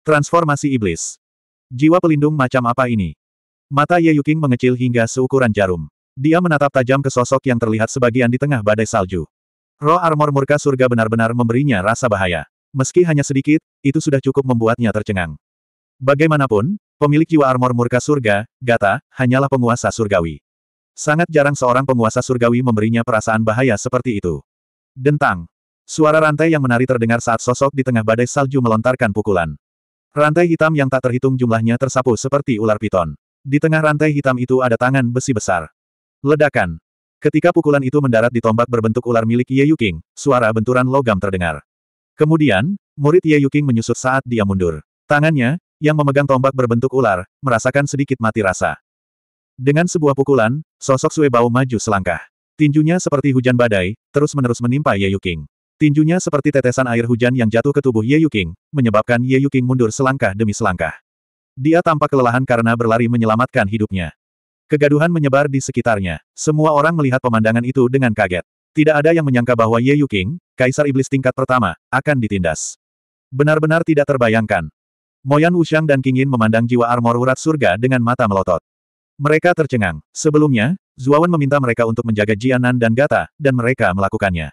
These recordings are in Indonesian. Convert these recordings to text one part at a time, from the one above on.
Transformasi Iblis. Jiwa pelindung macam apa ini? Mata Ye Yuking mengecil hingga seukuran jarum. Dia menatap tajam ke sosok yang terlihat sebagian di tengah badai salju. Roh armor murka surga benar-benar memberinya rasa bahaya. Meski hanya sedikit, itu sudah cukup membuatnya tercengang. Bagaimanapun, pemilik jiwa armor murka surga, Gata, hanyalah penguasa surgawi. Sangat jarang seorang penguasa surgawi memberinya perasaan bahaya seperti itu. Dentang. Suara rantai yang menari terdengar saat sosok di tengah badai salju melontarkan pukulan. Rantai hitam yang tak terhitung jumlahnya tersapu seperti ular piton. Di tengah rantai hitam itu ada tangan besi besar. Ledakan. Ketika pukulan itu mendarat di tombak berbentuk ular milik Ye Yuking, suara benturan logam terdengar. Kemudian, murid Ye Yuking menyusut saat dia mundur. Tangannya, yang memegang tombak berbentuk ular, merasakan sedikit mati rasa. Dengan sebuah pukulan, sosok Sue Bao maju selangkah. Tinjunya seperti hujan badai, terus-menerus menimpa Ye Yuking. Tinjunya seperti tetesan air hujan yang jatuh ke tubuh Ye Yuking, menyebabkan Ye Yuking mundur selangkah demi selangkah. Dia tampak kelelahan karena berlari menyelamatkan hidupnya. Kegaduhan menyebar di sekitarnya. Semua orang melihat pemandangan itu dengan kaget. Tidak ada yang menyangka bahwa Ye Yuking, kaisar iblis tingkat pertama, akan ditindas. Benar-benar tidak terbayangkan. Moyan Wushang dan Yin memandang jiwa armor urat surga dengan mata melotot. Mereka tercengang. Sebelumnya, Zuawan meminta mereka untuk menjaga Jianan dan Gata, dan mereka melakukannya.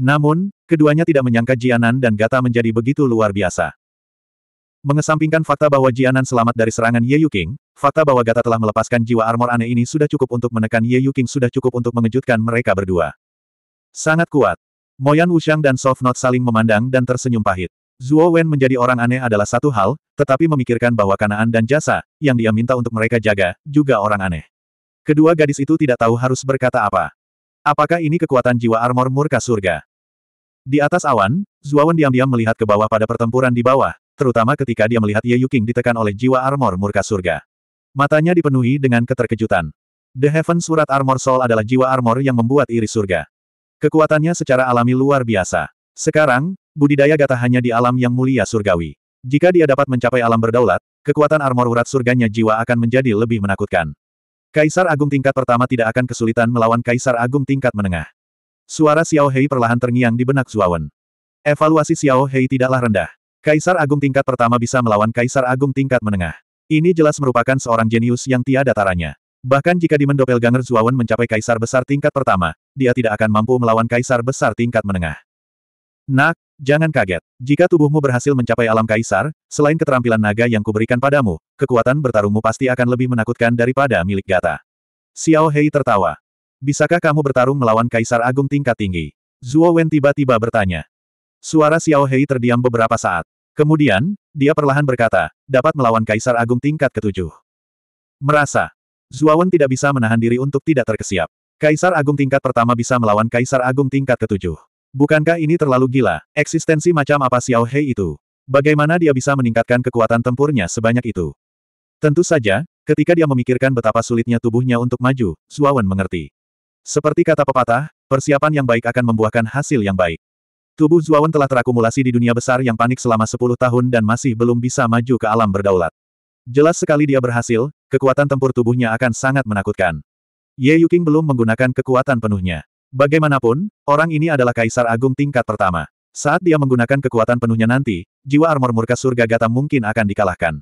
Namun, keduanya tidak menyangka Jianan dan Gata menjadi begitu luar biasa. Mengesampingkan fakta bahwa Jianan selamat dari serangan Ye Yuking, fakta bahwa Gata telah melepaskan jiwa armor aneh ini sudah cukup untuk menekan Ye Yuking sudah cukup untuk mengejutkan mereka berdua. Sangat kuat. Moyan Wushang dan Sofnot saling memandang dan tersenyum pahit. Zuo Wen menjadi orang aneh adalah satu hal, tetapi memikirkan bahwa kanaan dan jasa, yang dia minta untuk mereka jaga, juga orang aneh. Kedua gadis itu tidak tahu harus berkata apa. Apakah ini kekuatan jiwa armor murka surga? Di atas awan, Zuawan diam-diam melihat ke bawah pada pertempuran di bawah, terutama ketika dia melihat Ye Yuking ditekan oleh jiwa armor murka surga. Matanya dipenuhi dengan keterkejutan. The Heaven Surat Armor Soul adalah jiwa armor yang membuat iri surga. Kekuatannya secara alami luar biasa. Sekarang, budidaya gata hanya di alam yang mulia surgawi. Jika dia dapat mencapai alam berdaulat, kekuatan armor urat surganya jiwa akan menjadi lebih menakutkan. Kaisar Agung tingkat pertama tidak akan kesulitan melawan Kaisar Agung tingkat menengah. Suara Xiao Hei perlahan terngiang di benak Zuawan. Evaluasi Xiao Hei tidaklah rendah. Kaisar Agung tingkat pertama bisa melawan Kaisar Agung tingkat menengah. Ini jelas merupakan seorang jenius yang tiada taranya. Bahkan jika di Mendopelganger Zuawan mencapai Kaisar Besar tingkat pertama, dia tidak akan mampu melawan Kaisar Besar tingkat menengah. Nak, Jangan kaget. Jika tubuhmu berhasil mencapai alam kaisar, selain keterampilan naga yang kuberikan padamu, kekuatan bertarungmu pasti akan lebih menakutkan daripada milik Gata. Xiao Hei tertawa. Bisakah kamu bertarung melawan kaisar agung tingkat tinggi? Zuo Wen tiba-tiba bertanya. Suara Xiao Hei terdiam beberapa saat. Kemudian, dia perlahan berkata, dapat melawan kaisar agung tingkat ketujuh. Merasa. Zuo Wen tidak bisa menahan diri untuk tidak terkesiap. Kaisar agung tingkat pertama bisa melawan kaisar agung tingkat ketujuh. Bukankah ini terlalu gila, eksistensi macam apa Xiao Hei itu? Bagaimana dia bisa meningkatkan kekuatan tempurnya sebanyak itu? Tentu saja, ketika dia memikirkan betapa sulitnya tubuhnya untuk maju, Zuawan mengerti. Seperti kata pepatah, persiapan yang baik akan membuahkan hasil yang baik. Tubuh Zuawan telah terakumulasi di dunia besar yang panik selama 10 tahun dan masih belum bisa maju ke alam berdaulat. Jelas sekali dia berhasil, kekuatan tempur tubuhnya akan sangat menakutkan. Ye Yuking belum menggunakan kekuatan penuhnya. Bagaimanapun, orang ini adalah kaisar agung tingkat pertama. Saat dia menggunakan kekuatan penuhnya nanti, jiwa armor murka surga gata mungkin akan dikalahkan.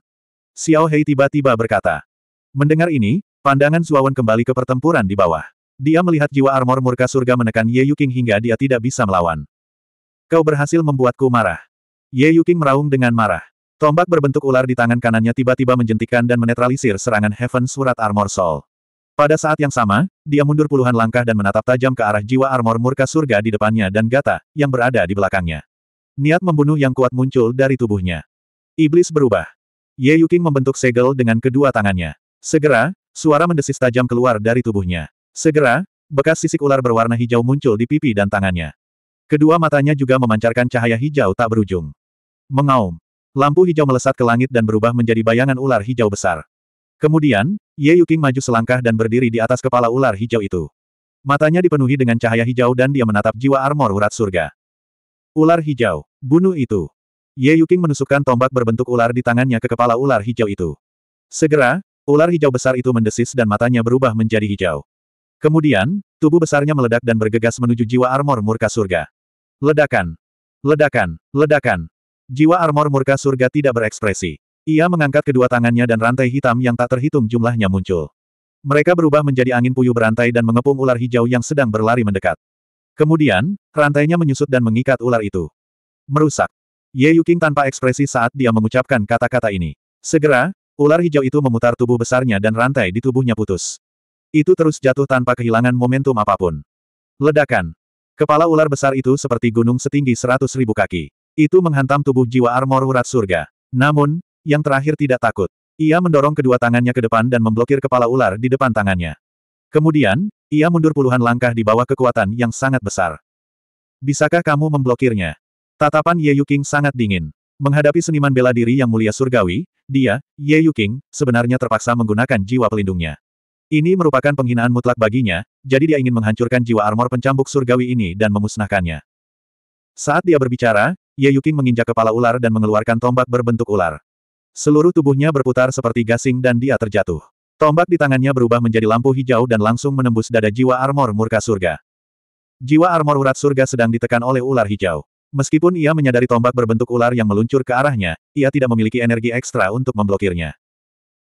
Xiao Hei tiba-tiba berkata. Mendengar ini, pandangan Suawan kembali ke pertempuran di bawah. Dia melihat jiwa armor murka surga menekan Ye Yuking hingga dia tidak bisa melawan. Kau berhasil membuatku marah. Ye Yuking meraung dengan marah. Tombak berbentuk ular di tangan kanannya tiba-tiba menjentikan dan menetralisir serangan Heaven Surat Armor Soul. Pada saat yang sama, dia mundur puluhan langkah dan menatap tajam ke arah jiwa armor murka surga di depannya dan Gata, yang berada di belakangnya. Niat membunuh yang kuat muncul dari tubuhnya. Iblis berubah. Ye Yuking membentuk segel dengan kedua tangannya. Segera, suara mendesis tajam keluar dari tubuhnya. Segera, bekas sisik ular berwarna hijau muncul di pipi dan tangannya. Kedua matanya juga memancarkan cahaya hijau tak berujung. Mengaum. Lampu hijau melesat ke langit dan berubah menjadi bayangan ular hijau besar. Kemudian, Ye Yuking maju selangkah dan berdiri di atas kepala ular hijau itu. Matanya dipenuhi dengan cahaya hijau dan dia menatap jiwa armor urat surga. Ular hijau, bunuh itu. Ye Yuking menusukkan tombak berbentuk ular di tangannya ke kepala ular hijau itu. Segera, ular hijau besar itu mendesis dan matanya berubah menjadi hijau. Kemudian, tubuh besarnya meledak dan bergegas menuju jiwa armor murka surga. Ledakan! Ledakan! Ledakan! Jiwa armor murka surga tidak berekspresi. Ia mengangkat kedua tangannya dan rantai hitam yang tak terhitung jumlahnya muncul. Mereka berubah menjadi angin puyuh berantai dan mengepung ular hijau yang sedang berlari mendekat. Kemudian, rantainya menyusut dan mengikat ular itu. Merusak. Ye Yuking tanpa ekspresi saat dia mengucapkan kata-kata ini. Segera, ular hijau itu memutar tubuh besarnya dan rantai di tubuhnya putus. Itu terus jatuh tanpa kehilangan momentum apapun. Ledakan. Kepala ular besar itu seperti gunung setinggi seratus ribu kaki. Itu menghantam tubuh jiwa armor urat surga. Namun, yang terakhir tidak takut. Ia mendorong kedua tangannya ke depan dan memblokir kepala ular di depan tangannya. Kemudian, ia mundur puluhan langkah di bawah kekuatan yang sangat besar. Bisakah kamu memblokirnya? Tatapan Ye Yuking sangat dingin. Menghadapi seniman bela diri yang mulia surgawi, dia, Ye Yuking, sebenarnya terpaksa menggunakan jiwa pelindungnya. Ini merupakan penghinaan mutlak baginya, jadi dia ingin menghancurkan jiwa armor pencambuk surgawi ini dan memusnahkannya. Saat dia berbicara, Ye Yuking menginjak kepala ular dan mengeluarkan tombak berbentuk ular. Seluruh tubuhnya berputar seperti gasing dan dia terjatuh. Tombak di tangannya berubah menjadi lampu hijau dan langsung menembus dada jiwa armor murka surga. Jiwa armor urat surga sedang ditekan oleh ular hijau. Meskipun ia menyadari tombak berbentuk ular yang meluncur ke arahnya, ia tidak memiliki energi ekstra untuk memblokirnya.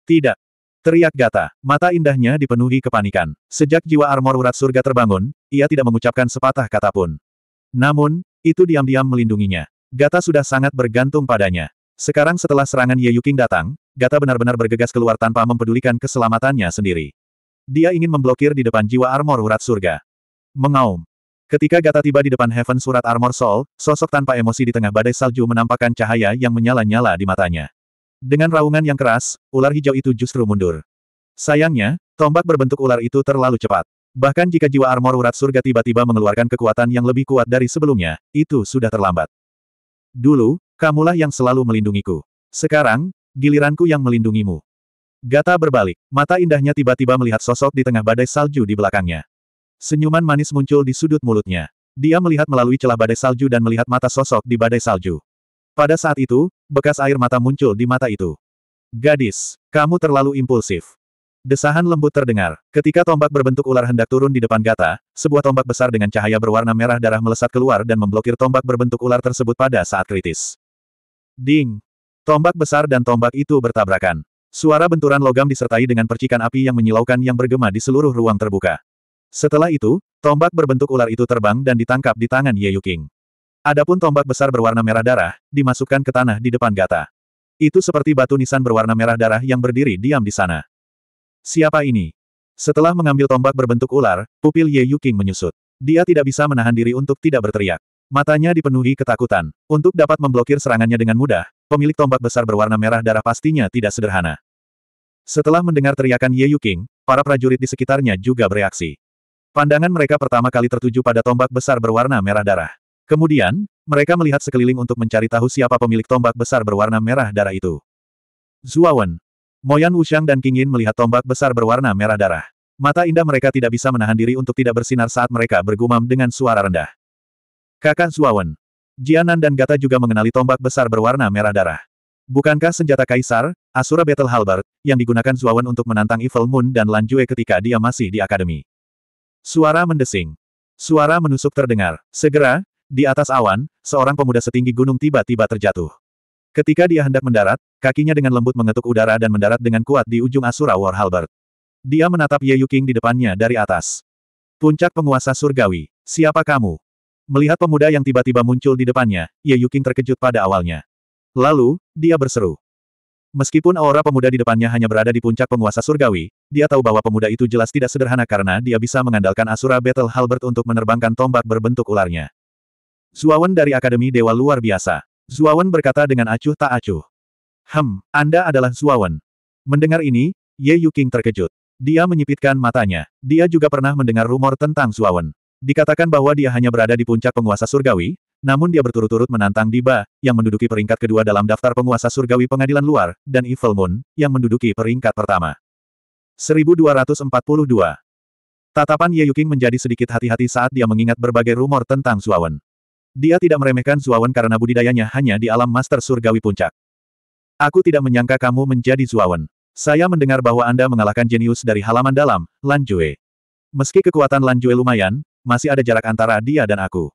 Tidak. Teriak Gata, mata indahnya dipenuhi kepanikan. Sejak jiwa armor urat surga terbangun, ia tidak mengucapkan sepatah kata pun. Namun, itu diam-diam melindunginya. Gata sudah sangat bergantung padanya. Sekarang setelah serangan Ye Yuking datang, Gata benar-benar bergegas keluar tanpa mempedulikan keselamatannya sendiri. Dia ingin memblokir di depan jiwa armor urat surga. Mengaum. Ketika Gata tiba di depan Heaven Surat Armor Soul, sosok tanpa emosi di tengah badai salju menampakkan cahaya yang menyala-nyala di matanya. Dengan raungan yang keras, ular hijau itu justru mundur. Sayangnya, tombak berbentuk ular itu terlalu cepat. Bahkan jika jiwa armor urat surga tiba-tiba mengeluarkan kekuatan yang lebih kuat dari sebelumnya, itu sudah terlambat. Dulu, Kamulah yang selalu melindungiku. Sekarang, giliranku yang melindungimu. Gata berbalik, mata indahnya tiba-tiba melihat sosok di tengah badai salju di belakangnya. Senyuman manis muncul di sudut mulutnya. Dia melihat melalui celah badai salju dan melihat mata sosok di badai salju. Pada saat itu, bekas air mata muncul di mata itu. Gadis, kamu terlalu impulsif. Desahan lembut terdengar. Ketika tombak berbentuk ular hendak turun di depan Gata, sebuah tombak besar dengan cahaya berwarna merah darah melesat keluar dan memblokir tombak berbentuk ular tersebut pada saat kritis. Ding! Tombak besar dan tombak itu bertabrakan. Suara benturan logam disertai dengan percikan api yang menyilaukan yang bergema di seluruh ruang terbuka. Setelah itu, tombak berbentuk ular itu terbang dan ditangkap di tangan Ye Yuking. Adapun tombak besar berwarna merah darah, dimasukkan ke tanah di depan Gata. Itu seperti batu nisan berwarna merah darah yang berdiri diam di sana. Siapa ini? Setelah mengambil tombak berbentuk ular, pupil Ye Yuking menyusut. Dia tidak bisa menahan diri untuk tidak berteriak. Matanya dipenuhi ketakutan. Untuk dapat memblokir serangannya dengan mudah, pemilik tombak besar berwarna merah darah pastinya tidak sederhana. Setelah mendengar teriakan Ye Yuking, para prajurit di sekitarnya juga bereaksi. Pandangan mereka pertama kali tertuju pada tombak besar berwarna merah darah. Kemudian, mereka melihat sekeliling untuk mencari tahu siapa pemilik tombak besar berwarna merah darah itu. Zuawan. Moyan Wuxiang dan King Yin melihat tombak besar berwarna merah darah. Mata indah mereka tidak bisa menahan diri untuk tidak bersinar saat mereka bergumam dengan suara rendah. Kakan Suawen, Jianan dan Gata juga mengenali tombak besar berwarna merah darah. Bukankah senjata Kaisar, Asura Battle Halberd, yang digunakan Suawen untuk menantang Evil Moon dan Lanjue ketika dia masih di Akademi? Suara mendesing. Suara menusuk terdengar. Segera, di atas awan, seorang pemuda setinggi gunung tiba-tiba terjatuh. Ketika dia hendak mendarat, kakinya dengan lembut mengetuk udara dan mendarat dengan kuat di ujung Asura War Halberd. Dia menatap Ye Yuking di depannya dari atas. Puncak penguasa surgawi, siapa kamu? Melihat pemuda yang tiba-tiba muncul di depannya, Ye Yuking terkejut pada awalnya. Lalu, dia berseru. Meskipun aura pemuda di depannya hanya berada di puncak penguasa surgawi, dia tahu bahwa pemuda itu jelas tidak sederhana karena dia bisa mengandalkan Asura Battle Halbert untuk menerbangkan tombak berbentuk ularnya. Zuawan dari Akademi Dewa luar biasa. Zuawan berkata dengan acuh tak acuh. Hem, Anda adalah Zuawan. Mendengar ini, Ye Yuking terkejut. Dia menyipitkan matanya. Dia juga pernah mendengar rumor tentang Zuawan. Dikatakan bahwa dia hanya berada di puncak penguasa surgawi, namun dia berturut-turut menantang Diba, yang menduduki peringkat kedua dalam daftar penguasa surgawi pengadilan luar, dan Evil Moon, yang menduduki peringkat pertama. 1242 Tatapan Ye Yuking menjadi sedikit hati-hati saat dia mengingat berbagai rumor tentang Zuawan. Dia tidak meremehkan Zuawan karena budidayanya hanya di alam master surgawi puncak. Aku tidak menyangka kamu menjadi Zuawan. Saya mendengar bahwa Anda mengalahkan jenius dari halaman dalam, Lan Jue. Meski kekuatan Lan Jue lumayan, masih ada jarak antara dia dan aku.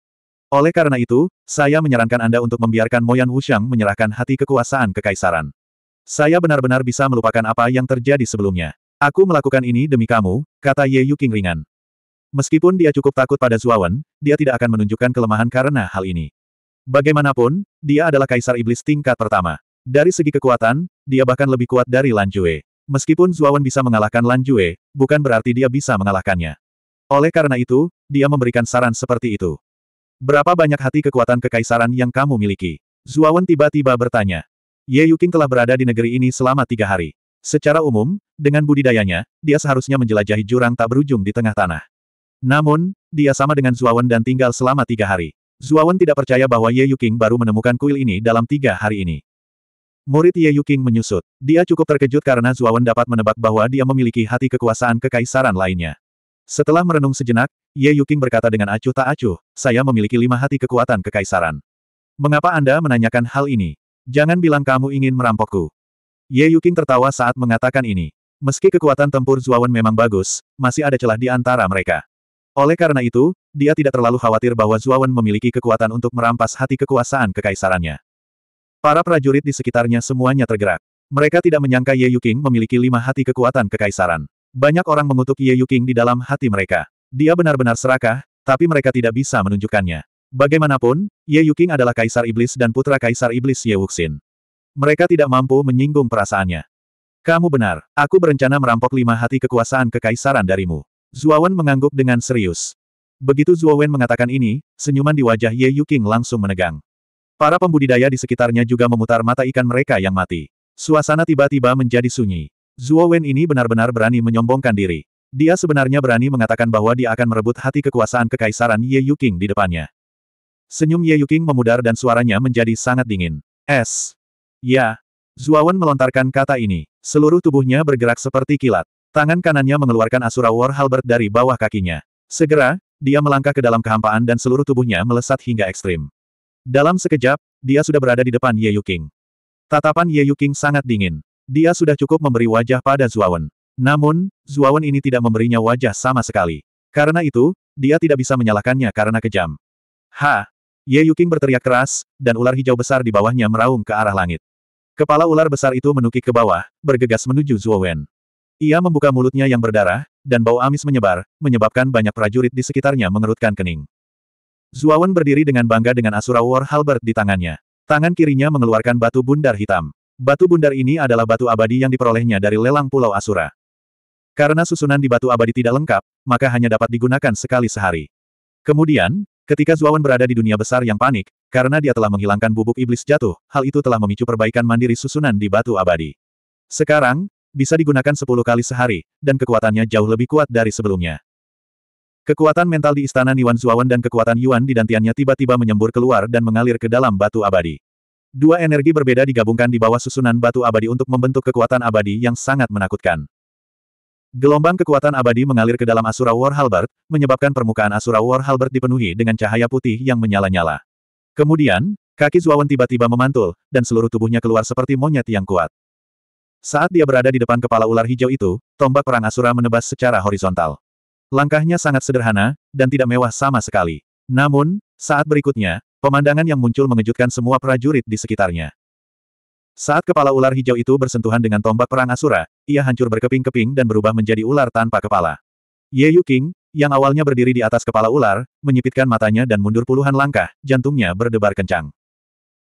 Oleh karena itu, saya menyarankan Anda untuk membiarkan Moyan Wuxiang menyerahkan hati kekuasaan kekaisaran. Saya benar-benar bisa melupakan apa yang terjadi sebelumnya. Aku melakukan ini demi kamu, kata Ye Yuqing ringan. Meskipun dia cukup takut pada Zuawan, dia tidak akan menunjukkan kelemahan karena hal ini. Bagaimanapun, dia adalah kaisar iblis tingkat pertama. Dari segi kekuatan, dia bahkan lebih kuat dari Lan Jue. Meskipun Zuawan bisa mengalahkan Lan Jue, bukan berarti dia bisa mengalahkannya. Oleh karena itu, dia memberikan saran seperti itu. Berapa banyak hati kekuatan kekaisaran yang kamu miliki? Zuawan tiba-tiba bertanya. Ye Yuking telah berada di negeri ini selama tiga hari. Secara umum, dengan budidayanya, dia seharusnya menjelajahi jurang tak berujung di tengah tanah. Namun, dia sama dengan Zuawan dan tinggal selama tiga hari. Zuawan tidak percaya bahwa Ye Yuking baru menemukan kuil ini dalam tiga hari ini. Murid Ye Yuking menyusut. Dia cukup terkejut karena Zuawan dapat menebak bahwa dia memiliki hati kekuasaan kekaisaran lainnya. Setelah merenung sejenak, Ye Yuking berkata dengan acuh tak acuh, saya memiliki lima hati kekuatan kekaisaran. Mengapa Anda menanyakan hal ini? Jangan bilang kamu ingin merampokku. Ye Yuking tertawa saat mengatakan ini. Meski kekuatan tempur Zuawan memang bagus, masih ada celah di antara mereka. Oleh karena itu, dia tidak terlalu khawatir bahwa Zuawan memiliki kekuatan untuk merampas hati kekuasaan kekaisarannya. Para prajurit di sekitarnya semuanya tergerak. Mereka tidak menyangka Ye Yuking memiliki lima hati kekuatan kekaisaran. Banyak orang mengutuk Ye Yuking di dalam hati mereka. Dia benar-benar serakah, tapi mereka tidak bisa menunjukkannya. Bagaimanapun, Ye Yuking adalah kaisar iblis dan putra kaisar iblis Ye Wuxin. Mereka tidak mampu menyinggung perasaannya. Kamu benar, aku berencana merampok lima hati kekuasaan kekaisaran darimu. Zuawan mengangguk dengan serius. Begitu Zuowen mengatakan ini, senyuman di wajah Ye Yuking langsung menegang. Para pembudidaya di sekitarnya juga memutar mata ikan mereka yang mati. Suasana tiba-tiba menjadi sunyi. Zuo Wen ini benar-benar berani menyombongkan diri. Dia sebenarnya berani mengatakan bahwa dia akan merebut hati kekuasaan kekaisaran Ye Yuking di depannya. Senyum Ye Yuking memudar dan suaranya menjadi sangat dingin. Es. Ya. Wen melontarkan kata ini. Seluruh tubuhnya bergerak seperti kilat. Tangan kanannya mengeluarkan Asura War Halbert dari bawah kakinya. Segera, dia melangkah ke dalam kehampaan dan seluruh tubuhnya melesat hingga ekstrim. Dalam sekejap, dia sudah berada di depan Ye Yuking. Tatapan Ye Yuking sangat dingin. Dia sudah cukup memberi wajah pada Zuawan. Namun, Zuawan ini tidak memberinya wajah sama sekali. Karena itu, dia tidak bisa menyalahkannya karena kejam. Ha! Ye Yuking berteriak keras, dan ular hijau besar di bawahnya meraung ke arah langit. Kepala ular besar itu menukik ke bawah, bergegas menuju Zuowen. Ia membuka mulutnya yang berdarah, dan bau amis menyebar, menyebabkan banyak prajurit di sekitarnya mengerutkan kening. Zuowen berdiri dengan bangga dengan Asura War Halberd di tangannya. Tangan kirinya mengeluarkan batu bundar hitam. Batu bundar ini adalah batu abadi yang diperolehnya dari lelang Pulau Asura. Karena susunan di batu abadi tidak lengkap, maka hanya dapat digunakan sekali sehari. Kemudian, ketika Zuawan berada di dunia besar yang panik, karena dia telah menghilangkan bubuk iblis jatuh, hal itu telah memicu perbaikan mandiri susunan di batu abadi. Sekarang, bisa digunakan 10 kali sehari, dan kekuatannya jauh lebih kuat dari sebelumnya. Kekuatan mental di istana Niwan Zuawan dan kekuatan Yuan di dantiannya tiba-tiba menyembur keluar dan mengalir ke dalam batu abadi. Dua energi berbeda digabungkan di bawah susunan batu abadi untuk membentuk kekuatan abadi yang sangat menakutkan. Gelombang kekuatan abadi mengalir ke dalam Asura War Halbert, menyebabkan permukaan Asura War Halberd dipenuhi dengan cahaya putih yang menyala-nyala. Kemudian, kaki Zuawan tiba-tiba memantul, dan seluruh tubuhnya keluar seperti monyet yang kuat. Saat dia berada di depan kepala ular hijau itu, tombak perang Asura menebas secara horizontal. Langkahnya sangat sederhana, dan tidak mewah sama sekali. Namun, saat berikutnya, Pemandangan yang muncul mengejutkan semua prajurit di sekitarnya. Saat kepala ular hijau itu bersentuhan dengan tombak perang Asura, ia hancur berkeping-keping dan berubah menjadi ular tanpa kepala. Ye Yu King, yang awalnya berdiri di atas kepala ular, menyipitkan matanya dan mundur puluhan langkah, jantungnya berdebar kencang.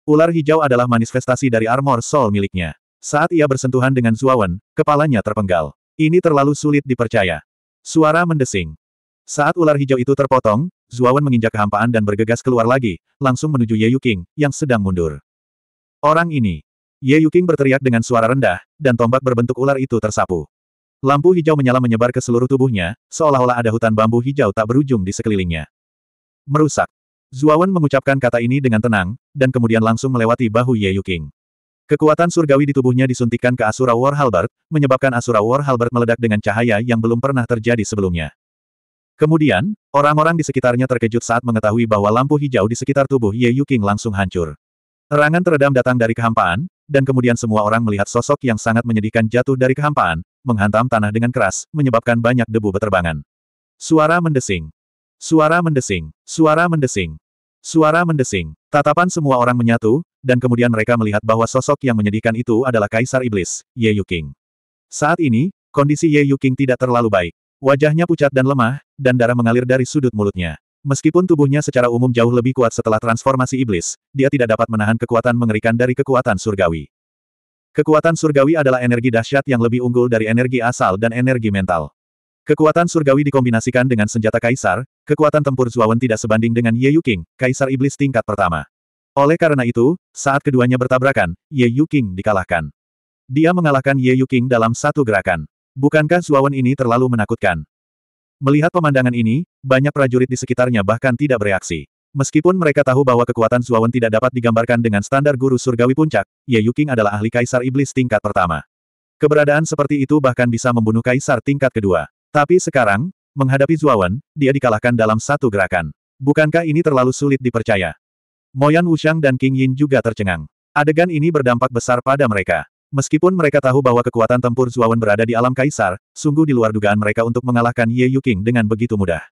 Ular hijau adalah manifestasi dari armor soul miliknya. Saat ia bersentuhan dengan Zuawan, kepalanya terpenggal. Ini terlalu sulit dipercaya. Suara mendesing. Saat ular hijau itu terpotong, Zuawan menginjak kehampaan dan bergegas keluar lagi, langsung menuju Ye Yuking, yang sedang mundur. Orang ini! Ye Yuking berteriak dengan suara rendah, dan tombak berbentuk ular itu tersapu. Lampu hijau menyala menyebar ke seluruh tubuhnya, seolah-olah ada hutan bambu hijau tak berujung di sekelilingnya. Merusak! Zuawan mengucapkan kata ini dengan tenang, dan kemudian langsung melewati bahu Ye Yuking. Kekuatan surgawi di tubuhnya disuntikkan ke Asura War Halbert, menyebabkan Asura War Halbert meledak dengan cahaya yang belum pernah terjadi sebelumnya. Kemudian, orang-orang di sekitarnya terkejut saat mengetahui bahwa lampu hijau di sekitar tubuh Ye Yuking langsung hancur. Erangan teredam datang dari kehampaan, dan kemudian semua orang melihat sosok yang sangat menyedihkan jatuh dari kehampaan, menghantam tanah dengan keras, menyebabkan banyak debu beterbangan. Suara mendesing. Suara mendesing. Suara mendesing. Suara mendesing. Tatapan semua orang menyatu, dan kemudian mereka melihat bahwa sosok yang menyedihkan itu adalah Kaisar Iblis, Ye Yuking. Saat ini, kondisi Ye Yuking tidak terlalu baik. Wajahnya pucat dan lemah, dan darah mengalir dari sudut mulutnya. Meskipun tubuhnya secara umum jauh lebih kuat setelah transformasi iblis, dia tidak dapat menahan kekuatan mengerikan dari kekuatan surgawi. Kekuatan surgawi adalah energi dahsyat yang lebih unggul dari energi asal dan energi mental. Kekuatan surgawi dikombinasikan dengan senjata kaisar, kekuatan tempur Zuawan tidak sebanding dengan Ye Yu kaisar iblis tingkat pertama. Oleh karena itu, saat keduanya bertabrakan, Ye Yu dikalahkan. Dia mengalahkan Ye Yu dalam satu gerakan. Bukankah Suawan ini terlalu menakutkan? Melihat pemandangan ini, banyak prajurit di sekitarnya bahkan tidak bereaksi. Meskipun mereka tahu bahwa kekuatan Suawan tidak dapat digambarkan dengan standar guru surgawi puncak, Ye Yuking adalah ahli kaisar iblis tingkat pertama. Keberadaan seperti itu bahkan bisa membunuh kaisar tingkat kedua. Tapi sekarang, menghadapi Zuawan, dia dikalahkan dalam satu gerakan. Bukankah ini terlalu sulit dipercaya? Moyan Wushang dan King Yin juga tercengang. Adegan ini berdampak besar pada mereka. Meskipun mereka tahu bahwa kekuatan tempur Zuawan berada di alam kaisar, sungguh di luar dugaan mereka untuk mengalahkan Ye Yuking dengan begitu mudah.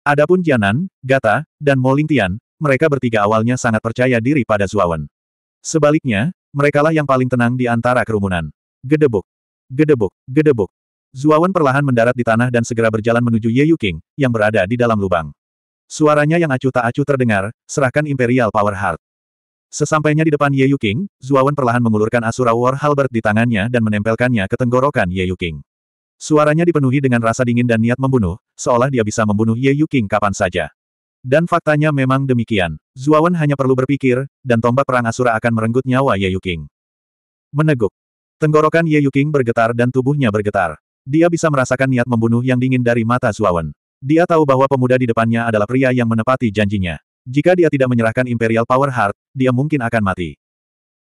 Adapun Jianan, Gata, dan Mo Lingtian, mereka bertiga awalnya sangat percaya diri pada Zuawan. Sebaliknya, merekalah yang paling tenang di antara kerumunan. Gedebuk, gedebuk, gedebuk. Zuawan perlahan mendarat di tanah dan segera berjalan menuju Ye Yuking, yang berada di dalam lubang. Suaranya yang acuh tak acuh terdengar, serahkan Imperial Power Heart. Sesampainya di depan Ye Yuking, Zuawan perlahan mengulurkan Asura War halbert di tangannya dan menempelkannya ke tenggorokan Ye Yuking. Suaranya dipenuhi dengan rasa dingin dan niat membunuh, seolah dia bisa membunuh Ye Yuking kapan saja. Dan faktanya memang demikian. Zuawan hanya perlu berpikir, dan tombak perang Asura akan merenggut nyawa Ye Yuking. Meneguk. Tenggorokan Ye Yuking bergetar dan tubuhnya bergetar. Dia bisa merasakan niat membunuh yang dingin dari mata Zuawan. Dia tahu bahwa pemuda di depannya adalah pria yang menepati janjinya. Jika dia tidak menyerahkan Imperial Power Heart, dia mungkin akan mati.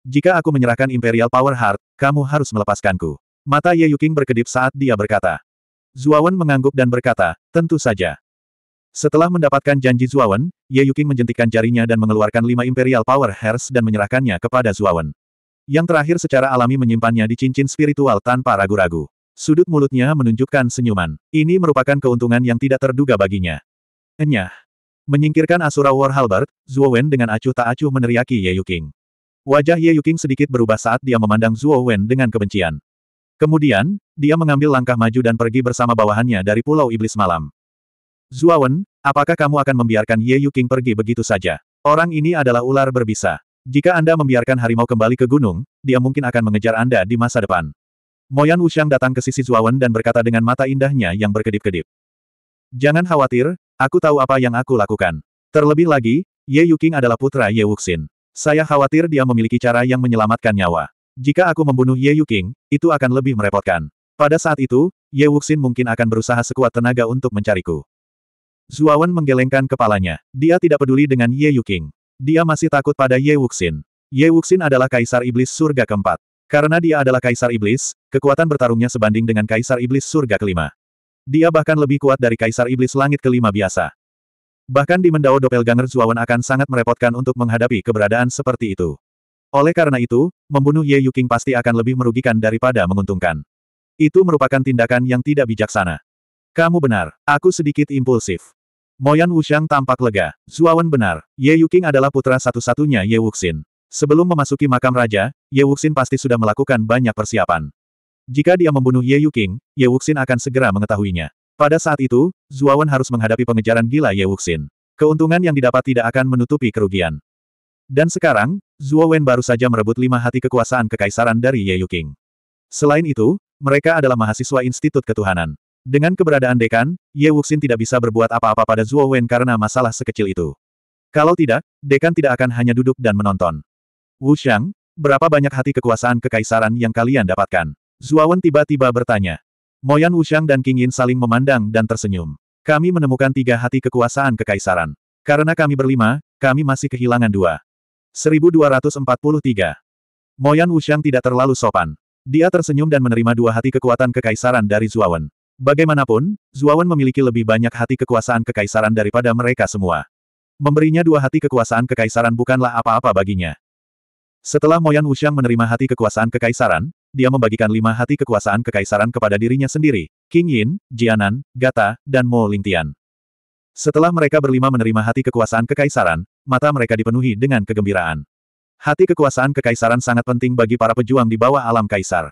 Jika aku menyerahkan Imperial Power Heart, kamu harus melepaskanku. Mata Ye Yuking berkedip saat dia berkata. Zuawan mengangguk dan berkata, tentu saja. Setelah mendapatkan janji Zuawan, Ye Yuking menjentikan jarinya dan mengeluarkan lima Imperial Power Hairs dan menyerahkannya kepada Zuawan. Yang terakhir secara alami menyimpannya di cincin spiritual tanpa ragu-ragu. Sudut mulutnya menunjukkan senyuman. Ini merupakan keuntungan yang tidak terduga baginya. Enyah. Menyingkirkan Asura War Halberd, Zuo Wen dengan acuh tak acuh meneriaki Ye Yuking. Wajah Ye Yuking sedikit berubah saat dia memandang Zuo Wen dengan kebencian. Kemudian, dia mengambil langkah maju dan pergi bersama bawahannya dari Pulau Iblis Malam. Zuo Wen, apakah kamu akan membiarkan Ye Yuking pergi begitu saja? Orang ini adalah ular berbisa. Jika Anda membiarkan harimau kembali ke gunung, dia mungkin akan mengejar Anda di masa depan. Moyan Wuxiang datang ke sisi Wen dan berkata dengan mata indahnya yang berkedip-kedip. Jangan khawatir, Aku tahu apa yang aku lakukan. Terlebih lagi, Ye Yuking adalah putra Ye Wuxin. Saya khawatir dia memiliki cara yang menyelamatkan nyawa. Jika aku membunuh Ye Yuking, itu akan lebih merepotkan. Pada saat itu, Ye Wuxin mungkin akan berusaha sekuat tenaga untuk mencariku. Zuawan menggelengkan kepalanya. Dia tidak peduli dengan Ye Yuking. Dia masih takut pada Ye Wuxin. Ye Wuxin adalah kaisar iblis surga keempat. Karena dia adalah kaisar iblis, kekuatan bertarungnya sebanding dengan kaisar iblis surga kelima. Dia bahkan lebih kuat dari Kaisar Iblis Langit kelima biasa. Bahkan di Mendao Doppelganger Zuawan akan sangat merepotkan untuk menghadapi keberadaan seperti itu. Oleh karena itu, membunuh Ye Yuking pasti akan lebih merugikan daripada menguntungkan. Itu merupakan tindakan yang tidak bijaksana. Kamu benar, aku sedikit impulsif. Moyan Wuxiang tampak lega. Zuawan benar, Ye Yuking adalah putra satu-satunya Ye Wuxin. Sebelum memasuki makam raja, Ye Wuxin pasti sudah melakukan banyak persiapan. Jika dia membunuh Ye Yuking, Ye Wuxin akan segera mengetahuinya. Pada saat itu, Zuawan harus menghadapi pengejaran gila Ye Wuxin. Keuntungan yang didapat tidak akan menutupi kerugian. Dan sekarang, Zuawan baru saja merebut lima hati kekuasaan kekaisaran dari Ye Yuking. Selain itu, mereka adalah mahasiswa Institut Ketuhanan. Dengan keberadaan dekan, Ye Wuxin tidak bisa berbuat apa-apa pada Zuawan karena masalah sekecil itu. Kalau tidak, dekan tidak akan hanya duduk dan menonton. Wu Xiang, berapa banyak hati kekuasaan kekaisaran yang kalian dapatkan? Zuawan tiba-tiba bertanya. Moyan Wushang dan King Yin saling memandang dan tersenyum. Kami menemukan tiga hati kekuasaan kekaisaran. Karena kami berlima, kami masih kehilangan dua. 1243. Moyan Wushang tidak terlalu sopan. Dia tersenyum dan menerima dua hati kekuatan kekaisaran dari Zuawan. Bagaimanapun, Zuawan memiliki lebih banyak hati kekuasaan kekaisaran daripada mereka semua. Memberinya dua hati kekuasaan kekaisaran bukanlah apa-apa baginya. Setelah Moyan Wushang menerima hati kekuasaan kekaisaran, dia membagikan lima hati kekuasaan kekaisaran kepada dirinya sendiri, King Yin, Jianan, Gata, dan Mo Lingtian. Setelah mereka berlima menerima hati kekuasaan kekaisaran, mata mereka dipenuhi dengan kegembiraan. Hati kekuasaan kekaisaran sangat penting bagi para pejuang di bawah alam kaisar.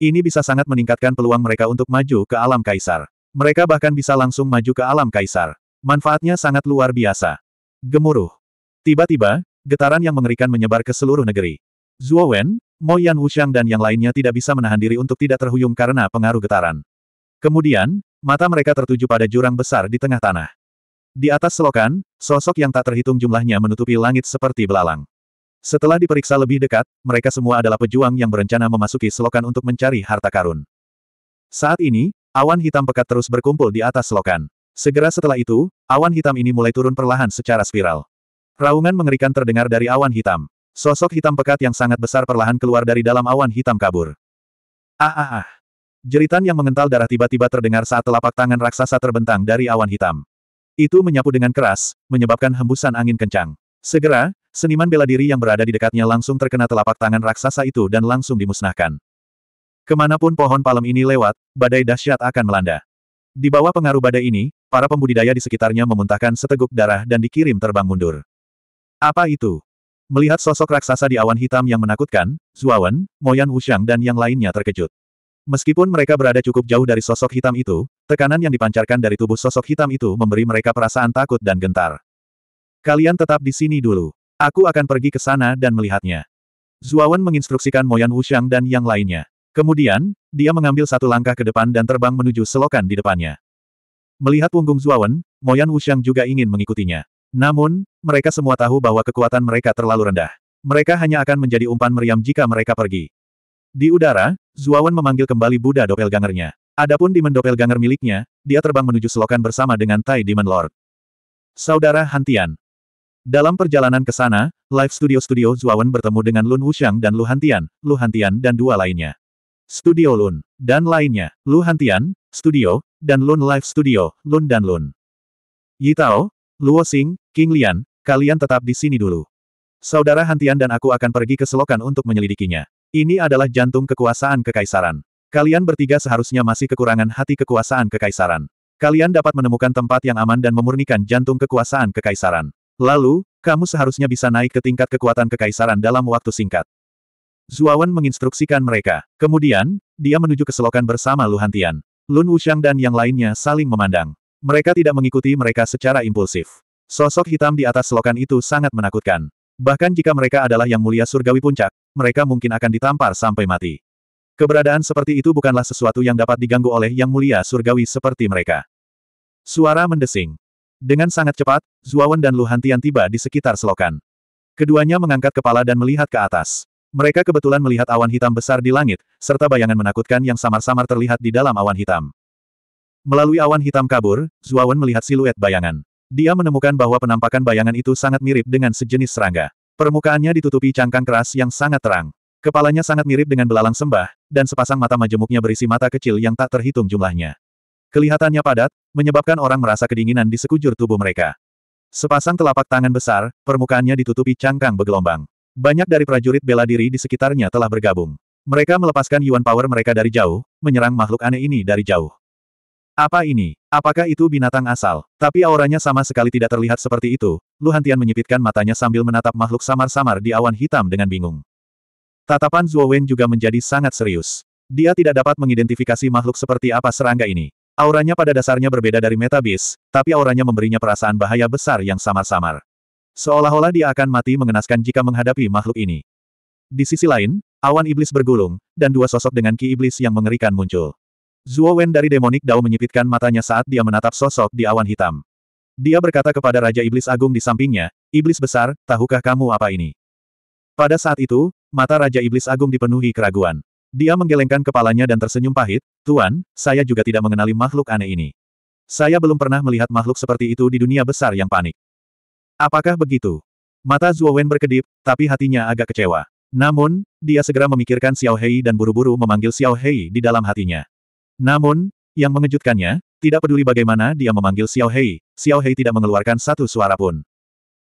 Ini bisa sangat meningkatkan peluang mereka untuk maju ke alam kaisar. Mereka bahkan bisa langsung maju ke alam kaisar. Manfaatnya sangat luar biasa. Gemuruh. Tiba-tiba, getaran yang mengerikan menyebar ke seluruh negeri. Zhuo Wen, Mo Yan Wuxiang dan yang lainnya tidak bisa menahan diri untuk tidak terhuyung karena pengaruh getaran. Kemudian, mata mereka tertuju pada jurang besar di tengah tanah. Di atas selokan, sosok yang tak terhitung jumlahnya menutupi langit seperti belalang. Setelah diperiksa lebih dekat, mereka semua adalah pejuang yang berencana memasuki selokan untuk mencari harta karun. Saat ini, awan hitam pekat terus berkumpul di atas selokan. Segera setelah itu, awan hitam ini mulai turun perlahan secara spiral. Raungan mengerikan terdengar dari awan hitam. Sosok hitam pekat yang sangat besar perlahan keluar dari dalam awan hitam kabur. Ah ah ah. Jeritan yang mengental darah tiba-tiba terdengar saat telapak tangan raksasa terbentang dari awan hitam. Itu menyapu dengan keras, menyebabkan hembusan angin kencang. Segera, seniman bela diri yang berada di dekatnya langsung terkena telapak tangan raksasa itu dan langsung dimusnahkan. Kemanapun pohon palem ini lewat, badai dahsyat akan melanda. Di bawah pengaruh badai ini, para pembudidaya di sekitarnya memuntahkan seteguk darah dan dikirim terbang mundur. Apa itu? Melihat sosok raksasa di awan hitam yang menakutkan, Zuawan, Moyan Wuxiang dan yang lainnya terkejut. Meskipun mereka berada cukup jauh dari sosok hitam itu, tekanan yang dipancarkan dari tubuh sosok hitam itu memberi mereka perasaan takut dan gentar. Kalian tetap di sini dulu. Aku akan pergi ke sana dan melihatnya. Zuawan menginstruksikan Moyan Wuxiang dan yang lainnya. Kemudian, dia mengambil satu langkah ke depan dan terbang menuju selokan di depannya. Melihat punggung Zuawan, Moyan Wuxiang juga ingin mengikutinya. Namun, mereka semua tahu bahwa kekuatan mereka terlalu rendah. Mereka hanya akan menjadi umpan meriam jika mereka pergi. Di udara, Zuawan memanggil kembali Buddha Doppelgangernya. Adapun Demon Doppelganger miliknya, dia terbang menuju selokan bersama dengan Tai Demon Lord. Saudara Hantian. Dalam perjalanan ke sana, live studio-studio Zuawan bertemu dengan Lun Wuxiang dan Lu Hantian, Lu Hantian dan dua lainnya. Studio Lun, dan lainnya, Lu Hantian, Studio, dan Lun Live Studio, Lun dan Lun. Yitao, Luo Xing, King Lian, kalian tetap di sini dulu. Saudara Hantian dan aku akan pergi ke selokan untuk menyelidikinya. Ini adalah jantung kekuasaan kekaisaran. Kalian bertiga seharusnya masih kekurangan hati kekuasaan kekaisaran. Kalian dapat menemukan tempat yang aman dan memurnikan jantung kekuasaan kekaisaran. Lalu, kamu seharusnya bisa naik ke tingkat kekuatan kekaisaran dalam waktu singkat. Zuawan menginstruksikan mereka. Kemudian, dia menuju ke selokan bersama Lu Hantian. Lun Wushang dan yang lainnya saling memandang. Mereka tidak mengikuti mereka secara impulsif. Sosok hitam di atas selokan itu sangat menakutkan. Bahkan jika mereka adalah yang mulia surgawi puncak, mereka mungkin akan ditampar sampai mati. Keberadaan seperti itu bukanlah sesuatu yang dapat diganggu oleh yang mulia surgawi seperti mereka. Suara mendesing. Dengan sangat cepat, Zuawan dan Luhantian tiba di sekitar selokan. Keduanya mengangkat kepala dan melihat ke atas. Mereka kebetulan melihat awan hitam besar di langit, serta bayangan menakutkan yang samar-samar terlihat di dalam awan hitam. Melalui awan hitam kabur, Zuawan melihat siluet bayangan. Dia menemukan bahwa penampakan bayangan itu sangat mirip dengan sejenis serangga. Permukaannya ditutupi cangkang keras yang sangat terang. Kepalanya sangat mirip dengan belalang sembah, dan sepasang mata majemuknya berisi mata kecil yang tak terhitung jumlahnya. Kelihatannya padat, menyebabkan orang merasa kedinginan di sekujur tubuh mereka. Sepasang telapak tangan besar, permukaannya ditutupi cangkang bergelombang. Banyak dari prajurit bela diri di sekitarnya telah bergabung. Mereka melepaskan Yuan Power mereka dari jauh, menyerang makhluk aneh ini dari jauh. Apa ini? Apakah itu binatang asal? Tapi auranya sama sekali tidak terlihat seperti itu. Luhantian menyipitkan matanya sambil menatap makhluk samar-samar di awan hitam dengan bingung. Tatapan Zhuo Wen juga menjadi sangat serius. Dia tidak dapat mengidentifikasi makhluk seperti apa serangga ini. Auranya pada dasarnya berbeda dari Metabis, tapi auranya memberinya perasaan bahaya besar yang samar-samar. Seolah-olah dia akan mati mengenaskan jika menghadapi makhluk ini. Di sisi lain, awan iblis bergulung, dan dua sosok dengan ki iblis yang mengerikan muncul. Zuo Wen dari Demonic Dao menyipitkan matanya saat dia menatap sosok di awan hitam. Dia berkata kepada Raja Iblis Agung di sampingnya, Iblis besar, tahukah kamu apa ini? Pada saat itu, mata Raja Iblis Agung dipenuhi keraguan. Dia menggelengkan kepalanya dan tersenyum pahit, Tuan, saya juga tidak mengenali makhluk aneh ini. Saya belum pernah melihat makhluk seperti itu di dunia besar yang panik. Apakah begitu? Mata Zuo Wen berkedip, tapi hatinya agak kecewa. Namun, dia segera memikirkan Xiao Hei dan buru-buru memanggil Xiao Hei di dalam hatinya. Namun, yang mengejutkannya, tidak peduli bagaimana dia memanggil Xiao Hei, Xiao Hei tidak mengeluarkan satu suara pun.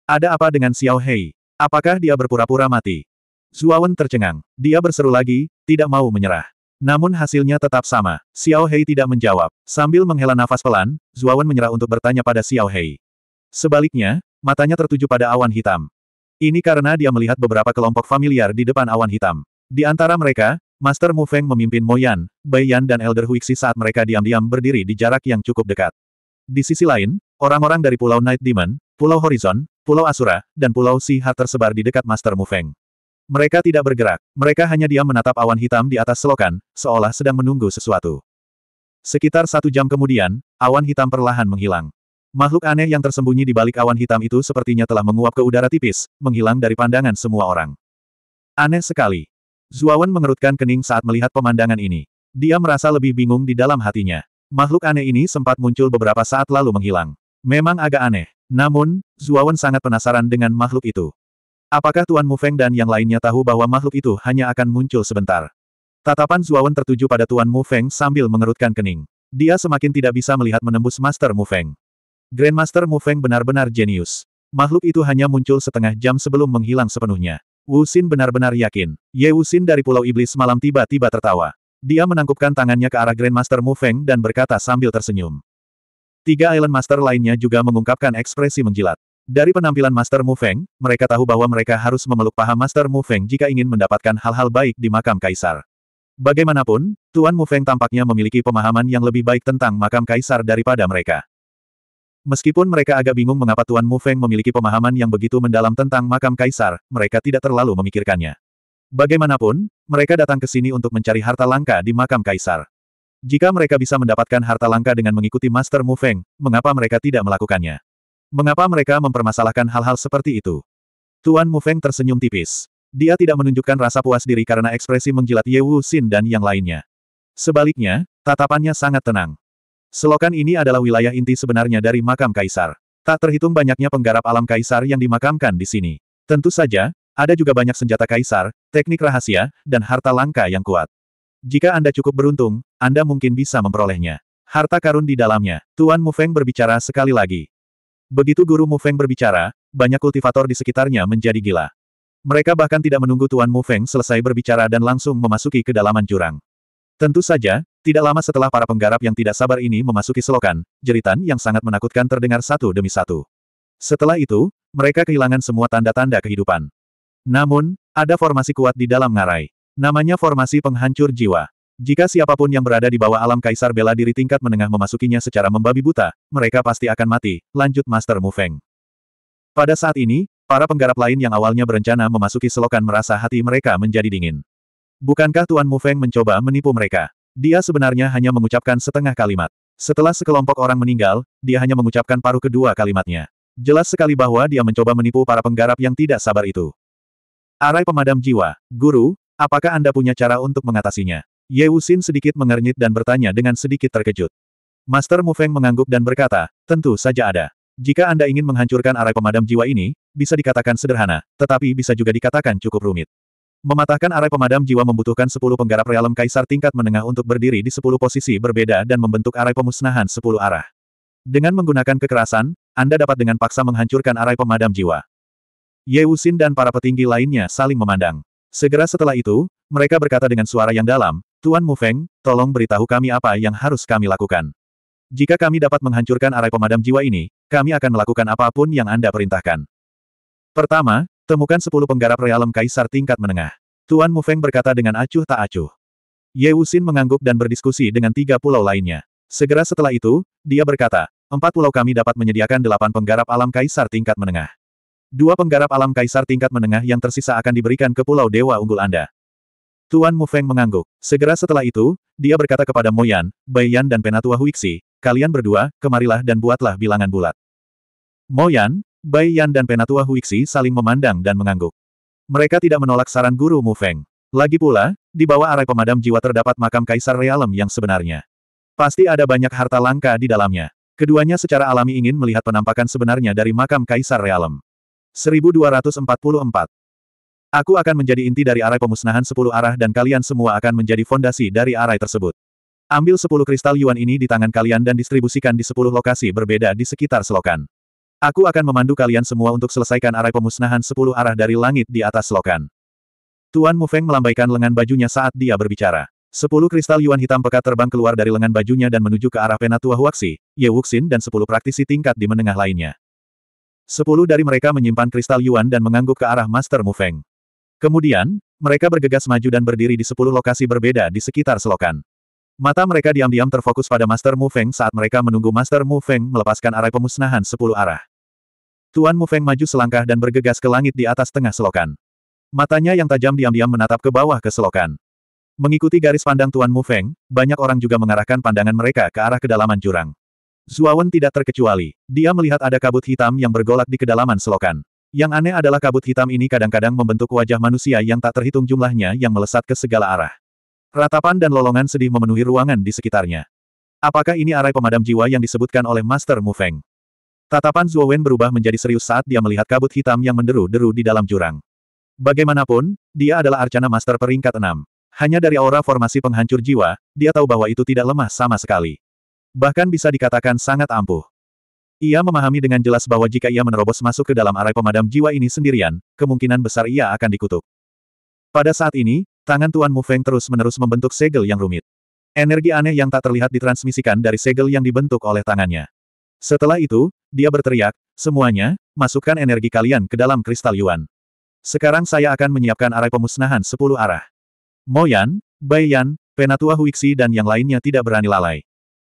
Ada apa dengan Xiao Hei? Apakah dia berpura-pura mati? Zuawan tercengang. Dia berseru lagi, tidak mau menyerah. Namun hasilnya tetap sama. Xiao Hei tidak menjawab. Sambil menghela nafas pelan, Zuawan menyerah untuk bertanya pada Xiao Hei. Sebaliknya, matanya tertuju pada awan hitam. Ini karena dia melihat beberapa kelompok familiar di depan awan hitam. Di antara mereka, Master Mu Feng memimpin Moyan, Bai dan Elder Huixi saat mereka diam-diam berdiri di jarak yang cukup dekat. Di sisi lain, orang-orang dari Pulau Night Demon, Pulau Horizon, Pulau Asura, dan Pulau Sihar tersebar di dekat Master Mu Feng. Mereka tidak bergerak, mereka hanya diam menatap awan hitam di atas selokan, seolah sedang menunggu sesuatu. Sekitar satu jam kemudian, awan hitam perlahan menghilang. Makhluk aneh yang tersembunyi di balik awan hitam itu sepertinya telah menguap ke udara tipis, menghilang dari pandangan semua orang. Aneh sekali, Zuawan mengerutkan kening saat melihat pemandangan ini. Dia merasa lebih bingung di dalam hatinya. Makhluk aneh ini sempat muncul beberapa saat lalu menghilang. Memang agak aneh. Namun, Zuawan sangat penasaran dengan makhluk itu. Apakah Tuan Mufeng dan yang lainnya tahu bahwa makhluk itu hanya akan muncul sebentar? Tatapan Zuawan tertuju pada Tuan Mufeng sambil mengerutkan kening. Dia semakin tidak bisa melihat menembus Master Mufeng. Grandmaster Mufeng benar-benar jenius. Makhluk itu hanya muncul setengah jam sebelum menghilang sepenuhnya. Wu Xin benar-benar yakin. Ye Wu Xin dari Pulau Iblis malam tiba-tiba tertawa. Dia menangkupkan tangannya ke arah Grandmaster Mu Feng dan berkata sambil tersenyum. Tiga Island Master lainnya juga mengungkapkan ekspresi menjilat. Dari penampilan Master Mu Feng, mereka tahu bahwa mereka harus memeluk paha Master Mu Feng jika ingin mendapatkan hal-hal baik di makam kaisar. Bagaimanapun, Tuan Mu Feng tampaknya memiliki pemahaman yang lebih baik tentang makam kaisar daripada mereka. Meskipun mereka agak bingung mengapa Tuan Mu Feng memiliki pemahaman yang begitu mendalam tentang makam kaisar, mereka tidak terlalu memikirkannya. Bagaimanapun, mereka datang ke sini untuk mencari harta langka di makam kaisar. Jika mereka bisa mendapatkan harta langka dengan mengikuti Master Mu Feng, mengapa mereka tidak melakukannya? Mengapa mereka mempermasalahkan hal-hal seperti itu? Tuan Mu Feng tersenyum tipis. Dia tidak menunjukkan rasa puas diri karena ekspresi menjilat Ye Wu Xin dan yang lainnya. Sebaliknya, tatapannya sangat tenang. Selokan ini adalah wilayah inti sebenarnya dari makam kaisar. Tak terhitung banyaknya penggarap alam kaisar yang dimakamkan di sini. Tentu saja, ada juga banyak senjata kaisar, teknik rahasia, dan harta langka yang kuat. Jika Anda cukup beruntung, Anda mungkin bisa memperolehnya. Harta karun di dalamnya. Tuan Mu Feng berbicara sekali lagi. Begitu guru Mu Feng berbicara, banyak kultivator di sekitarnya menjadi gila. Mereka bahkan tidak menunggu Tuan Mu Feng selesai berbicara dan langsung memasuki kedalaman jurang. Tentu saja, tidak lama setelah para penggarap yang tidak sabar ini memasuki selokan, jeritan yang sangat menakutkan terdengar satu demi satu. Setelah itu, mereka kehilangan semua tanda-tanda kehidupan. Namun, ada formasi kuat di dalam ngarai. Namanya formasi penghancur jiwa. Jika siapapun yang berada di bawah alam kaisar bela diri tingkat menengah memasukinya secara membabi buta, mereka pasti akan mati, lanjut Master Mu Feng. Pada saat ini, para penggarap lain yang awalnya berencana memasuki selokan merasa hati mereka menjadi dingin. Bukankah Tuan Mu Feng mencoba menipu mereka? Dia sebenarnya hanya mengucapkan setengah kalimat. Setelah sekelompok orang meninggal, dia hanya mengucapkan paruh kedua kalimatnya. Jelas sekali bahwa dia mencoba menipu para penggarap yang tidak sabar itu. Arai pemadam jiwa, guru, apakah Anda punya cara untuk mengatasinya? Ye Wuxin sedikit mengernyit dan bertanya dengan sedikit terkejut. Master Mu Feng mengangguk dan berkata, tentu saja ada. Jika Anda ingin menghancurkan arai pemadam jiwa ini, bisa dikatakan sederhana, tetapi bisa juga dikatakan cukup rumit. Mematahkan arai pemadam jiwa membutuhkan 10 penggarap realem kaisar tingkat menengah untuk berdiri di 10 posisi berbeda dan membentuk arai pemusnahan 10 arah. Dengan menggunakan kekerasan, Anda dapat dengan paksa menghancurkan arai pemadam jiwa. Ye Wuxin dan para petinggi lainnya saling memandang. Segera setelah itu, mereka berkata dengan suara yang dalam, Tuan Mu Feng, tolong beritahu kami apa yang harus kami lakukan. Jika kami dapat menghancurkan arai pemadam jiwa ini, kami akan melakukan apapun yang Anda perintahkan. Pertama, Temukan sepuluh penggarap realem kaisar tingkat menengah. Tuan Mu Feng berkata dengan acuh tak acuh. Ye Wuxin mengangguk dan berdiskusi dengan tiga pulau lainnya. Segera setelah itu, dia berkata, empat pulau kami dapat menyediakan delapan penggarap alam kaisar tingkat menengah. Dua penggarap alam kaisar tingkat menengah yang tersisa akan diberikan ke pulau dewa unggul Anda. Tuan Mu Feng mengangguk. Segera setelah itu, dia berkata kepada Moyan, Baiyan dan Penatua Huixi, kalian berdua, kemarilah dan buatlah bilangan bulat. Moyan, Bai Yan dan Penatua Huixi saling memandang dan mengangguk. Mereka tidak menolak saran guru Mu Feng. Lagi pula, di bawah arai pemadam jiwa terdapat makam Kaisar Realem yang sebenarnya. Pasti ada banyak harta langka di dalamnya. Keduanya secara alami ingin melihat penampakan sebenarnya dari makam Kaisar Realem. 1244 Aku akan menjadi inti dari arai pemusnahan sepuluh arah dan kalian semua akan menjadi fondasi dari arai tersebut. Ambil sepuluh kristal yuan ini di tangan kalian dan distribusikan di sepuluh lokasi berbeda di sekitar selokan. Aku akan memandu kalian semua untuk selesaikan arai pemusnahan sepuluh arah dari langit di atas selokan. Tuan Mu Feng melambaikan lengan bajunya saat dia berbicara. Sepuluh kristal yuan hitam pekat terbang keluar dari lengan bajunya dan menuju ke arah Penatua Huaxi, Ye Wuxin dan sepuluh praktisi tingkat di menengah lainnya. Sepuluh dari mereka menyimpan kristal yuan dan mengangguk ke arah Master Mu Feng. Kemudian, mereka bergegas maju dan berdiri di sepuluh lokasi berbeda di sekitar selokan. Mata mereka diam-diam terfokus pada Master Mu Feng saat mereka menunggu Master Mu Feng melepaskan arai pemusnahan sepuluh arah. Tuan Mu Feng maju selangkah dan bergegas ke langit di atas tengah selokan. Matanya yang tajam diam-diam menatap ke bawah ke selokan. Mengikuti garis pandang Tuan Mu Feng, banyak orang juga mengarahkan pandangan mereka ke arah kedalaman jurang. Zuawan tidak terkecuali. Dia melihat ada kabut hitam yang bergolak di kedalaman selokan. Yang aneh adalah kabut hitam ini kadang-kadang membentuk wajah manusia yang tak terhitung jumlahnya yang melesat ke segala arah. Ratapan dan lolongan sedih memenuhi ruangan di sekitarnya. Apakah ini arai pemadam jiwa yang disebutkan oleh Master Mufeng? Tatapan Zhuo Wen berubah menjadi serius saat dia melihat kabut hitam yang menderu-deru di dalam jurang. Bagaimanapun, dia adalah Arcana Master peringkat enam. Hanya dari aura formasi penghancur jiwa, dia tahu bahwa itu tidak lemah sama sekali. Bahkan bisa dikatakan sangat ampuh. Ia memahami dengan jelas bahwa jika ia menerobos masuk ke dalam arai pemadam jiwa ini sendirian, kemungkinan besar ia akan dikutuk. Pada saat ini, tangan Tuan Mu Feng terus-menerus membentuk segel yang rumit. Energi aneh yang tak terlihat ditransmisikan dari segel yang dibentuk oleh tangannya. Setelah itu, dia berteriak, semuanya, masukkan energi kalian ke dalam kristal Yuan. Sekarang saya akan menyiapkan arai pemusnahan sepuluh arah. Moyan, Baiyan, Penatua Huixi dan yang lainnya tidak berani lalai.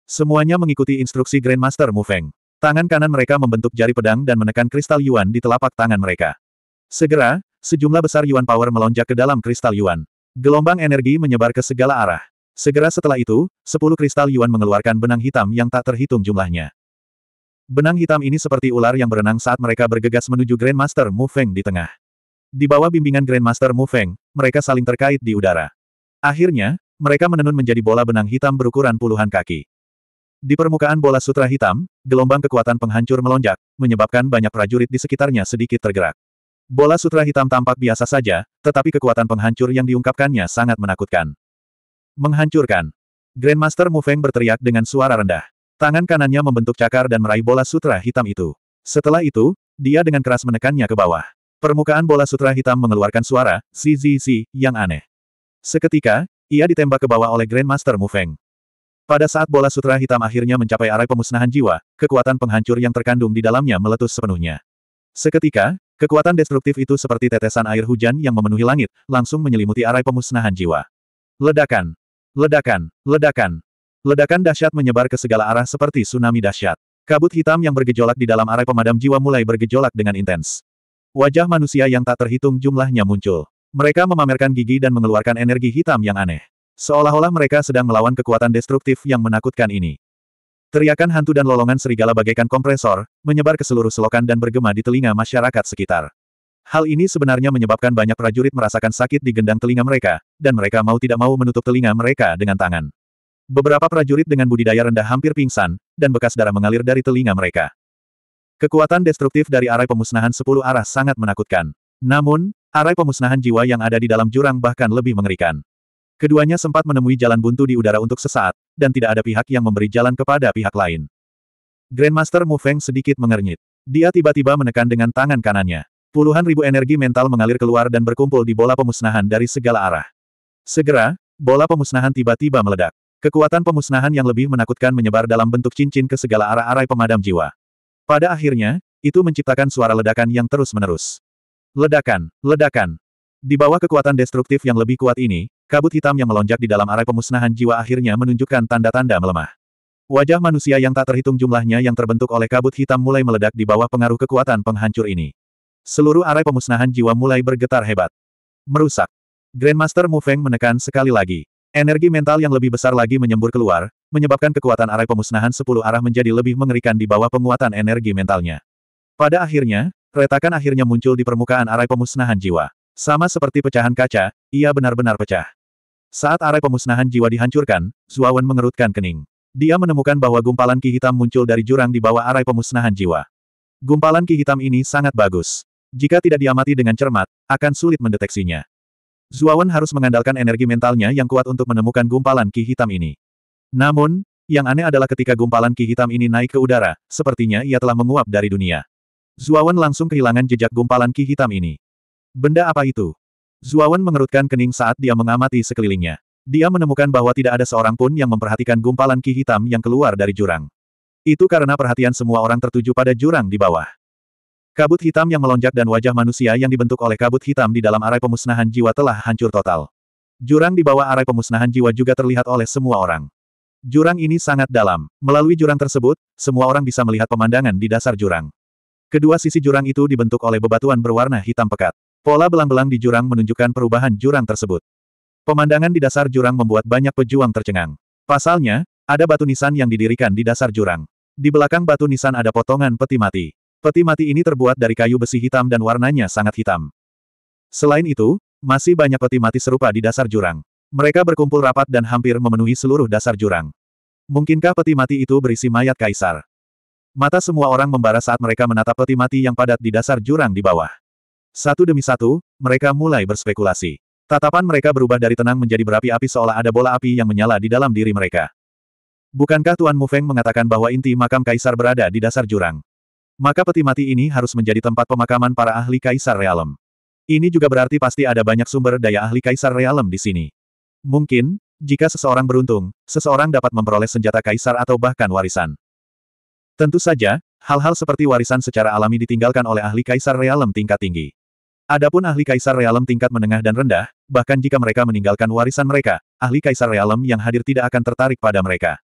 Semuanya mengikuti instruksi Grandmaster Mu Feng. Tangan kanan mereka membentuk jari pedang dan menekan kristal Yuan di telapak tangan mereka. Segera, sejumlah besar Yuan Power melonjak ke dalam kristal Yuan. Gelombang energi menyebar ke segala arah. Segera setelah itu, sepuluh kristal Yuan mengeluarkan benang hitam yang tak terhitung jumlahnya. Benang hitam ini seperti ular yang berenang saat mereka bergegas menuju Grandmaster Mu Feng di tengah. Di bawah bimbingan Grandmaster Mu Feng, mereka saling terkait di udara. Akhirnya, mereka menenun menjadi bola benang hitam berukuran puluhan kaki. Di permukaan bola sutra hitam, gelombang kekuatan penghancur melonjak, menyebabkan banyak prajurit di sekitarnya sedikit tergerak. Bola sutra hitam tampak biasa saja, tetapi kekuatan penghancur yang diungkapkannya sangat menakutkan. Menghancurkan. Grandmaster Mu Feng berteriak dengan suara rendah. Tangan kanannya membentuk cakar dan meraih bola sutra hitam itu. Setelah itu, dia dengan keras menekannya ke bawah. Permukaan bola sutra hitam mengeluarkan suara, si si si, yang aneh. Seketika, ia ditembak ke bawah oleh Grandmaster Mu Feng. Pada saat bola sutra hitam akhirnya mencapai arai pemusnahan jiwa, kekuatan penghancur yang terkandung di dalamnya meletus sepenuhnya. Seketika, kekuatan destruktif itu seperti tetesan air hujan yang memenuhi langit, langsung menyelimuti arai pemusnahan jiwa. Ledakan! Ledakan! Ledakan! Ledakan dahsyat menyebar ke segala arah seperti tsunami dahsyat. Kabut hitam yang bergejolak di dalam area pemadam jiwa mulai bergejolak dengan intens. Wajah manusia yang tak terhitung jumlahnya muncul. Mereka memamerkan gigi dan mengeluarkan energi hitam yang aneh. Seolah-olah mereka sedang melawan kekuatan destruktif yang menakutkan ini. Teriakan hantu dan lolongan serigala bagaikan kompresor, menyebar ke seluruh selokan dan bergema di telinga masyarakat sekitar. Hal ini sebenarnya menyebabkan banyak prajurit merasakan sakit di gendang telinga mereka, dan mereka mau tidak mau menutup telinga mereka dengan tangan. Beberapa prajurit dengan budidaya rendah hampir pingsan, dan bekas darah mengalir dari telinga mereka. Kekuatan destruktif dari arai pemusnahan sepuluh arah sangat menakutkan. Namun, arai pemusnahan jiwa yang ada di dalam jurang bahkan lebih mengerikan. Keduanya sempat menemui jalan buntu di udara untuk sesaat, dan tidak ada pihak yang memberi jalan kepada pihak lain. Grandmaster Mu Feng sedikit mengernyit. Dia tiba-tiba menekan dengan tangan kanannya. Puluhan ribu energi mental mengalir keluar dan berkumpul di bola pemusnahan dari segala arah. Segera, bola pemusnahan tiba-tiba meledak. Kekuatan pemusnahan yang lebih menakutkan menyebar dalam bentuk cincin ke segala arah-arai pemadam jiwa. Pada akhirnya, itu menciptakan suara ledakan yang terus-menerus. Ledakan, ledakan. Di bawah kekuatan destruktif yang lebih kuat ini, kabut hitam yang melonjak di dalam arai pemusnahan jiwa akhirnya menunjukkan tanda-tanda melemah. Wajah manusia yang tak terhitung jumlahnya yang terbentuk oleh kabut hitam mulai meledak di bawah pengaruh kekuatan penghancur ini. Seluruh arai pemusnahan jiwa mulai bergetar hebat. Merusak. Grandmaster Mu Feng menekan sekali lagi. Energi mental yang lebih besar lagi menyembur keluar, menyebabkan kekuatan arai pemusnahan sepuluh arah menjadi lebih mengerikan di bawah penguatan energi mentalnya. Pada akhirnya, retakan akhirnya muncul di permukaan arai pemusnahan jiwa. Sama seperti pecahan kaca, ia benar-benar pecah. Saat arai pemusnahan jiwa dihancurkan, Zuawan mengerutkan kening. Dia menemukan bahwa gumpalan ki hitam muncul dari jurang di bawah arai pemusnahan jiwa. Gumpalan ki hitam ini sangat bagus. Jika tidak diamati dengan cermat, akan sulit mendeteksinya. Zuawan harus mengandalkan energi mentalnya yang kuat untuk menemukan gumpalan ki hitam ini. Namun, yang aneh adalah ketika gumpalan ki hitam ini naik ke udara, sepertinya ia telah menguap dari dunia. Zuawan langsung kehilangan jejak gumpalan ki hitam ini. Benda apa itu? Zuawan mengerutkan kening saat dia mengamati sekelilingnya. Dia menemukan bahwa tidak ada seorang pun yang memperhatikan gumpalan ki hitam yang keluar dari jurang. Itu karena perhatian semua orang tertuju pada jurang di bawah. Kabut hitam yang melonjak dan wajah manusia yang dibentuk oleh kabut hitam di dalam arai pemusnahan jiwa telah hancur total. Jurang di bawah arai pemusnahan jiwa juga terlihat oleh semua orang. Jurang ini sangat dalam. Melalui jurang tersebut, semua orang bisa melihat pemandangan di dasar jurang. Kedua sisi jurang itu dibentuk oleh bebatuan berwarna hitam pekat. Pola belang-belang di jurang menunjukkan perubahan jurang tersebut. Pemandangan di dasar jurang membuat banyak pejuang tercengang. Pasalnya, ada batu nisan yang didirikan di dasar jurang. Di belakang batu nisan ada potongan peti mati. Peti mati ini terbuat dari kayu besi hitam dan warnanya sangat hitam. Selain itu, masih banyak peti mati serupa di dasar jurang. Mereka berkumpul rapat dan hampir memenuhi seluruh dasar jurang. Mungkinkah peti mati itu berisi mayat kaisar? Mata semua orang membara saat mereka menatap peti mati yang padat di dasar jurang di bawah. Satu demi satu, mereka mulai berspekulasi. Tatapan mereka berubah dari tenang menjadi berapi-api seolah ada bola api yang menyala di dalam diri mereka. Bukankah Tuan Mu Feng mengatakan bahwa inti makam kaisar berada di dasar jurang? Maka peti mati ini harus menjadi tempat pemakaman para ahli Kaisar Realem. Ini juga berarti pasti ada banyak sumber daya ahli Kaisar Realem di sini. Mungkin, jika seseorang beruntung, seseorang dapat memperoleh senjata Kaisar atau bahkan warisan. Tentu saja, hal-hal seperti warisan secara alami ditinggalkan oleh ahli Kaisar Realem tingkat tinggi. Adapun ahli kaisar realem tingkat menengah dan rendah, bahkan jika mereka meninggalkan warisan mereka, ahli kaisar realem yang hadir tidak akan tertarik pada mereka.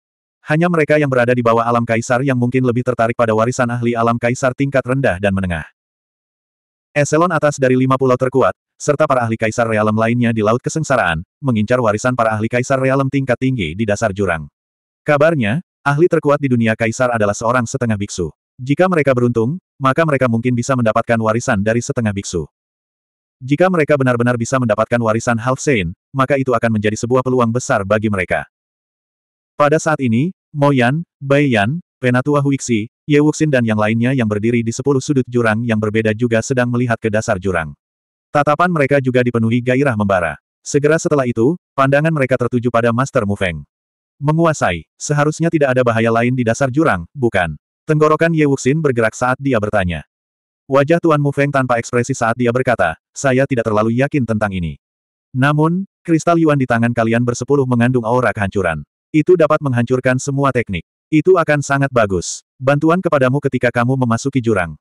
Hanya mereka yang berada di bawah alam kaisar yang mungkin lebih tertarik pada warisan ahli alam kaisar tingkat rendah dan menengah. Eselon atas dari lima pulau terkuat, serta para ahli kaisar realem lainnya di Laut Kesengsaraan, mengincar warisan para ahli kaisar realem tingkat tinggi di dasar jurang. Kabarnya, ahli terkuat di dunia kaisar adalah seorang setengah biksu. Jika mereka beruntung, maka mereka mungkin bisa mendapatkan warisan dari setengah biksu. Jika mereka benar-benar bisa mendapatkan warisan Half sein maka itu akan menjadi sebuah peluang besar bagi mereka. Pada saat ini, Mo Yan, Moyan, Yan, Penatua Huixi, Ye Wuxin dan yang lainnya yang berdiri di sepuluh sudut jurang yang berbeda juga sedang melihat ke dasar jurang. Tatapan mereka juga dipenuhi gairah membara. Segera setelah itu, pandangan mereka tertuju pada Master Mu Feng. Menguasai, seharusnya tidak ada bahaya lain di dasar jurang, bukan? Tenggorokan Ye Wuxin bergerak saat dia bertanya. Wajah Tuan Mu Feng tanpa ekspresi saat dia berkata, saya tidak terlalu yakin tentang ini. Namun, kristal Yuan di tangan kalian bersepuluh mengandung aura kehancuran. Itu dapat menghancurkan semua teknik. Itu akan sangat bagus. Bantuan kepadamu ketika kamu memasuki jurang.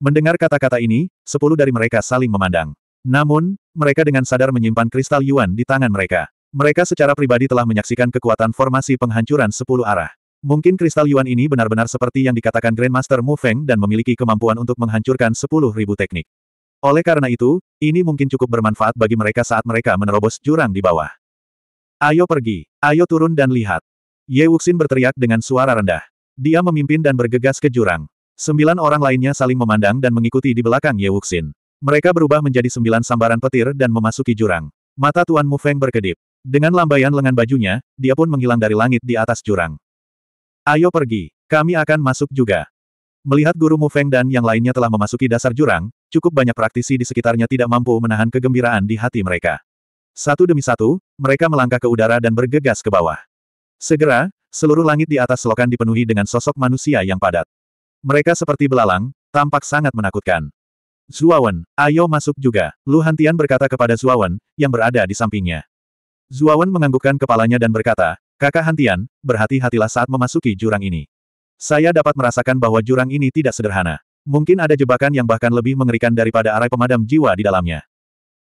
Mendengar kata-kata ini, sepuluh dari mereka saling memandang. Namun, mereka dengan sadar menyimpan kristal Yuan di tangan mereka. Mereka secara pribadi telah menyaksikan kekuatan formasi penghancuran sepuluh arah. Mungkin kristal Yuan ini benar-benar seperti yang dikatakan Grandmaster Mu Feng dan memiliki kemampuan untuk menghancurkan sepuluh ribu teknik. Oleh karena itu, ini mungkin cukup bermanfaat bagi mereka saat mereka menerobos jurang di bawah. Ayo pergi, ayo turun dan lihat. Ye Wuxin berteriak dengan suara rendah. Dia memimpin dan bergegas ke jurang. Sembilan orang lainnya saling memandang dan mengikuti di belakang Ye Wuxin. Mereka berubah menjadi sembilan sambaran petir dan memasuki jurang. Mata Tuan Mu Feng berkedip. Dengan lambaian lengan bajunya, dia pun menghilang dari langit di atas jurang. Ayo pergi, kami akan masuk juga. Melihat guru Mu Feng dan yang lainnya telah memasuki dasar jurang, cukup banyak praktisi di sekitarnya tidak mampu menahan kegembiraan di hati mereka. Satu demi satu, mereka melangkah ke udara dan bergegas ke bawah. Segera, seluruh langit di atas selokan dipenuhi dengan sosok manusia yang padat. Mereka seperti belalang, tampak sangat menakutkan. Zuawan, ayo masuk juga, Lu Hantian berkata kepada Zuawan, yang berada di sampingnya. Zuawan menganggukkan kepalanya dan berkata, Kakak Hantian, berhati-hatilah saat memasuki jurang ini. Saya dapat merasakan bahwa jurang ini tidak sederhana. Mungkin ada jebakan yang bahkan lebih mengerikan daripada arai pemadam jiwa di dalamnya.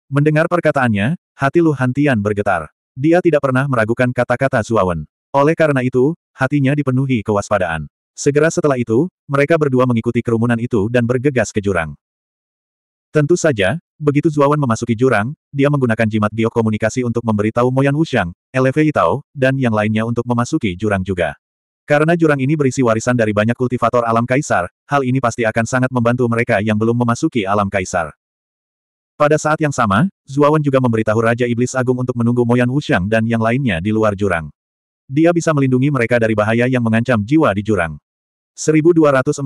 Mendengar perkataannya, hati Lu Hantian bergetar. Dia tidak pernah meragukan kata-kata Zuawan. Oleh karena itu, hatinya dipenuhi kewaspadaan. Segera setelah itu, mereka berdua mengikuti kerumunan itu dan bergegas ke jurang. Tentu saja, begitu Zuawan memasuki jurang, dia menggunakan jimat biokomunikasi untuk memberitahu Moyan Wuxiang, Eleve Yitao, dan yang lainnya untuk memasuki jurang juga. Karena jurang ini berisi warisan dari banyak kultivator alam kaisar, hal ini pasti akan sangat membantu mereka yang belum memasuki alam kaisar. Pada saat yang sama, Zuawan juga memberitahu Raja Iblis Agung untuk menunggu Moyan Wushang dan yang lainnya di luar jurang. Dia bisa melindungi mereka dari bahaya yang mengancam jiwa di jurang. 1245.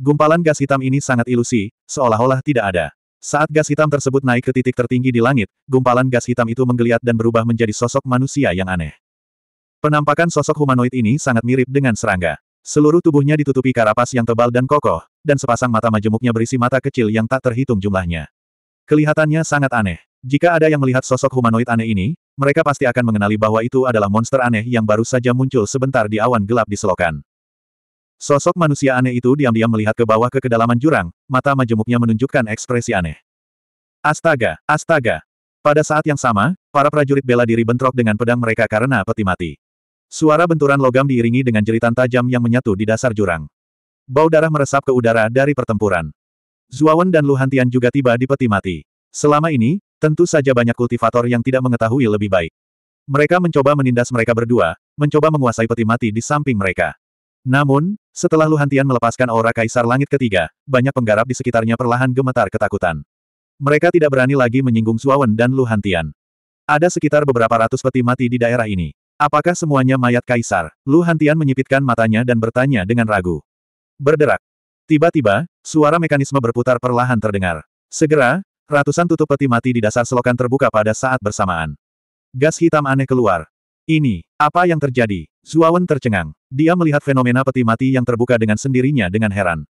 Gumpalan gas hitam ini sangat ilusi, seolah-olah tidak ada. Saat gas hitam tersebut naik ke titik tertinggi di langit, gumpalan gas hitam itu menggeliat dan berubah menjadi sosok manusia yang aneh. Penampakan sosok humanoid ini sangat mirip dengan serangga. Seluruh tubuhnya ditutupi karapas yang tebal dan kokoh, dan sepasang mata majemuknya berisi mata kecil yang tak terhitung jumlahnya. Kelihatannya sangat aneh. Jika ada yang melihat sosok humanoid aneh ini, mereka pasti akan mengenali bahwa itu adalah monster aneh yang baru saja muncul sebentar di awan gelap di selokan. Sosok manusia aneh itu diam-diam melihat ke bawah ke kedalaman jurang, mata majemuknya menunjukkan ekspresi aneh. Astaga, astaga. Pada saat yang sama, para prajurit bela diri bentrok dengan pedang mereka karena peti mati. Suara benturan logam diiringi dengan jeritan tajam yang menyatu di dasar jurang. Bau darah meresap ke udara dari pertempuran. Zuawan dan Luhantian juga tiba di peti mati. Selama ini, tentu saja banyak kultivator yang tidak mengetahui lebih baik. Mereka mencoba menindas mereka berdua, mencoba menguasai peti mati di samping mereka. Namun, setelah Luhantian melepaskan aura Kaisar Langit ketiga, banyak penggarap di sekitarnya perlahan gemetar ketakutan. Mereka tidak berani lagi menyinggung Zuawan dan Luhantian. Ada sekitar beberapa ratus peti mati di daerah ini. Apakah semuanya mayat Kaisar? Luhantian menyipitkan matanya dan bertanya dengan ragu. Berderak. Tiba-tiba, suara mekanisme berputar perlahan terdengar. Segera, ratusan tutup peti mati di dasar selokan terbuka pada saat bersamaan. Gas hitam aneh keluar. Ini, apa yang terjadi? Zuawan tercengang. Dia melihat fenomena peti mati yang terbuka dengan sendirinya dengan heran.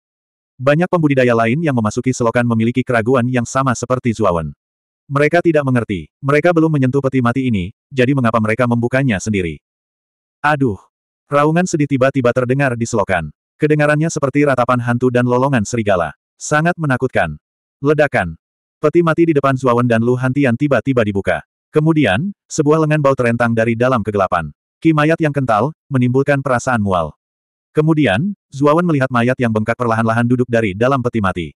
Banyak pembudidaya lain yang memasuki selokan memiliki keraguan yang sama seperti Zuawan. Mereka tidak mengerti. Mereka belum menyentuh peti mati ini, jadi mengapa mereka membukanya sendiri? Aduh. Raungan sedih tiba-tiba terdengar di selokan. Kedengarannya seperti ratapan hantu dan lolongan serigala. Sangat menakutkan. Ledakan. Peti mati di depan Zuawan dan Lu Hantian tiba-tiba dibuka. Kemudian, sebuah lengan bau terentang dari dalam kegelapan. Ki mayat yang kental, menimbulkan perasaan mual. Kemudian, Zuawan melihat mayat yang bengkak perlahan-lahan duduk dari dalam peti mati.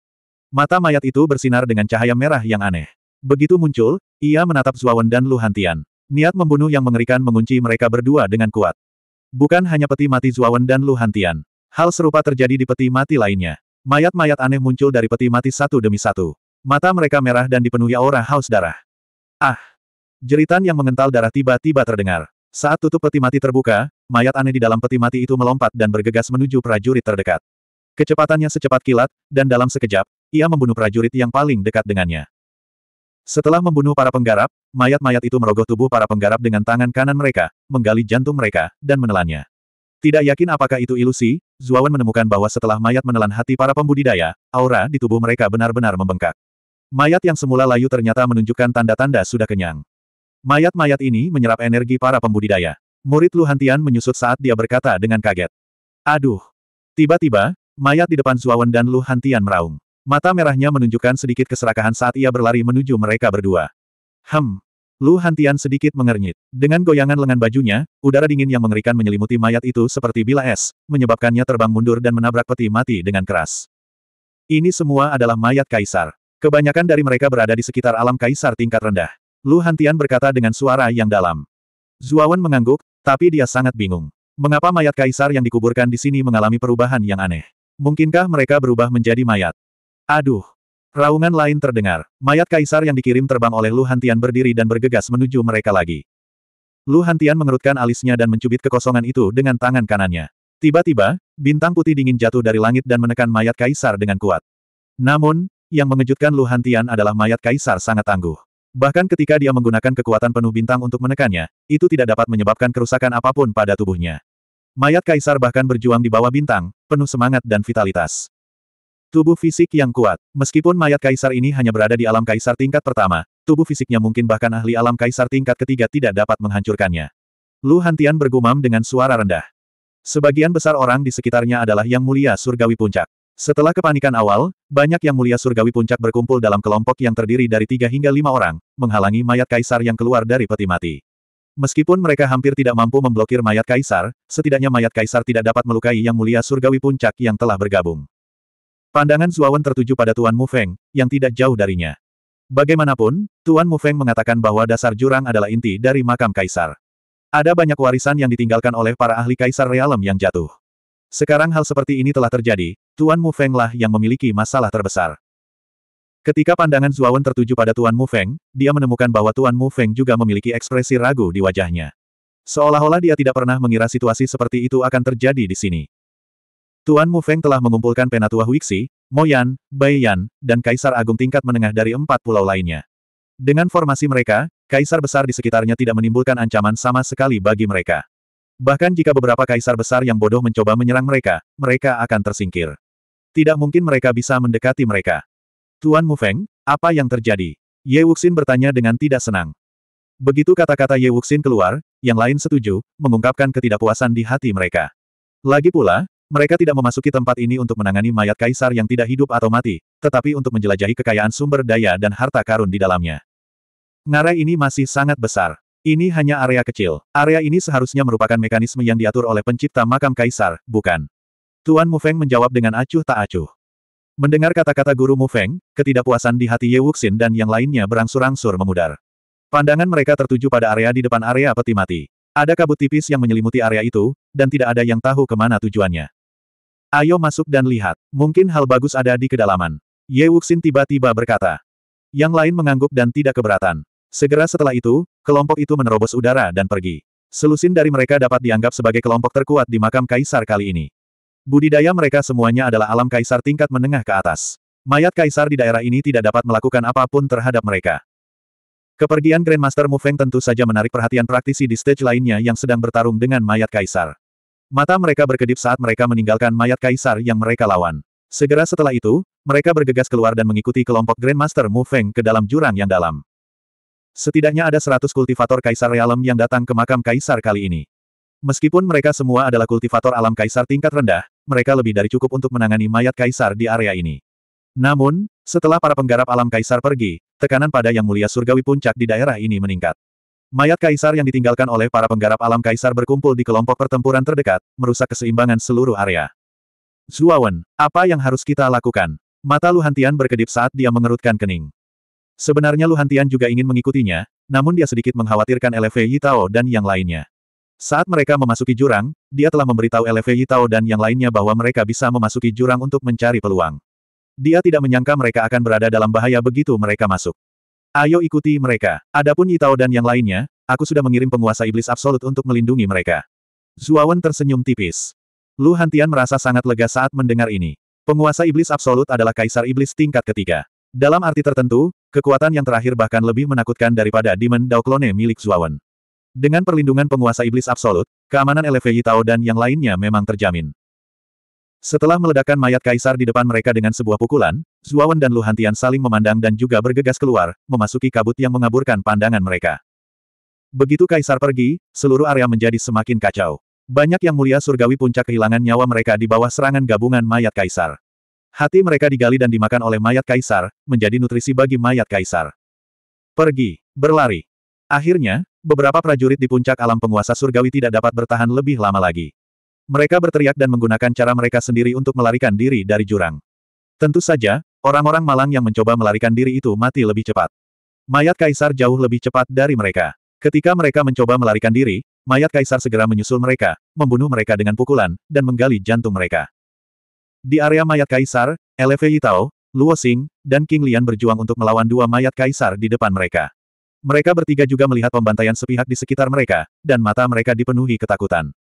Mata mayat itu bersinar dengan cahaya merah yang aneh. Begitu muncul, ia menatap Zuawan dan Lu Hantian. Niat membunuh yang mengerikan mengunci mereka berdua dengan kuat. Bukan hanya peti mati Zuawan dan Lu Hantian. Hal serupa terjadi di peti mati lainnya. Mayat-mayat aneh muncul dari peti mati satu demi satu. Mata mereka merah dan dipenuhi aura haus darah. Ah! Jeritan yang mengental darah tiba-tiba terdengar. Saat tutup peti mati terbuka, mayat aneh di dalam peti mati itu melompat dan bergegas menuju prajurit terdekat. Kecepatannya secepat kilat, dan dalam sekejap, ia membunuh prajurit yang paling dekat dengannya. Setelah membunuh para penggarap, mayat-mayat itu merogoh tubuh para penggarap dengan tangan kanan mereka, menggali jantung mereka, dan menelannya. Tidak yakin apakah itu ilusi, Zuawan menemukan bahwa setelah mayat menelan hati para pembudidaya, aura di tubuh mereka benar-benar membengkak. Mayat yang semula layu ternyata menunjukkan tanda-tanda sudah kenyang. Mayat-mayat ini menyerap energi para pembudidaya. Murid Luhantian menyusut saat dia berkata dengan kaget. Aduh! Tiba-tiba, mayat di depan Zuawan dan Luhantian meraung. Mata merahnya menunjukkan sedikit keserakahan saat ia berlari menuju mereka berdua. Hem, Lu Hantian sedikit mengernyit. Dengan goyangan lengan bajunya, udara dingin yang mengerikan menyelimuti mayat itu seperti bila es, menyebabkannya terbang mundur dan menabrak peti mati dengan keras. Ini semua adalah mayat kaisar. Kebanyakan dari mereka berada di sekitar alam kaisar tingkat rendah. Lu Hantian berkata dengan suara yang dalam. Zuawan mengangguk, tapi dia sangat bingung. Mengapa mayat kaisar yang dikuburkan di sini mengalami perubahan yang aneh? Mungkinkah mereka berubah menjadi mayat? Aduh, Raungan lain terdengar. Mayat kaisar yang dikirim terbang oleh Lu Hantian berdiri dan bergegas menuju mereka lagi. Lu Hantian mengerutkan alisnya dan mencubit kekosongan itu dengan tangan kanannya. Tiba-tiba, bintang putih dingin jatuh dari langit dan menekan mayat kaisar dengan kuat. Namun, yang mengejutkan Lu Hantian adalah mayat kaisar sangat tangguh. Bahkan ketika dia menggunakan kekuatan penuh bintang untuk menekannya, itu tidak dapat menyebabkan kerusakan apapun pada tubuhnya. Mayat kaisar bahkan berjuang di bawah bintang, penuh semangat dan vitalitas. Tubuh fisik yang kuat. Meskipun mayat kaisar ini hanya berada di alam kaisar tingkat pertama, tubuh fisiknya mungkin bahkan ahli alam kaisar tingkat ketiga tidak dapat menghancurkannya. Lu Hantian bergumam dengan suara rendah. Sebagian besar orang di sekitarnya adalah yang mulia surgawi puncak. Setelah kepanikan awal, banyak yang mulia surgawi puncak berkumpul dalam kelompok yang terdiri dari tiga hingga lima orang, menghalangi mayat kaisar yang keluar dari peti mati. Meskipun mereka hampir tidak mampu memblokir mayat kaisar, setidaknya mayat kaisar tidak dapat melukai yang mulia surgawi puncak yang telah bergabung. Pandangan Zuawan tertuju pada Tuan Mu Feng, yang tidak jauh darinya. Bagaimanapun, Tuan Mu Feng mengatakan bahwa dasar jurang adalah inti dari makam kaisar. Ada banyak warisan yang ditinggalkan oleh para ahli kaisar realem yang jatuh. Sekarang hal seperti ini telah terjadi, Tuan Mu Feng lah yang memiliki masalah terbesar. Ketika pandangan Zuawan tertuju pada Tuan Mu Feng, dia menemukan bahwa Tuan Mu Feng juga memiliki ekspresi ragu di wajahnya. Seolah-olah dia tidak pernah mengira situasi seperti itu akan terjadi di sini. Tuan Mu Feng telah mengumpulkan penatua Huixi, Moyan, Baiyan, dan Kaisar Agung tingkat menengah dari empat pulau lainnya. Dengan formasi mereka, kaisar besar di sekitarnya tidak menimbulkan ancaman sama sekali bagi mereka. Bahkan jika beberapa kaisar besar yang bodoh mencoba menyerang mereka, mereka akan tersingkir. Tidak mungkin mereka bisa mendekati mereka. Tuan Mu Feng, apa yang terjadi? Ye Wuxin bertanya dengan tidak senang. Begitu kata-kata Ye Wuxin keluar, yang lain setuju, mengungkapkan ketidakpuasan di hati mereka. Lagi pula, mereka tidak memasuki tempat ini untuk menangani mayat kaisar yang tidak hidup atau mati, tetapi untuk menjelajahi kekayaan sumber daya dan harta karun di dalamnya. Ngarai ini masih sangat besar. Ini hanya area kecil. Area ini seharusnya merupakan mekanisme yang diatur oleh pencipta makam kaisar, bukan? Tuan Mu Feng menjawab dengan acuh tak acuh. Mendengar kata-kata guru Mu Feng, ketidakpuasan di hati Ye Wuxin dan yang lainnya berangsur-angsur memudar. Pandangan mereka tertuju pada area di depan area peti mati. Ada kabut tipis yang menyelimuti area itu, dan tidak ada yang tahu kemana tujuannya. Ayo masuk dan lihat, mungkin hal bagus ada di kedalaman. Ye Wuxin tiba-tiba berkata. Yang lain mengangguk dan tidak keberatan. Segera setelah itu, kelompok itu menerobos udara dan pergi. Selusin dari mereka dapat dianggap sebagai kelompok terkuat di makam kaisar kali ini. Budidaya mereka semuanya adalah alam kaisar tingkat menengah ke atas. Mayat kaisar di daerah ini tidak dapat melakukan apapun terhadap mereka. Kepergian Grandmaster Mu Feng tentu saja menarik perhatian praktisi di stage lainnya yang sedang bertarung dengan mayat kaisar. Mata mereka berkedip saat mereka meninggalkan mayat kaisar yang mereka lawan. Segera setelah itu, mereka bergegas keluar dan mengikuti kelompok Grandmaster Mu Feng ke dalam jurang yang dalam. Setidaknya ada seratus kultivator kaisar realem yang datang ke makam kaisar kali ini. Meskipun mereka semua adalah kultivator alam kaisar tingkat rendah, mereka lebih dari cukup untuk menangani mayat kaisar di area ini. Namun, setelah para penggarap alam kaisar pergi, tekanan pada Yang Mulia Surgawi Puncak di daerah ini meningkat. Mayat kaisar yang ditinggalkan oleh para penggarap alam kaisar berkumpul di kelompok pertempuran terdekat, merusak keseimbangan seluruh area. Zuawan, apa yang harus kita lakukan? Mata Luhantian berkedip saat dia mengerutkan kening. Sebenarnya Luhantian juga ingin mengikutinya, namun dia sedikit mengkhawatirkan Eleve Yitao dan yang lainnya. Saat mereka memasuki jurang, dia telah memberitahu Eleve Yitao dan yang lainnya bahwa mereka bisa memasuki jurang untuk mencari peluang. Dia tidak menyangka mereka akan berada dalam bahaya begitu mereka masuk. Ayo ikuti mereka. Adapun Yitao dan yang lainnya, aku sudah mengirim penguasa iblis absolut untuk melindungi mereka. Zuawan tersenyum tipis. Lu Hantian merasa sangat lega saat mendengar ini. Penguasa iblis absolut adalah kaisar iblis tingkat ketiga. Dalam arti tertentu, kekuatan yang terakhir bahkan lebih menakutkan daripada Demon Dao milik Zuawan. Dengan perlindungan penguasa iblis absolut, keamanan LV Yitao dan yang lainnya memang terjamin. Setelah meledakkan mayat kaisar di depan mereka dengan sebuah pukulan, Zuawan dan Luhantian saling memandang dan juga bergegas keluar, memasuki kabut yang mengaburkan pandangan mereka. Begitu kaisar pergi, seluruh area menjadi semakin kacau. Banyak yang mulia surgawi puncak kehilangan nyawa mereka di bawah serangan gabungan mayat kaisar. Hati mereka digali dan dimakan oleh mayat kaisar, menjadi nutrisi bagi mayat kaisar. Pergi, berlari. Akhirnya, beberapa prajurit di puncak alam penguasa surgawi tidak dapat bertahan lebih lama lagi. Mereka berteriak dan menggunakan cara mereka sendiri untuk melarikan diri dari jurang. Tentu saja, orang-orang malang yang mencoba melarikan diri itu mati lebih cepat. Mayat kaisar jauh lebih cepat dari mereka. Ketika mereka mencoba melarikan diri, mayat kaisar segera menyusul mereka, membunuh mereka dengan pukulan, dan menggali jantung mereka. Di area mayat kaisar, Elefe Yitao, Luo Xing, dan King Lian berjuang untuk melawan dua mayat kaisar di depan mereka. Mereka bertiga juga melihat pembantaian sepihak di sekitar mereka, dan mata mereka dipenuhi ketakutan.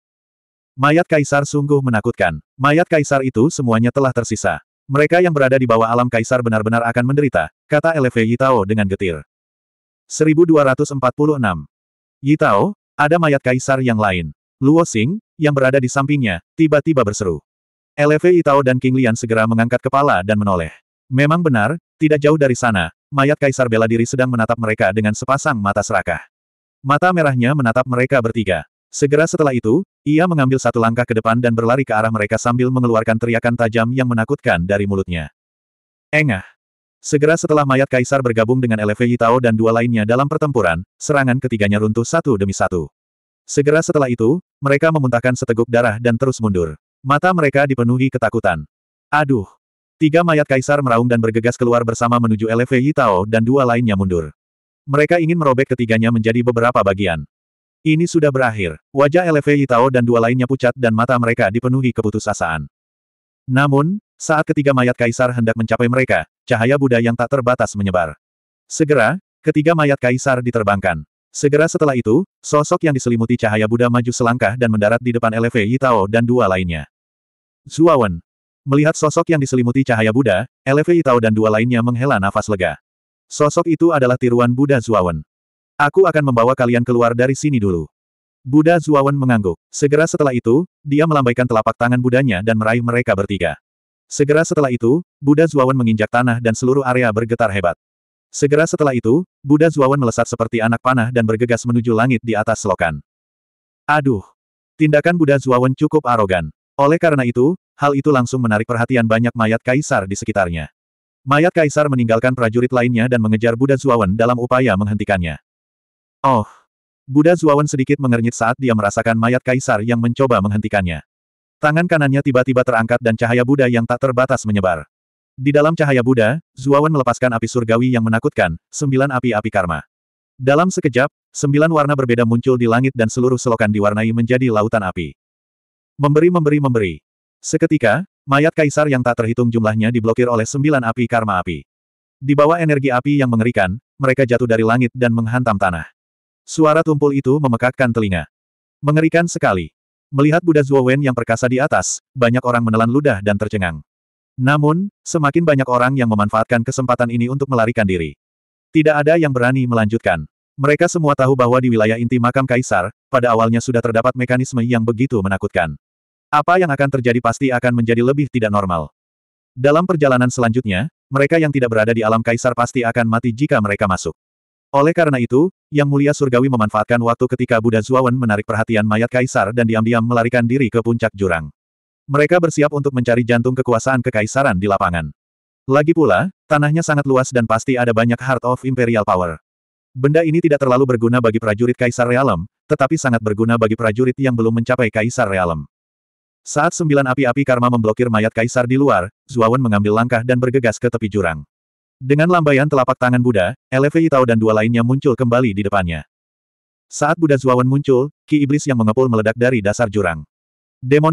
Mayat kaisar sungguh menakutkan. Mayat kaisar itu semuanya telah tersisa. Mereka yang berada di bawah alam kaisar benar-benar akan menderita, kata LV Yitao dengan getir. 1246. Yitao, ada mayat kaisar yang lain. Luo Xing, yang berada di sampingnya, tiba-tiba berseru. LV Yitao dan King Lian segera mengangkat kepala dan menoleh. Memang benar, tidak jauh dari sana, mayat kaisar bela diri sedang menatap mereka dengan sepasang mata serakah. Mata merahnya menatap mereka bertiga. Segera setelah itu, ia mengambil satu langkah ke depan dan berlari ke arah mereka sambil mengeluarkan teriakan tajam yang menakutkan dari mulutnya. Engah! Segera setelah mayat kaisar bergabung dengan LV Yitao dan dua lainnya dalam pertempuran, serangan ketiganya runtuh satu demi satu. Segera setelah itu, mereka memuntahkan seteguk darah dan terus mundur. Mata mereka dipenuhi ketakutan. Aduh! Tiga mayat kaisar meraung dan bergegas keluar bersama menuju LV Yitao dan dua lainnya mundur. Mereka ingin merobek ketiganya menjadi beberapa bagian. Ini sudah berakhir. Wajah LV Itao dan dua lainnya pucat dan mata mereka dipenuhi keputusasaan. Namun, saat ketiga mayat kaisar hendak mencapai mereka, cahaya Buddha yang tak terbatas menyebar. Segera, ketiga mayat kaisar diterbangkan. Segera setelah itu, sosok yang diselimuti cahaya Buddha maju selangkah dan mendarat di depan LV Itao dan dua lainnya. Zuawan. Melihat sosok yang diselimuti cahaya Buddha, LV Itao dan dua lainnya menghela nafas lega. Sosok itu adalah tiruan Buddha Zuawan. Aku akan membawa kalian keluar dari sini dulu. Buddha Zuawan mengangguk. Segera setelah itu, dia melambaikan telapak tangan Budanya dan meraih mereka bertiga. Segera setelah itu, Buddha Zuawan menginjak tanah dan seluruh area bergetar hebat. Segera setelah itu, Buddha Zuawan melesat seperti anak panah dan bergegas menuju langit di atas selokan. Aduh! Tindakan Buddha Zuawan cukup arogan. Oleh karena itu, hal itu langsung menarik perhatian banyak mayat kaisar di sekitarnya. Mayat kaisar meninggalkan prajurit lainnya dan mengejar Buddha Zuawan dalam upaya menghentikannya. Oh! Buddha Zuawan sedikit mengernyit saat dia merasakan mayat kaisar yang mencoba menghentikannya. Tangan kanannya tiba-tiba terangkat dan cahaya Buddha yang tak terbatas menyebar. Di dalam cahaya Buddha, Zuawan melepaskan api surgawi yang menakutkan, sembilan api-api karma. Dalam sekejap, sembilan warna berbeda muncul di langit dan seluruh selokan diwarnai menjadi lautan api. Memberi memberi memberi. Seketika, mayat kaisar yang tak terhitung jumlahnya diblokir oleh sembilan api karma api. Di bawah energi api yang mengerikan, mereka jatuh dari langit dan menghantam tanah. Suara tumpul itu memekakkan telinga. Mengerikan sekali. Melihat Buddha Wen yang perkasa di atas, banyak orang menelan ludah dan tercengang. Namun, semakin banyak orang yang memanfaatkan kesempatan ini untuk melarikan diri. Tidak ada yang berani melanjutkan. Mereka semua tahu bahwa di wilayah inti makam kaisar, pada awalnya sudah terdapat mekanisme yang begitu menakutkan. Apa yang akan terjadi pasti akan menjadi lebih tidak normal. Dalam perjalanan selanjutnya, mereka yang tidak berada di alam kaisar pasti akan mati jika mereka masuk. Oleh karena itu, Yang Mulia Surgawi memanfaatkan waktu ketika Buddha Zuawan menarik perhatian mayat kaisar dan diam-diam melarikan diri ke puncak jurang. Mereka bersiap untuk mencari jantung kekuasaan kekaisaran di lapangan. Lagi pula, tanahnya sangat luas dan pasti ada banyak Heart of Imperial Power. Benda ini tidak terlalu berguna bagi prajurit Kaisar Realem, tetapi sangat berguna bagi prajurit yang belum mencapai Kaisar Realem. Saat sembilan api-api karma memblokir mayat Kaisar di luar, Zuawan mengambil langkah dan bergegas ke tepi jurang. Dengan lambaian telapak tangan Buddha, Elevei Tao dan dua lainnya muncul kembali di depannya. Saat Buddha Zuawan muncul, ki iblis yang mengepul meledak dari dasar jurang.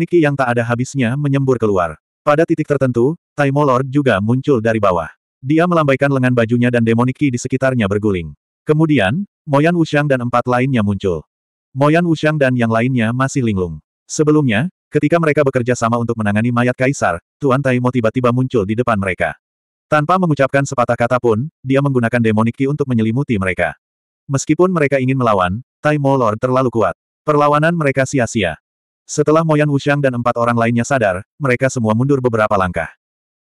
Ki yang tak ada habisnya menyembur keluar. Pada titik tertentu, Taimo Lord juga muncul dari bawah. Dia melambaikan lengan bajunya dan Ki di sekitarnya berguling. Kemudian, Moyan Wushang dan empat lainnya muncul. Moyan Wushang dan yang lainnya masih linglung. Sebelumnya, ketika mereka bekerja sama untuk menangani mayat kaisar, Tuan Taimo tiba-tiba muncul di depan mereka. Tanpa mengucapkan sepatah kata pun, dia menggunakan demonik untuk menyelimuti mereka. Meskipun mereka ingin melawan, Tai Lord terlalu kuat. Perlawanan mereka sia-sia. Setelah Moyan Wushang dan empat orang lainnya sadar, mereka semua mundur beberapa langkah.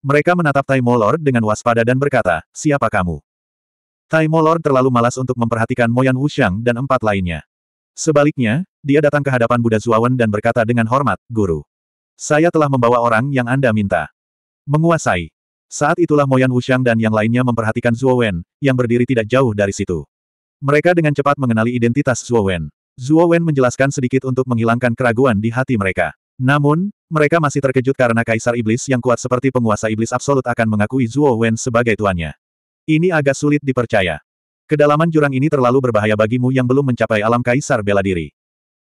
Mereka menatap Tai Lord dengan waspada dan berkata, siapa kamu? Tai Lord terlalu malas untuk memperhatikan Moyan Wushang dan empat lainnya. Sebaliknya, dia datang ke hadapan Buddha Zuawan dan berkata dengan hormat, Guru. Saya telah membawa orang yang Anda minta. Menguasai. Saat itulah Moyan Wuxiang dan yang lainnya memperhatikan Zhuo Wen, yang berdiri tidak jauh dari situ. Mereka dengan cepat mengenali identitas Zhuo Wen. Zhuo Wen menjelaskan sedikit untuk menghilangkan keraguan di hati mereka. Namun, mereka masih terkejut karena Kaisar Iblis yang kuat seperti penguasa Iblis Absolut akan mengakui Zhuo Wen sebagai tuannya. Ini agak sulit dipercaya. Kedalaman jurang ini terlalu berbahaya bagimu yang belum mencapai alam Kaisar bela diri.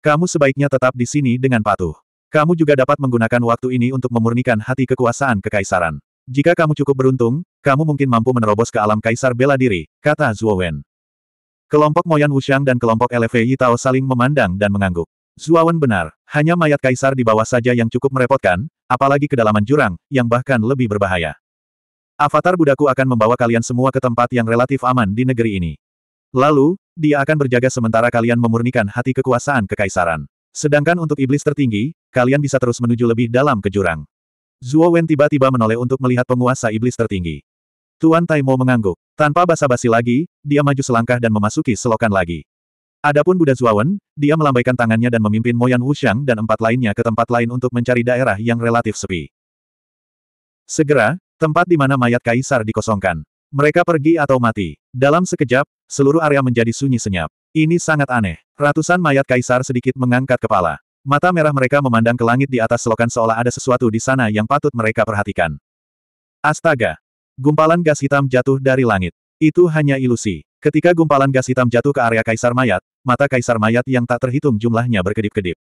Kamu sebaiknya tetap di sini dengan patuh. Kamu juga dapat menggunakan waktu ini untuk memurnikan hati kekuasaan kekaisaran. Jika kamu cukup beruntung, kamu mungkin mampu menerobos ke alam kaisar bela diri, kata Zhuo Wen. Kelompok Moyan Wuxiang dan kelompok LFI Tao saling memandang dan mengangguk. Wen benar, hanya mayat kaisar di bawah saja yang cukup merepotkan, apalagi kedalaman jurang, yang bahkan lebih berbahaya. Avatar budaku akan membawa kalian semua ke tempat yang relatif aman di negeri ini. Lalu, dia akan berjaga sementara kalian memurnikan hati kekuasaan kekaisaran. Sedangkan untuk iblis tertinggi, kalian bisa terus menuju lebih dalam ke jurang. Zuo Wen tiba-tiba menoleh untuk melihat penguasa iblis tertinggi. Tuan Taimo mengangguk. Tanpa basa-basi lagi, dia maju selangkah dan memasuki selokan lagi. Adapun Buddha Zuo Wen, dia melambaikan tangannya dan memimpin Moyan Wuxiang dan empat lainnya ke tempat lain untuk mencari daerah yang relatif sepi. Segera, tempat di mana mayat kaisar dikosongkan. Mereka pergi atau mati. Dalam sekejap, seluruh area menjadi sunyi senyap. Ini sangat aneh. Ratusan mayat kaisar sedikit mengangkat kepala. Mata merah mereka memandang ke langit di atas selokan seolah ada sesuatu di sana yang patut mereka perhatikan. Astaga! Gumpalan gas hitam jatuh dari langit. Itu hanya ilusi. Ketika gumpalan gas hitam jatuh ke area kaisar mayat, mata kaisar mayat yang tak terhitung jumlahnya berkedip-kedip.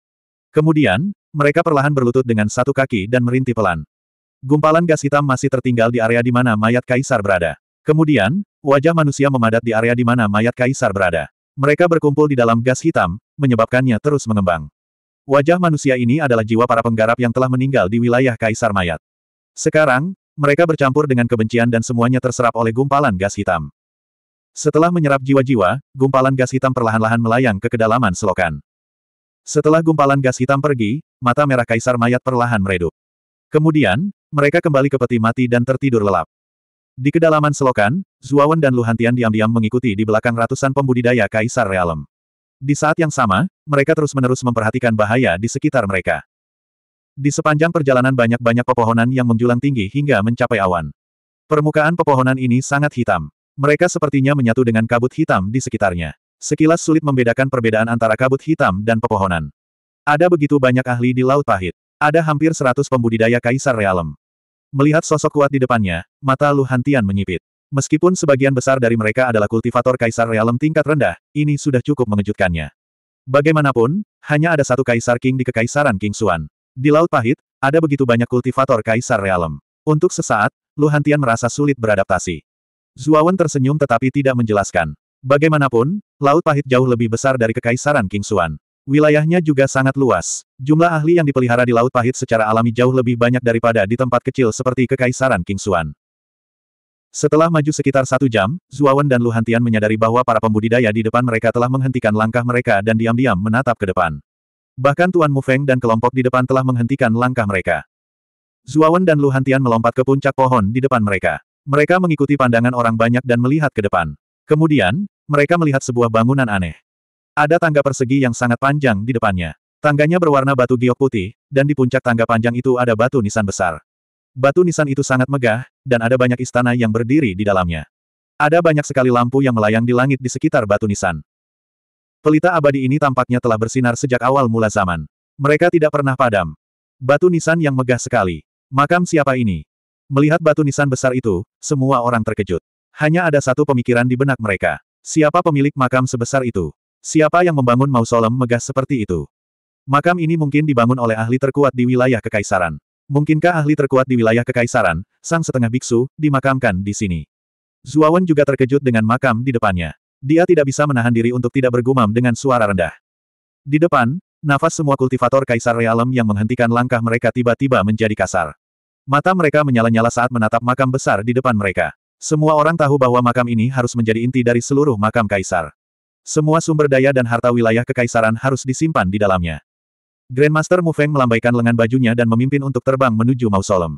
Kemudian, mereka perlahan berlutut dengan satu kaki dan merintih pelan. Gumpalan gas hitam masih tertinggal di area di mana mayat kaisar berada. Kemudian, wajah manusia memadat di area di mana mayat kaisar berada. Mereka berkumpul di dalam gas hitam, menyebabkannya terus mengembang. Wajah manusia ini adalah jiwa para penggarap yang telah meninggal di wilayah Kaisar Mayat. Sekarang, mereka bercampur dengan kebencian dan semuanya terserap oleh gumpalan gas hitam. Setelah menyerap jiwa-jiwa, gumpalan gas hitam perlahan-lahan melayang ke kedalaman selokan. Setelah gumpalan gas hitam pergi, mata merah Kaisar Mayat perlahan meredup. Kemudian, mereka kembali ke peti mati dan tertidur lelap. Di kedalaman selokan, Zuawan dan Luhantian diam-diam mengikuti di belakang ratusan pembudidaya Kaisar Realem. Di saat yang sama, mereka terus-menerus memperhatikan bahaya di sekitar mereka. Di sepanjang perjalanan banyak-banyak pepohonan yang menjulang tinggi hingga mencapai awan. Permukaan pepohonan ini sangat hitam. Mereka sepertinya menyatu dengan kabut hitam di sekitarnya. Sekilas sulit membedakan perbedaan antara kabut hitam dan pepohonan. Ada begitu banyak ahli di Laut Pahit. Ada hampir seratus pembudidaya kaisar realem. Melihat sosok kuat di depannya, mata Luhantian menyipit. Meskipun sebagian besar dari mereka adalah kultivator kaisar realem tingkat rendah, ini sudah cukup mengejutkannya. Bagaimanapun, hanya ada satu kaisar king di kekaisaran King Xuan. Di Laut Pahit, ada begitu banyak kultivator kaisar realem. Untuk sesaat, Luhantian merasa sulit beradaptasi. Zuawan tersenyum tetapi tidak menjelaskan. Bagaimanapun, Laut Pahit jauh lebih besar dari kekaisaran King Xuan. Wilayahnya juga sangat luas. Jumlah ahli yang dipelihara di Laut Pahit secara alami jauh lebih banyak daripada di tempat kecil seperti kekaisaran King Xuan. Setelah maju sekitar satu jam, Zuawan dan Luhantian menyadari bahwa para pembudidaya di depan mereka telah menghentikan langkah mereka dan diam-diam menatap ke depan. Bahkan Tuan Mufeng dan kelompok di depan telah menghentikan langkah mereka. Zuawan dan Luhantian melompat ke puncak pohon di depan mereka. Mereka mengikuti pandangan orang banyak dan melihat ke depan. Kemudian, mereka melihat sebuah bangunan aneh. Ada tangga persegi yang sangat panjang di depannya. Tangganya berwarna batu giok putih, dan di puncak tangga panjang itu ada batu nisan besar. Batu nisan itu sangat megah, dan ada banyak istana yang berdiri di dalamnya. Ada banyak sekali lampu yang melayang di langit di sekitar batu nisan. Pelita abadi ini tampaknya telah bersinar sejak awal mula zaman. Mereka tidak pernah padam. Batu nisan yang megah sekali. Makam siapa ini? Melihat batu nisan besar itu, semua orang terkejut. Hanya ada satu pemikiran di benak mereka. Siapa pemilik makam sebesar itu? Siapa yang membangun mausolem megah seperti itu? Makam ini mungkin dibangun oleh ahli terkuat di wilayah kekaisaran. Mungkinkah ahli terkuat di wilayah kekaisaran, sang setengah biksu, dimakamkan di sini? Zuawan juga terkejut dengan makam di depannya. Dia tidak bisa menahan diri untuk tidak bergumam dengan suara rendah. Di depan, nafas semua kultivator kaisar realem yang menghentikan langkah mereka tiba-tiba menjadi kasar. Mata mereka menyala-nyala saat menatap makam besar di depan mereka. Semua orang tahu bahwa makam ini harus menjadi inti dari seluruh makam kaisar. Semua sumber daya dan harta wilayah kekaisaran harus disimpan di dalamnya. Grandmaster Mu Feng melambaikan lengan bajunya dan memimpin untuk terbang menuju mausolem.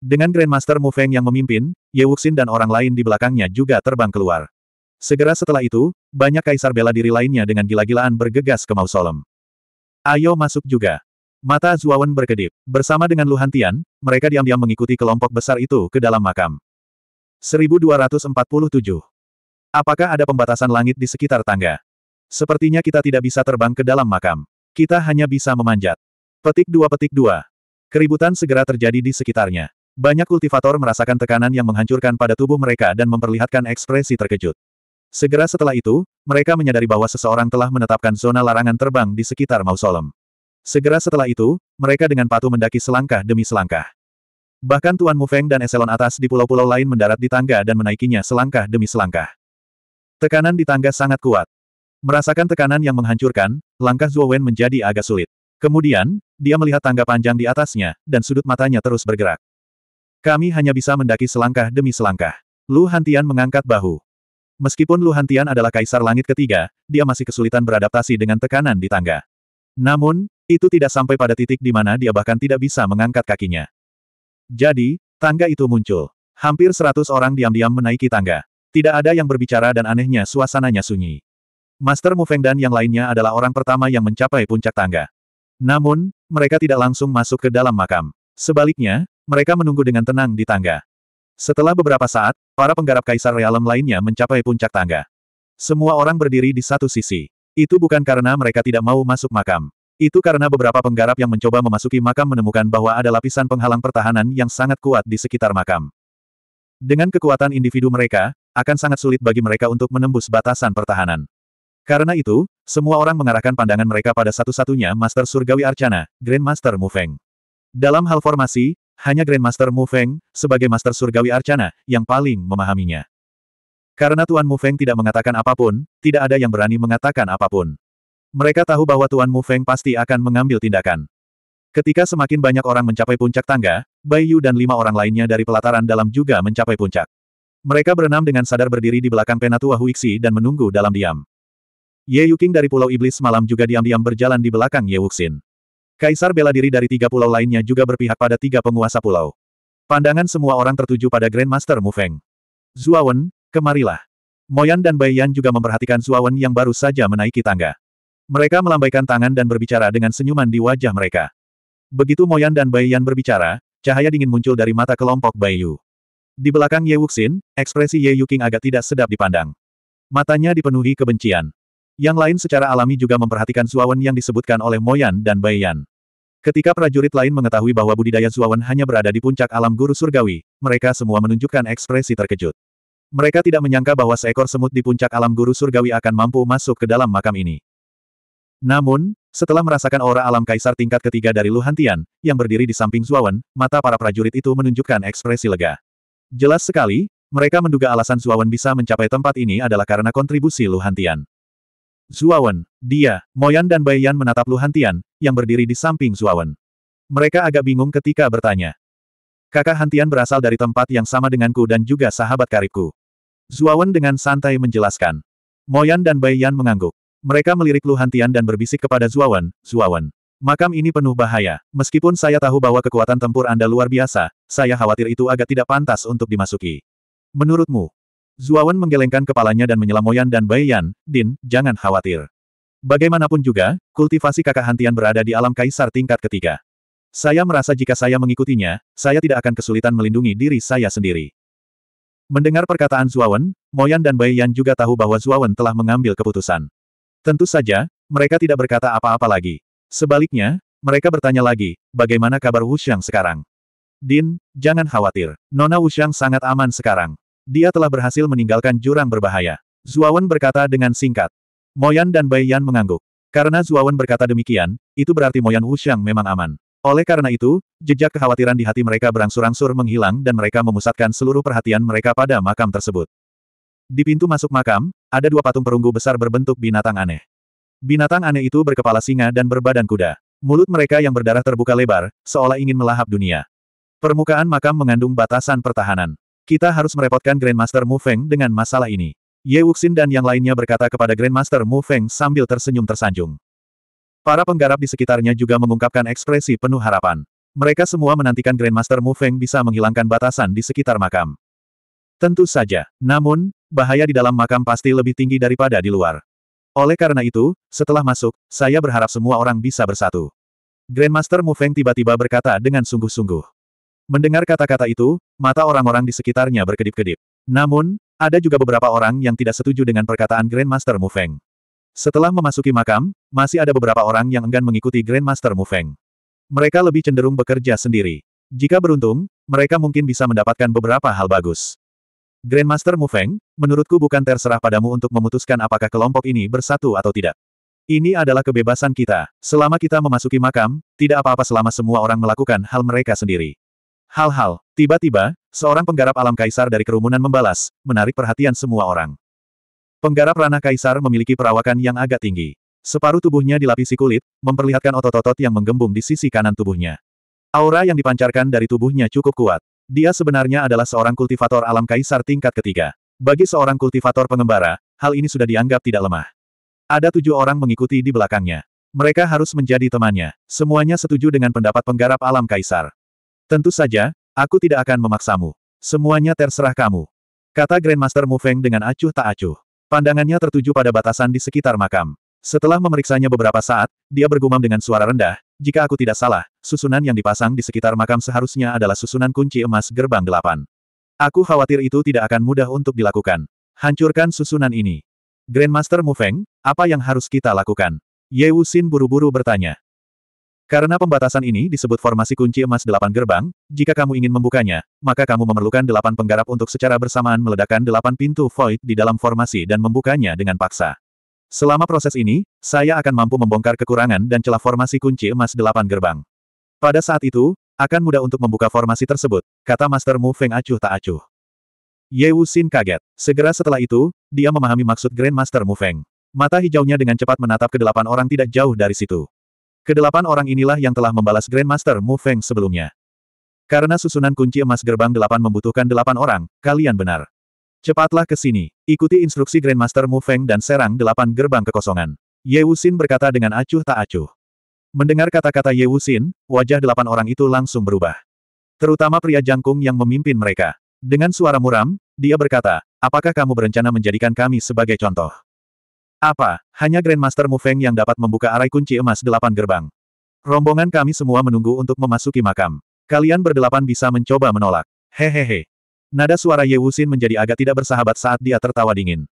Dengan Grandmaster Mu Feng yang memimpin, Ye Wuxin dan orang lain di belakangnya juga terbang keluar. Segera setelah itu, banyak kaisar bela diri lainnya dengan gila-gilaan bergegas ke mausolem. Ayo masuk juga. Mata Zuawan berkedip. Bersama dengan Luhan Tian, mereka diam-diam mengikuti kelompok besar itu ke dalam makam. 1247. Apakah ada pembatasan langit di sekitar tangga? Sepertinya kita tidak bisa terbang ke dalam makam. Kita hanya bisa memanjat. Petik dua petik dua. Keributan segera terjadi di sekitarnya. Banyak kultivator merasakan tekanan yang menghancurkan pada tubuh mereka dan memperlihatkan ekspresi terkejut. Segera setelah itu, mereka menyadari bahwa seseorang telah menetapkan zona larangan terbang di sekitar mausolem. Segera setelah itu, mereka dengan patuh mendaki selangkah demi selangkah. Bahkan Tuan Mufeng dan eselon atas di pulau-pulau lain mendarat di tangga dan menaikinya selangkah demi selangkah. Tekanan di tangga sangat kuat. Merasakan tekanan yang menghancurkan, langkah Zhuo Wen menjadi agak sulit. Kemudian, dia melihat tangga panjang di atasnya, dan sudut matanya terus bergerak. Kami hanya bisa mendaki selangkah demi selangkah. Lu Hantian mengangkat bahu. Meskipun Lu Hantian adalah kaisar langit ketiga, dia masih kesulitan beradaptasi dengan tekanan di tangga. Namun, itu tidak sampai pada titik di mana dia bahkan tidak bisa mengangkat kakinya. Jadi, tangga itu muncul. Hampir seratus orang diam-diam menaiki tangga. Tidak ada yang berbicara dan anehnya suasananya sunyi. Master Mu Feng dan yang lainnya adalah orang pertama yang mencapai puncak tangga. Namun, mereka tidak langsung masuk ke dalam makam. Sebaliknya, mereka menunggu dengan tenang di tangga. Setelah beberapa saat, para penggarap kaisar realem lainnya mencapai puncak tangga. Semua orang berdiri di satu sisi. Itu bukan karena mereka tidak mau masuk makam. Itu karena beberapa penggarap yang mencoba memasuki makam menemukan bahwa ada lapisan penghalang pertahanan yang sangat kuat di sekitar makam. Dengan kekuatan individu mereka, akan sangat sulit bagi mereka untuk menembus batasan pertahanan. Karena itu, semua orang mengarahkan pandangan mereka pada satu-satunya Master Surgawi Arcana, Grandmaster Mu Feng. Dalam hal formasi, hanya Grandmaster Mu Feng, sebagai Master Surgawi Arcana, yang paling memahaminya. Karena Tuan Mu Feng tidak mengatakan apapun, tidak ada yang berani mengatakan apapun. Mereka tahu bahwa Tuan Mu Feng pasti akan mengambil tindakan. Ketika semakin banyak orang mencapai puncak tangga, Bai Yu dan lima orang lainnya dari pelataran dalam juga mencapai puncak. Mereka berenam dengan sadar berdiri di belakang Penatua Huixi dan menunggu dalam diam. Ye Yuking dari Pulau Iblis malam juga diam-diam berjalan di belakang Ye Wuxin. Kaisar bela diri dari tiga pulau lainnya juga berpihak pada tiga penguasa pulau. Pandangan semua orang tertuju pada Grandmaster Mu Feng. Zuawan, kemarilah. Moyan dan Bai Yan juga memperhatikan Zuawan yang baru saja menaiki tangga. Mereka melambaikan tangan dan berbicara dengan senyuman di wajah mereka. Begitu Moyan dan Bai Yan berbicara, cahaya dingin muncul dari mata kelompok Bai Yu. Di belakang Ye Wuxin, ekspresi Ye Yuking agak tidak sedap dipandang. Matanya dipenuhi kebencian. Yang lain secara alami juga memperhatikan Zuawan yang disebutkan oleh Moyan dan Bayan. Ketika prajurit lain mengetahui bahwa budidaya Zuawan hanya berada di puncak alam guru surgawi, mereka semua menunjukkan ekspresi terkejut. Mereka tidak menyangka bahwa seekor semut di puncak alam guru surgawi akan mampu masuk ke dalam makam ini. Namun, setelah merasakan aura alam kaisar tingkat ketiga dari Luhantian, yang berdiri di samping Zuawan, mata para prajurit itu menunjukkan ekspresi lega. Jelas sekali, mereka menduga alasan Zuawan bisa mencapai tempat ini adalah karena kontribusi Luhantian. Zuawan, dia, Moyan dan Bai menatap Lu Hantian, yang berdiri di samping Zuawan. Mereka agak bingung ketika bertanya. Kakak Hantian berasal dari tempat yang sama denganku dan juga sahabat karibku. Zuawan dengan santai menjelaskan. Moyan dan Bai mengangguk. Mereka melirik Lu Hantian dan berbisik kepada Zuawan, Zuawan. Makam ini penuh bahaya. Meskipun saya tahu bahwa kekuatan tempur Anda luar biasa, saya khawatir itu agak tidak pantas untuk dimasuki. Menurutmu, Zuawan menggelengkan kepalanya dan menyela Moyan dan Bai Yan, Din, jangan khawatir. Bagaimanapun juga, kultivasi kakak Hantian berada di alam kaisar tingkat ketiga. Saya merasa jika saya mengikutinya, saya tidak akan kesulitan melindungi diri saya sendiri. Mendengar perkataan Zuawan, Moyan dan Bai Yan juga tahu bahwa Zuawan telah mengambil keputusan. Tentu saja, mereka tidak berkata apa-apa lagi. Sebaliknya, mereka bertanya lagi, bagaimana kabar Wuxiang sekarang? Din, jangan khawatir, Nona Wuxiang sangat aman sekarang. Dia telah berhasil meninggalkan jurang berbahaya. Zuawan berkata dengan singkat. Moyan dan Bai Yan mengangguk. Karena Zuawan berkata demikian, itu berarti Moyan Wuxiang memang aman. Oleh karena itu, jejak kekhawatiran di hati mereka berangsur-angsur menghilang dan mereka memusatkan seluruh perhatian mereka pada makam tersebut. Di pintu masuk makam, ada dua patung perunggu besar berbentuk binatang aneh. Binatang aneh itu berkepala singa dan berbadan kuda. Mulut mereka yang berdarah terbuka lebar, seolah ingin melahap dunia. Permukaan makam mengandung batasan pertahanan. Kita harus merepotkan Grandmaster Mu Feng dengan masalah ini. Ye Wuxin dan yang lainnya berkata kepada Grandmaster Mu Feng sambil tersenyum tersanjung. Para penggarap di sekitarnya juga mengungkapkan ekspresi penuh harapan. Mereka semua menantikan Grandmaster Mu Feng bisa menghilangkan batasan di sekitar makam. Tentu saja. Namun, bahaya di dalam makam pasti lebih tinggi daripada di luar. Oleh karena itu, setelah masuk, saya berharap semua orang bisa bersatu. Grandmaster Mu Feng tiba-tiba berkata dengan sungguh-sungguh. Mendengar kata-kata itu, mata orang-orang di sekitarnya berkedip-kedip. Namun, ada juga beberapa orang yang tidak setuju dengan perkataan Grandmaster Mu Feng. Setelah memasuki makam, masih ada beberapa orang yang enggan mengikuti Grandmaster Mu Feng. Mereka lebih cenderung bekerja sendiri. Jika beruntung, mereka mungkin bisa mendapatkan beberapa hal bagus. Grandmaster Mu Feng, menurutku bukan terserah padamu untuk memutuskan apakah kelompok ini bersatu atau tidak. Ini adalah kebebasan kita. Selama kita memasuki makam, tidak apa-apa selama semua orang melakukan hal mereka sendiri. Hal-hal, tiba-tiba, seorang penggarap alam kaisar dari kerumunan membalas, menarik perhatian semua orang. Penggarap ranah kaisar memiliki perawakan yang agak tinggi. Separuh tubuhnya dilapisi kulit, memperlihatkan otot-otot yang menggembung di sisi kanan tubuhnya. Aura yang dipancarkan dari tubuhnya cukup kuat. Dia sebenarnya adalah seorang kultivator alam kaisar tingkat ketiga. Bagi seorang kultivator pengembara, hal ini sudah dianggap tidak lemah. Ada tujuh orang mengikuti di belakangnya. Mereka harus menjadi temannya. Semuanya setuju dengan pendapat penggarap alam kaisar. Tentu saja, aku tidak akan memaksamu. Semuanya terserah kamu. Kata Grandmaster Mu Feng dengan acuh tak acuh. Pandangannya tertuju pada batasan di sekitar makam. Setelah memeriksanya beberapa saat, dia bergumam dengan suara rendah, jika aku tidak salah, susunan yang dipasang di sekitar makam seharusnya adalah susunan kunci emas gerbang delapan. Aku khawatir itu tidak akan mudah untuk dilakukan. Hancurkan susunan ini. Grandmaster Mu Feng, apa yang harus kita lakukan? Ye Wuxin buru-buru bertanya. Karena pembatasan ini disebut formasi kunci emas delapan gerbang, jika kamu ingin membukanya, maka kamu memerlukan delapan penggarap untuk secara bersamaan meledakkan delapan pintu void di dalam formasi dan membukanya dengan paksa. Selama proses ini, saya akan mampu membongkar kekurangan dan celah formasi kunci emas delapan gerbang. Pada saat itu, akan mudah untuk membuka formasi tersebut, kata Master Mu Feng acuh tak acuh. Ye Wuxin kaget. Segera setelah itu, dia memahami maksud Grandmaster Mu Feng. Mata hijaunya dengan cepat menatap ke delapan orang tidak jauh dari situ. Kedelapan orang inilah yang telah membalas Grandmaster Mu Feng sebelumnya. Karena susunan kunci emas gerbang delapan membutuhkan delapan orang, kalian benar. Cepatlah ke sini, ikuti instruksi Grandmaster Mu Feng dan serang delapan gerbang kekosongan. Ye Wuxin berkata dengan acuh tak acuh. Mendengar kata-kata Ye Wuxin, wajah delapan orang itu langsung berubah. Terutama pria jangkung yang memimpin mereka. Dengan suara muram, dia berkata, apakah kamu berencana menjadikan kami sebagai contoh? Apa, hanya Grandmaster Mu Feng yang dapat membuka arai kunci emas delapan gerbang. Rombongan kami semua menunggu untuk memasuki makam. Kalian berdelapan bisa mencoba menolak. Hehehe. Nada suara Ye Wuxin menjadi agak tidak bersahabat saat dia tertawa dingin.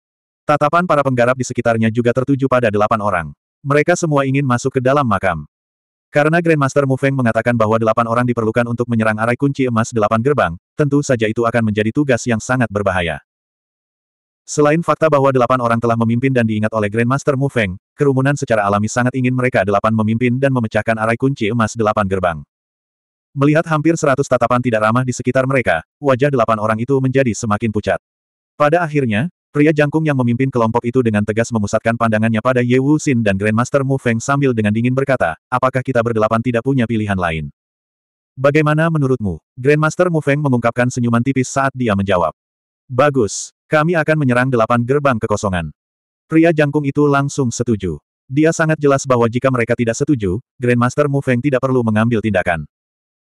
Tatapan para penggarap di sekitarnya juga tertuju pada delapan orang. Mereka semua ingin masuk ke dalam makam. Karena Grandmaster Mu Feng mengatakan bahwa delapan orang diperlukan untuk menyerang arai kunci emas delapan gerbang, tentu saja itu akan menjadi tugas yang sangat berbahaya. Selain fakta bahwa delapan orang telah memimpin dan diingat oleh Grandmaster Mu Feng, kerumunan secara alami sangat ingin mereka delapan memimpin dan memecahkan arai kunci emas delapan gerbang. Melihat hampir seratus tatapan tidak ramah di sekitar mereka, wajah delapan orang itu menjadi semakin pucat. Pada akhirnya, pria jangkung yang memimpin kelompok itu dengan tegas memusatkan pandangannya pada Ye Wu Xin dan Grandmaster Mu Feng sambil dengan dingin berkata, apakah kita berdelapan tidak punya pilihan lain? Bagaimana menurutmu? Grandmaster Mu Feng mengungkapkan senyuman tipis saat dia menjawab. Bagus. Kami akan menyerang delapan gerbang kekosongan. Pria jangkung itu langsung setuju. Dia sangat jelas bahwa jika mereka tidak setuju, Grandmaster Mu Feng tidak perlu mengambil tindakan.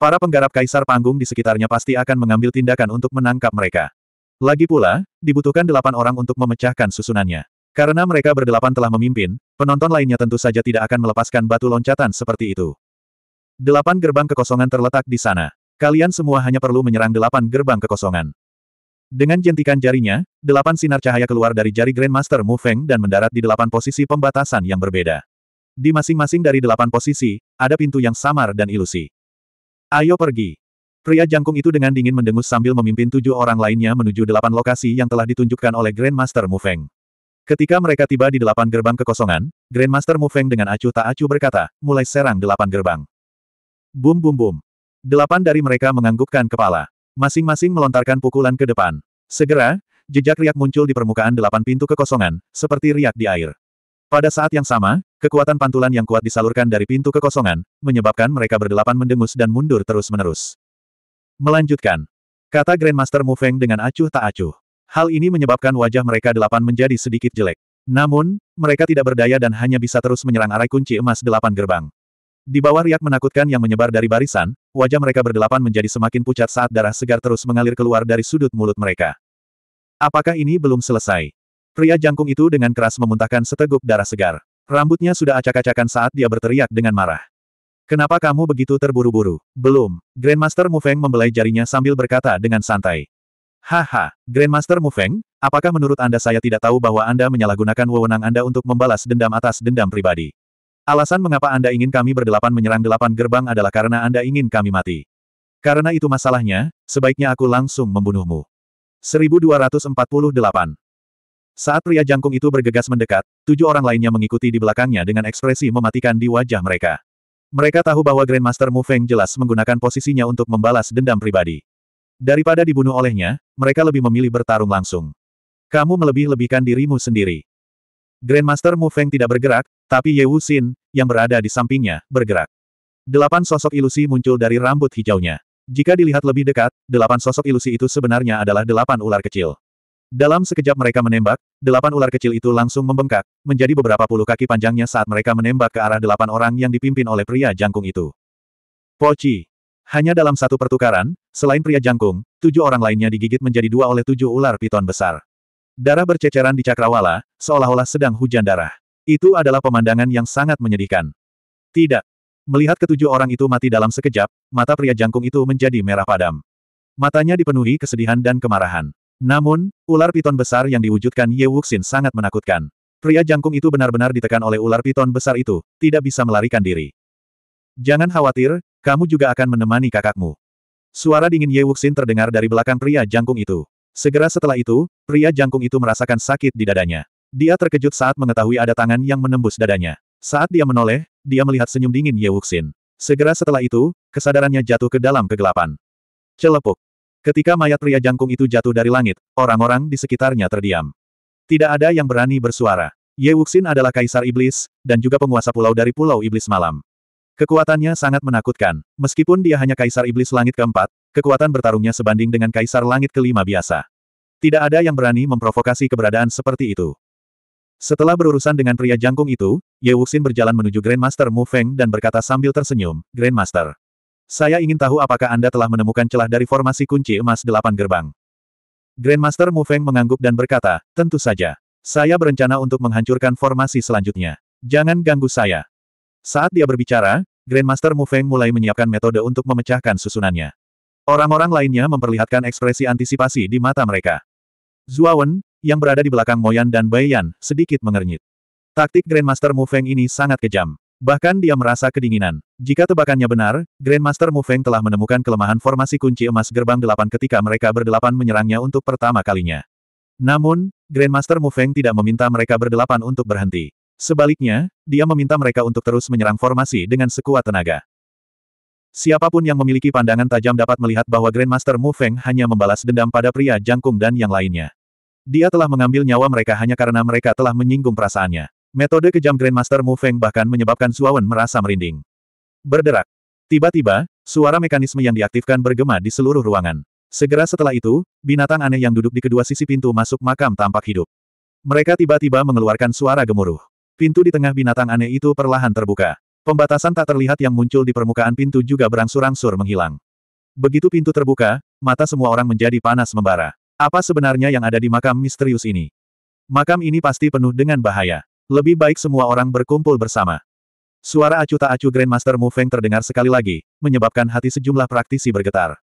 Para penggarap kaisar panggung di sekitarnya pasti akan mengambil tindakan untuk menangkap mereka. Lagi pula, dibutuhkan delapan orang untuk memecahkan susunannya. Karena mereka berdelapan telah memimpin, penonton lainnya tentu saja tidak akan melepaskan batu loncatan seperti itu. Delapan gerbang kekosongan terletak di sana. Kalian semua hanya perlu menyerang delapan gerbang kekosongan. Dengan jentikan jarinya, delapan sinar cahaya keluar dari jari Grandmaster Mu Feng dan mendarat di delapan posisi pembatasan yang berbeda. Di masing-masing dari delapan posisi, ada pintu yang samar dan ilusi. Ayo pergi. Pria jangkung itu dengan dingin mendengus sambil memimpin tujuh orang lainnya menuju delapan lokasi yang telah ditunjukkan oleh Grandmaster Mu Feng. Ketika mereka tiba di delapan gerbang kekosongan, Grandmaster Mu Feng dengan acuh tak acuh berkata, mulai serang delapan gerbang. Bum bum bum. Delapan dari mereka menganggukkan kepala. Masing-masing melontarkan pukulan ke depan. Segera, jejak riak muncul di permukaan delapan pintu kekosongan, seperti riak di air. Pada saat yang sama, kekuatan pantulan yang kuat disalurkan dari pintu kekosongan, menyebabkan mereka berdelapan mendengus dan mundur terus-menerus. Melanjutkan. Kata Grandmaster Mu Feng dengan acuh tak acuh. Hal ini menyebabkan wajah mereka delapan menjadi sedikit jelek. Namun, mereka tidak berdaya dan hanya bisa terus menyerang arai kunci emas delapan gerbang. Di bawah riak menakutkan yang menyebar dari barisan, wajah mereka berdelapan menjadi semakin pucat saat darah segar terus mengalir keluar dari sudut mulut mereka. Apakah ini belum selesai? Pria jangkung itu dengan keras memuntahkan seteguk darah segar. Rambutnya sudah acak-acakan saat dia berteriak dengan marah. Kenapa kamu begitu terburu-buru? Belum. Grandmaster Mufeng membelai jarinya sambil berkata dengan santai. Haha, Grandmaster Mufeng, apakah menurut Anda saya tidak tahu bahwa Anda menyalahgunakan wewenang Anda untuk membalas dendam atas dendam pribadi? Alasan mengapa Anda ingin kami berdelapan menyerang delapan gerbang adalah karena Anda ingin kami mati. Karena itu masalahnya, sebaiknya aku langsung membunuhmu. 1248 Saat pria jangkung itu bergegas mendekat, tujuh orang lainnya mengikuti di belakangnya dengan ekspresi mematikan di wajah mereka. Mereka tahu bahwa Grandmaster Mu Feng jelas menggunakan posisinya untuk membalas dendam pribadi. Daripada dibunuh olehnya, mereka lebih memilih bertarung langsung. Kamu melebih-lebihkan dirimu sendiri. Grandmaster Mu Feng tidak bergerak, tapi Ye Wu Xin yang berada di sampingnya, bergerak. Delapan sosok ilusi muncul dari rambut hijaunya. Jika dilihat lebih dekat, delapan sosok ilusi itu sebenarnya adalah delapan ular kecil. Dalam sekejap mereka menembak, delapan ular kecil itu langsung membengkak, menjadi beberapa puluh kaki panjangnya saat mereka menembak ke arah delapan orang yang dipimpin oleh pria jangkung itu. Pochi, Hanya dalam satu pertukaran, selain pria jangkung, tujuh orang lainnya digigit menjadi dua oleh tujuh ular piton besar. Darah berceceran di cakrawala, seolah-olah sedang hujan darah. Itu adalah pemandangan yang sangat menyedihkan. Tidak. Melihat ketujuh orang itu mati dalam sekejap, mata pria jangkung itu menjadi merah padam. Matanya dipenuhi kesedihan dan kemarahan. Namun, ular piton besar yang diwujudkan Ye Wuxin sangat menakutkan. Pria jangkung itu benar-benar ditekan oleh ular piton besar itu, tidak bisa melarikan diri. Jangan khawatir, kamu juga akan menemani kakakmu. Suara dingin Ye Wuxin terdengar dari belakang pria jangkung itu. Segera setelah itu, pria jangkung itu merasakan sakit di dadanya. Dia terkejut saat mengetahui ada tangan yang menembus dadanya. Saat dia menoleh, dia melihat senyum dingin Ye Wuxin. Segera setelah itu, kesadarannya jatuh ke dalam kegelapan. Celepuk. Ketika mayat pria jangkung itu jatuh dari langit, orang-orang di sekitarnya terdiam. Tidak ada yang berani bersuara. Ye Wuxin adalah kaisar iblis, dan juga penguasa pulau dari pulau iblis malam. Kekuatannya sangat menakutkan. Meskipun dia hanya kaisar iblis langit keempat, kekuatan bertarungnya sebanding dengan kaisar langit kelima biasa. Tidak ada yang berani memprovokasi keberadaan seperti itu. Setelah berurusan dengan pria jangkung itu, Ye Wuxin berjalan menuju Grandmaster Mu Feng dan berkata sambil tersenyum, Grandmaster. Saya ingin tahu apakah Anda telah menemukan celah dari formasi kunci emas delapan gerbang. Grandmaster Mu Feng mengangguk dan berkata, tentu saja. Saya berencana untuk menghancurkan formasi selanjutnya. Jangan ganggu saya. Saat dia berbicara, Grandmaster Mu Feng mulai menyiapkan metode untuk memecahkan susunannya. Orang-orang lainnya memperlihatkan ekspresi antisipasi di mata mereka. Zuawan, yang berada di belakang Moyan dan Baiyan, sedikit mengernyit. Taktik Grandmaster Mu Feng ini sangat kejam. Bahkan dia merasa kedinginan. Jika tebakannya benar, Grandmaster Mu Feng telah menemukan kelemahan formasi kunci emas gerbang delapan ketika mereka berdelapan menyerangnya untuk pertama kalinya. Namun, Grandmaster Mu Feng tidak meminta mereka berdelapan untuk berhenti. Sebaliknya, dia meminta mereka untuk terus menyerang formasi dengan sekuat tenaga. Siapapun yang memiliki pandangan tajam dapat melihat bahwa Grandmaster Mu Feng hanya membalas dendam pada pria jangkung dan yang lainnya. Dia telah mengambil nyawa mereka hanya karena mereka telah menyinggung perasaannya. Metode kejam Grandmaster Mu Feng bahkan menyebabkan Suawen merasa merinding. Berderak. Tiba-tiba, suara mekanisme yang diaktifkan bergema di seluruh ruangan. Segera setelah itu, binatang aneh yang duduk di kedua sisi pintu masuk makam tampak hidup. Mereka tiba-tiba mengeluarkan suara gemuruh. Pintu di tengah binatang aneh itu perlahan terbuka. Pembatasan tak terlihat yang muncul di permukaan pintu juga berangsur-angsur menghilang. Begitu pintu terbuka, mata semua orang menjadi panas membara. Apa sebenarnya yang ada di makam misterius ini? Makam ini pasti penuh dengan bahaya. Lebih baik semua orang berkumpul bersama. Suara acu tak acu Grandmaster Mu Feng terdengar sekali lagi, menyebabkan hati sejumlah praktisi bergetar.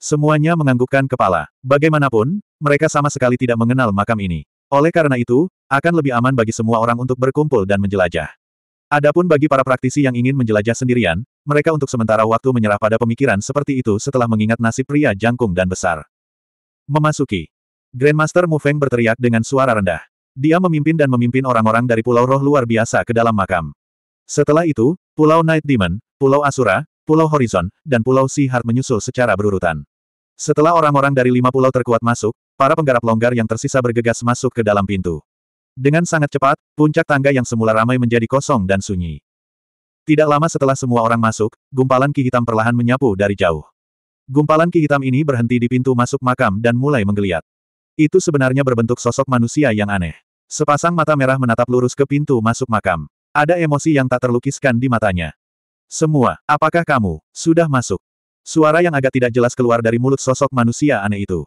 Semuanya menganggukkan kepala. Bagaimanapun, mereka sama sekali tidak mengenal makam ini. Oleh karena itu, akan lebih aman bagi semua orang untuk berkumpul dan menjelajah. Adapun bagi para praktisi yang ingin menjelajah sendirian, mereka untuk sementara waktu menyerah pada pemikiran seperti itu setelah mengingat nasib pria jangkung dan besar. Memasuki. Grandmaster Mu Feng berteriak dengan suara rendah. Dia memimpin dan memimpin orang-orang dari Pulau Roh luar biasa ke dalam makam. Setelah itu, Pulau Night Demon, Pulau Asura, Pulau Horizon, dan Pulau Sea Heart menyusul secara berurutan. Setelah orang-orang dari lima pulau terkuat masuk, para penggarap longgar yang tersisa bergegas masuk ke dalam pintu. Dengan sangat cepat, puncak tangga yang semula ramai menjadi kosong dan sunyi. Tidak lama setelah semua orang masuk, gumpalan ki hitam perlahan menyapu dari jauh. Gumpalan ki hitam ini berhenti di pintu masuk makam dan mulai menggeliat. Itu sebenarnya berbentuk sosok manusia yang aneh. Sepasang mata merah menatap lurus ke pintu masuk makam. Ada emosi yang tak terlukiskan di matanya. Semua, apakah kamu, sudah masuk? Suara yang agak tidak jelas keluar dari mulut sosok manusia aneh itu.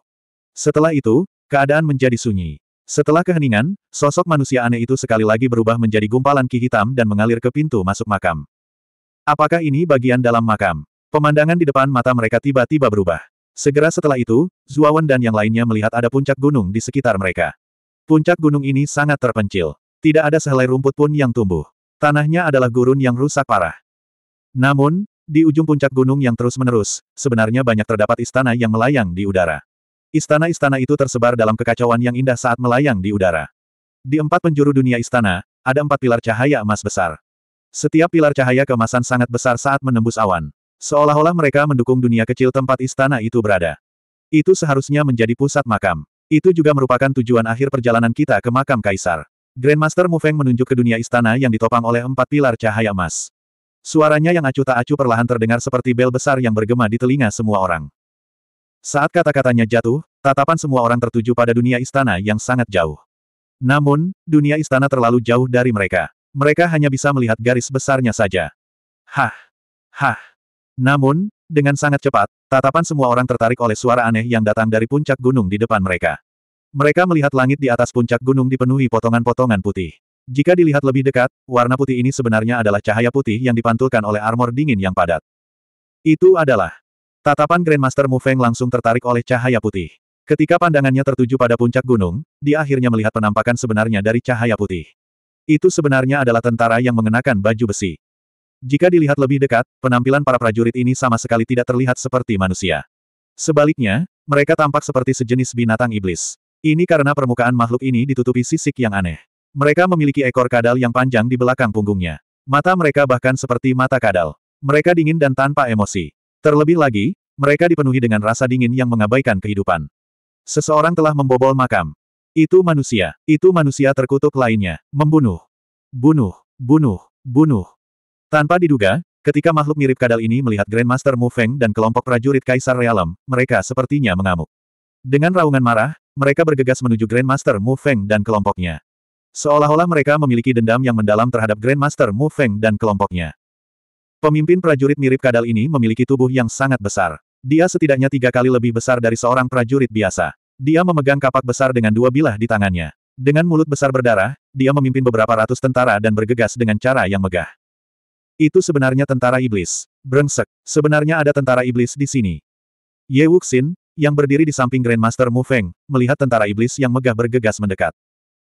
Setelah itu, keadaan menjadi sunyi. Setelah keheningan, sosok manusia aneh itu sekali lagi berubah menjadi gumpalan ki hitam dan mengalir ke pintu masuk makam. Apakah ini bagian dalam makam? Pemandangan di depan mata mereka tiba-tiba berubah. Segera setelah itu, Zuawan dan yang lainnya melihat ada puncak gunung di sekitar mereka. Puncak gunung ini sangat terpencil. Tidak ada sehelai rumput pun yang tumbuh. Tanahnya adalah gurun yang rusak parah. Namun, di ujung puncak gunung yang terus-menerus, sebenarnya banyak terdapat istana yang melayang di udara. Istana-istana itu tersebar dalam kekacauan yang indah saat melayang di udara. Di empat penjuru dunia istana, ada empat pilar cahaya emas besar. Setiap pilar cahaya kemasan sangat besar saat menembus awan. Seolah-olah mereka mendukung dunia kecil tempat istana itu berada. Itu seharusnya menjadi pusat makam. Itu juga merupakan tujuan akhir perjalanan kita ke makam kaisar. Grandmaster Mufeng menunjuk ke dunia istana yang ditopang oleh empat pilar cahaya emas. Suaranya yang acuh tak acuh perlahan terdengar seperti bel besar yang bergema di telinga semua orang. Saat kata-katanya jatuh, tatapan semua orang tertuju pada dunia istana yang sangat jauh. Namun, dunia istana terlalu jauh dari mereka. Mereka hanya bisa melihat garis besarnya saja. Hah! Hah! Namun, dengan sangat cepat, tatapan semua orang tertarik oleh suara aneh yang datang dari puncak gunung di depan mereka. Mereka melihat langit di atas puncak gunung dipenuhi potongan-potongan putih. Jika dilihat lebih dekat, warna putih ini sebenarnya adalah cahaya putih yang dipantulkan oleh armor dingin yang padat. Itu adalah Tatapan Grandmaster Mu Feng langsung tertarik oleh cahaya putih. Ketika pandangannya tertuju pada puncak gunung, dia akhirnya melihat penampakan sebenarnya dari cahaya putih. Itu sebenarnya adalah tentara yang mengenakan baju besi. Jika dilihat lebih dekat, penampilan para prajurit ini sama sekali tidak terlihat seperti manusia. Sebaliknya, mereka tampak seperti sejenis binatang iblis. Ini karena permukaan makhluk ini ditutupi sisik yang aneh. Mereka memiliki ekor kadal yang panjang di belakang punggungnya. Mata mereka bahkan seperti mata kadal. Mereka dingin dan tanpa emosi. Terlebih lagi, mereka dipenuhi dengan rasa dingin yang mengabaikan kehidupan. Seseorang telah membobol makam. Itu manusia, itu manusia terkutuk lainnya, membunuh. Bunuh, bunuh, bunuh. Tanpa diduga, ketika makhluk mirip kadal ini melihat Grandmaster Mu Feng dan kelompok prajurit Kaisar Realem, mereka sepertinya mengamuk. Dengan raungan marah, mereka bergegas menuju Grandmaster Mu Feng dan kelompoknya. Seolah-olah mereka memiliki dendam yang mendalam terhadap Grandmaster Mu Feng dan kelompoknya. Pemimpin prajurit mirip kadal ini memiliki tubuh yang sangat besar. Dia setidaknya tiga kali lebih besar dari seorang prajurit biasa. Dia memegang kapak besar dengan dua bilah di tangannya. Dengan mulut besar berdarah, dia memimpin beberapa ratus tentara dan bergegas dengan cara yang megah. Itu sebenarnya tentara iblis. Brengsek, sebenarnya ada tentara iblis di sini. Ye Wuxin, yang berdiri di samping Grandmaster Mu Feng, melihat tentara iblis yang megah bergegas mendekat.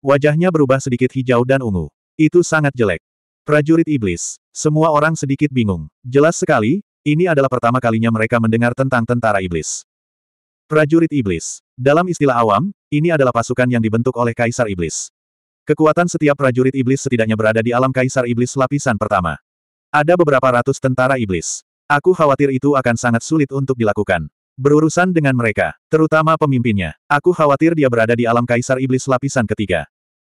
Wajahnya berubah sedikit hijau dan ungu. Itu sangat jelek. Prajurit Iblis. Semua orang sedikit bingung. Jelas sekali, ini adalah pertama kalinya mereka mendengar tentang tentara Iblis. Prajurit Iblis. Dalam istilah awam, ini adalah pasukan yang dibentuk oleh Kaisar Iblis. Kekuatan setiap prajurit Iblis setidaknya berada di alam Kaisar Iblis lapisan pertama. Ada beberapa ratus tentara Iblis. Aku khawatir itu akan sangat sulit untuk dilakukan. Berurusan dengan mereka, terutama pemimpinnya. Aku khawatir dia berada di alam Kaisar Iblis lapisan ketiga.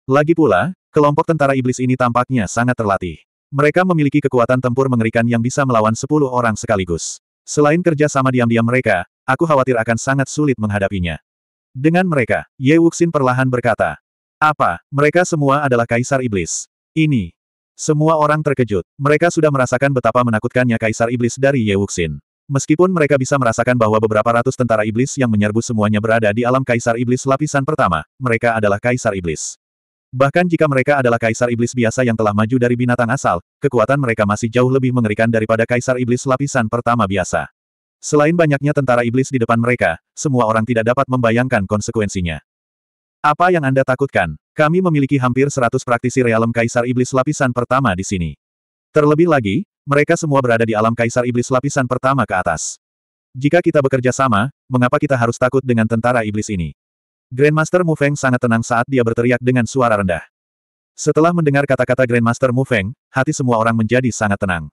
Lagi pula, kelompok tentara iblis ini tampaknya sangat terlatih. Mereka memiliki kekuatan tempur mengerikan yang bisa melawan sepuluh orang sekaligus. Selain kerja sama diam-diam mereka, aku khawatir akan sangat sulit menghadapinya. Dengan mereka, Ye Wuxin perlahan berkata, Apa, mereka semua adalah Kaisar Iblis. Ini. Semua orang terkejut. Mereka sudah merasakan betapa menakutkannya Kaisar Iblis dari Ye Wuxin. Meskipun mereka bisa merasakan bahwa beberapa ratus tentara iblis yang menyerbu semuanya berada di alam kaisar iblis lapisan pertama, mereka adalah kaisar iblis. Bahkan jika mereka adalah kaisar iblis biasa yang telah maju dari binatang asal, kekuatan mereka masih jauh lebih mengerikan daripada kaisar iblis lapisan pertama biasa. Selain banyaknya tentara iblis di depan mereka, semua orang tidak dapat membayangkan konsekuensinya. Apa yang Anda takutkan? Kami memiliki hampir 100 praktisi realem kaisar iblis lapisan pertama di sini. Terlebih lagi, mereka semua berada di alam kaisar iblis lapisan pertama ke atas. Jika kita bekerja sama, mengapa kita harus takut dengan tentara iblis ini? Grandmaster Mu Feng sangat tenang saat dia berteriak dengan suara rendah. Setelah mendengar kata-kata Grandmaster Mu Feng, hati semua orang menjadi sangat tenang.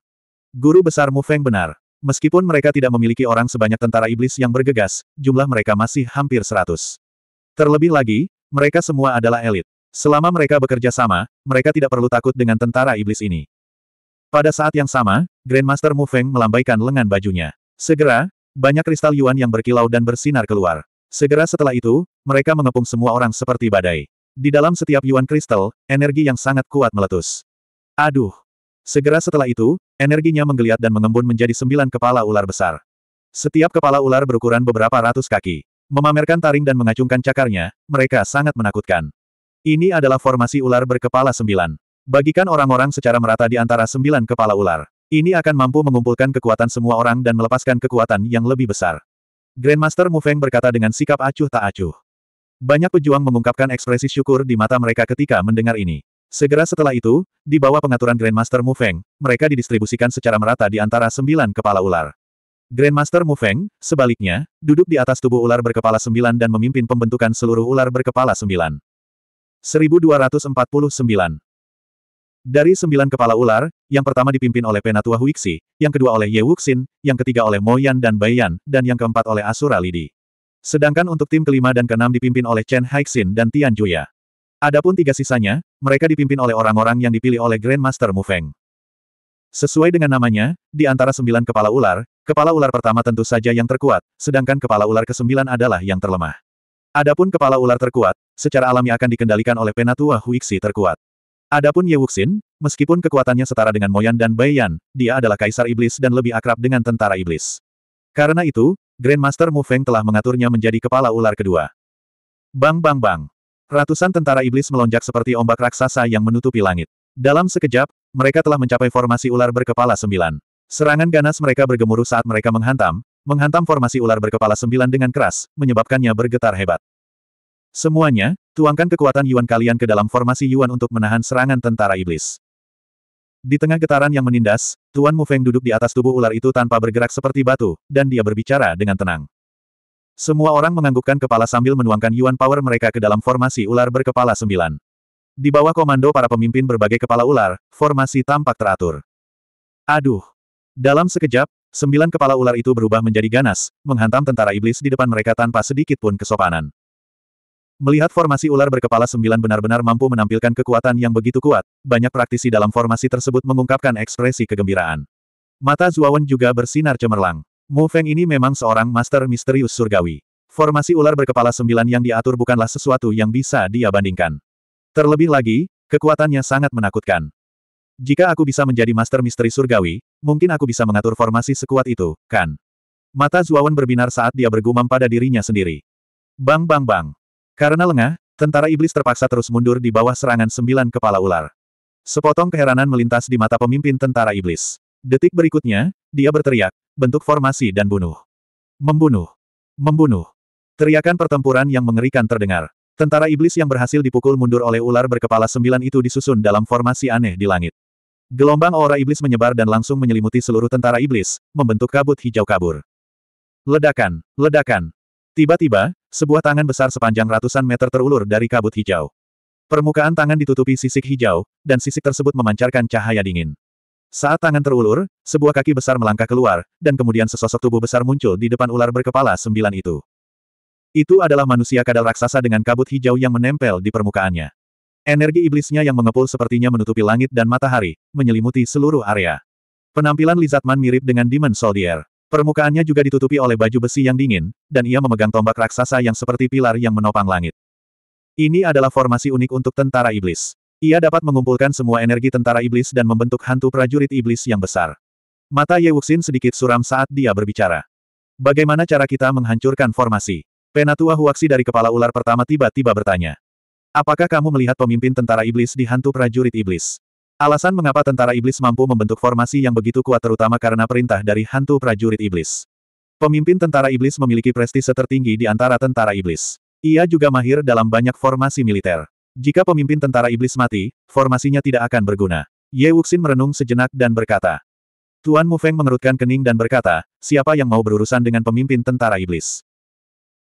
Guru besar Mu Feng benar. Meskipun mereka tidak memiliki orang sebanyak tentara iblis yang bergegas, jumlah mereka masih hampir seratus. Terlebih lagi, mereka semua adalah elit. Selama mereka bekerja sama, mereka tidak perlu takut dengan tentara iblis ini. Pada saat yang sama, Grandmaster Mu Feng melambaikan lengan bajunya. Segera, banyak kristal Yuan yang berkilau dan bersinar keluar. Segera setelah itu, mereka mengepung semua orang seperti badai. Di dalam setiap Yuan Kristal, energi yang sangat kuat meletus. Aduh! Segera setelah itu, energinya menggeliat dan mengembun menjadi sembilan kepala ular besar. Setiap kepala ular berukuran beberapa ratus kaki. Memamerkan taring dan mengacungkan cakarnya, mereka sangat menakutkan. Ini adalah formasi ular berkepala sembilan. Bagikan orang-orang secara merata di antara sembilan kepala ular. Ini akan mampu mengumpulkan kekuatan semua orang dan melepaskan kekuatan yang lebih besar. Grandmaster Mu Feng berkata dengan sikap acuh tak acuh. Banyak pejuang mengungkapkan ekspresi syukur di mata mereka ketika mendengar ini. Segera setelah itu, di bawah pengaturan Grandmaster Mu Feng, mereka didistribusikan secara merata di antara sembilan kepala ular. Grandmaster Mu Feng, sebaliknya, duduk di atas tubuh ular berkepala sembilan dan memimpin pembentukan seluruh ular berkepala sembilan. 1249 dari sembilan kepala ular, yang pertama dipimpin oleh Penatua Huixi, yang kedua oleh Ye Wuxin, yang ketiga oleh Moyan dan Bayan, dan yang keempat oleh Asura Lidi. Sedangkan untuk tim kelima dan keenam dipimpin oleh Chen Haixin dan Tian Juya. Adapun tiga sisanya, mereka dipimpin oleh orang-orang yang dipilih oleh Grandmaster Mu Feng. Sesuai dengan namanya, di antara sembilan kepala ular, kepala ular pertama tentu saja yang terkuat, sedangkan kepala ular kesembilan adalah yang terlemah. Adapun kepala ular terkuat, secara alami akan dikendalikan oleh Penatua Huixi terkuat. Adapun Ye Wuxin, meskipun kekuatannya setara dengan Moyan dan Yan, dia adalah kaisar iblis dan lebih akrab dengan tentara iblis. Karena itu, Grandmaster Mu Feng telah mengaturnya menjadi kepala ular kedua. Bang bang bang. Ratusan tentara iblis melonjak seperti ombak raksasa yang menutupi langit. Dalam sekejap, mereka telah mencapai formasi ular berkepala sembilan. Serangan ganas mereka bergemuruh saat mereka menghantam, menghantam formasi ular berkepala sembilan dengan keras, menyebabkannya bergetar hebat. Semuanya, tuangkan kekuatan Yuan kalian ke dalam formasi Yuan untuk menahan serangan tentara iblis. Di tengah getaran yang menindas, Tuan Mu Feng duduk di atas tubuh ular itu tanpa bergerak seperti batu, dan dia berbicara dengan tenang. Semua orang menganggukkan kepala sambil menuangkan Yuan Power mereka ke dalam formasi ular berkepala sembilan. Di bawah komando para pemimpin berbagai kepala ular, formasi tampak teratur. Aduh! Dalam sekejap, sembilan kepala ular itu berubah menjadi ganas, menghantam tentara iblis di depan mereka tanpa sedikit pun kesopanan. Melihat formasi ular berkepala sembilan benar-benar mampu menampilkan kekuatan yang begitu kuat, banyak praktisi dalam formasi tersebut mengungkapkan ekspresi kegembiraan. Mata Zuawan juga bersinar cemerlang. Mu Feng ini memang seorang master misterius surgawi. Formasi ular berkepala sembilan yang diatur bukanlah sesuatu yang bisa dia bandingkan. Terlebih lagi, kekuatannya sangat menakutkan. Jika aku bisa menjadi master misteri surgawi, mungkin aku bisa mengatur formasi sekuat itu, kan? Mata Zuawan berbinar saat dia bergumam pada dirinya sendiri. Bang bang bang. Karena lengah, tentara iblis terpaksa terus mundur di bawah serangan sembilan kepala ular. Sepotong keheranan melintas di mata pemimpin tentara iblis. Detik berikutnya, dia berteriak, bentuk formasi dan bunuh. Membunuh. Membunuh. Teriakan pertempuran yang mengerikan terdengar. Tentara iblis yang berhasil dipukul mundur oleh ular berkepala sembilan itu disusun dalam formasi aneh di langit. Gelombang aura iblis menyebar dan langsung menyelimuti seluruh tentara iblis, membentuk kabut hijau kabur. Ledakan, ledakan. Tiba-tiba, sebuah tangan besar sepanjang ratusan meter terulur dari kabut hijau. Permukaan tangan ditutupi sisik hijau, dan sisik tersebut memancarkan cahaya dingin. Saat tangan terulur, sebuah kaki besar melangkah keluar, dan kemudian sesosok tubuh besar muncul di depan ular berkepala sembilan itu. Itu adalah manusia kadal raksasa dengan kabut hijau yang menempel di permukaannya. Energi iblisnya yang mengepul sepertinya menutupi langit dan matahari, menyelimuti seluruh area. Penampilan Lizatman mirip dengan Demon Soldier. Permukaannya juga ditutupi oleh baju besi yang dingin, dan ia memegang tombak raksasa yang seperti pilar yang menopang langit. Ini adalah formasi unik untuk tentara iblis. Ia dapat mengumpulkan semua energi tentara iblis dan membentuk hantu prajurit iblis yang besar. Mata Ye Wuxin sedikit suram saat dia berbicara. Bagaimana cara kita menghancurkan formasi? Penatua Huaksi dari kepala ular pertama tiba-tiba bertanya. Apakah kamu melihat pemimpin tentara iblis di hantu prajurit iblis? Alasan mengapa tentara iblis mampu membentuk formasi yang begitu kuat terutama karena perintah dari hantu prajurit iblis. Pemimpin tentara iblis memiliki prestise tertinggi di antara tentara iblis. Ia juga mahir dalam banyak formasi militer. Jika pemimpin tentara iblis mati, formasinya tidak akan berguna. Ye Wuxin merenung sejenak dan berkata. Tuan Mu Feng mengerutkan kening dan berkata, siapa yang mau berurusan dengan pemimpin tentara iblis?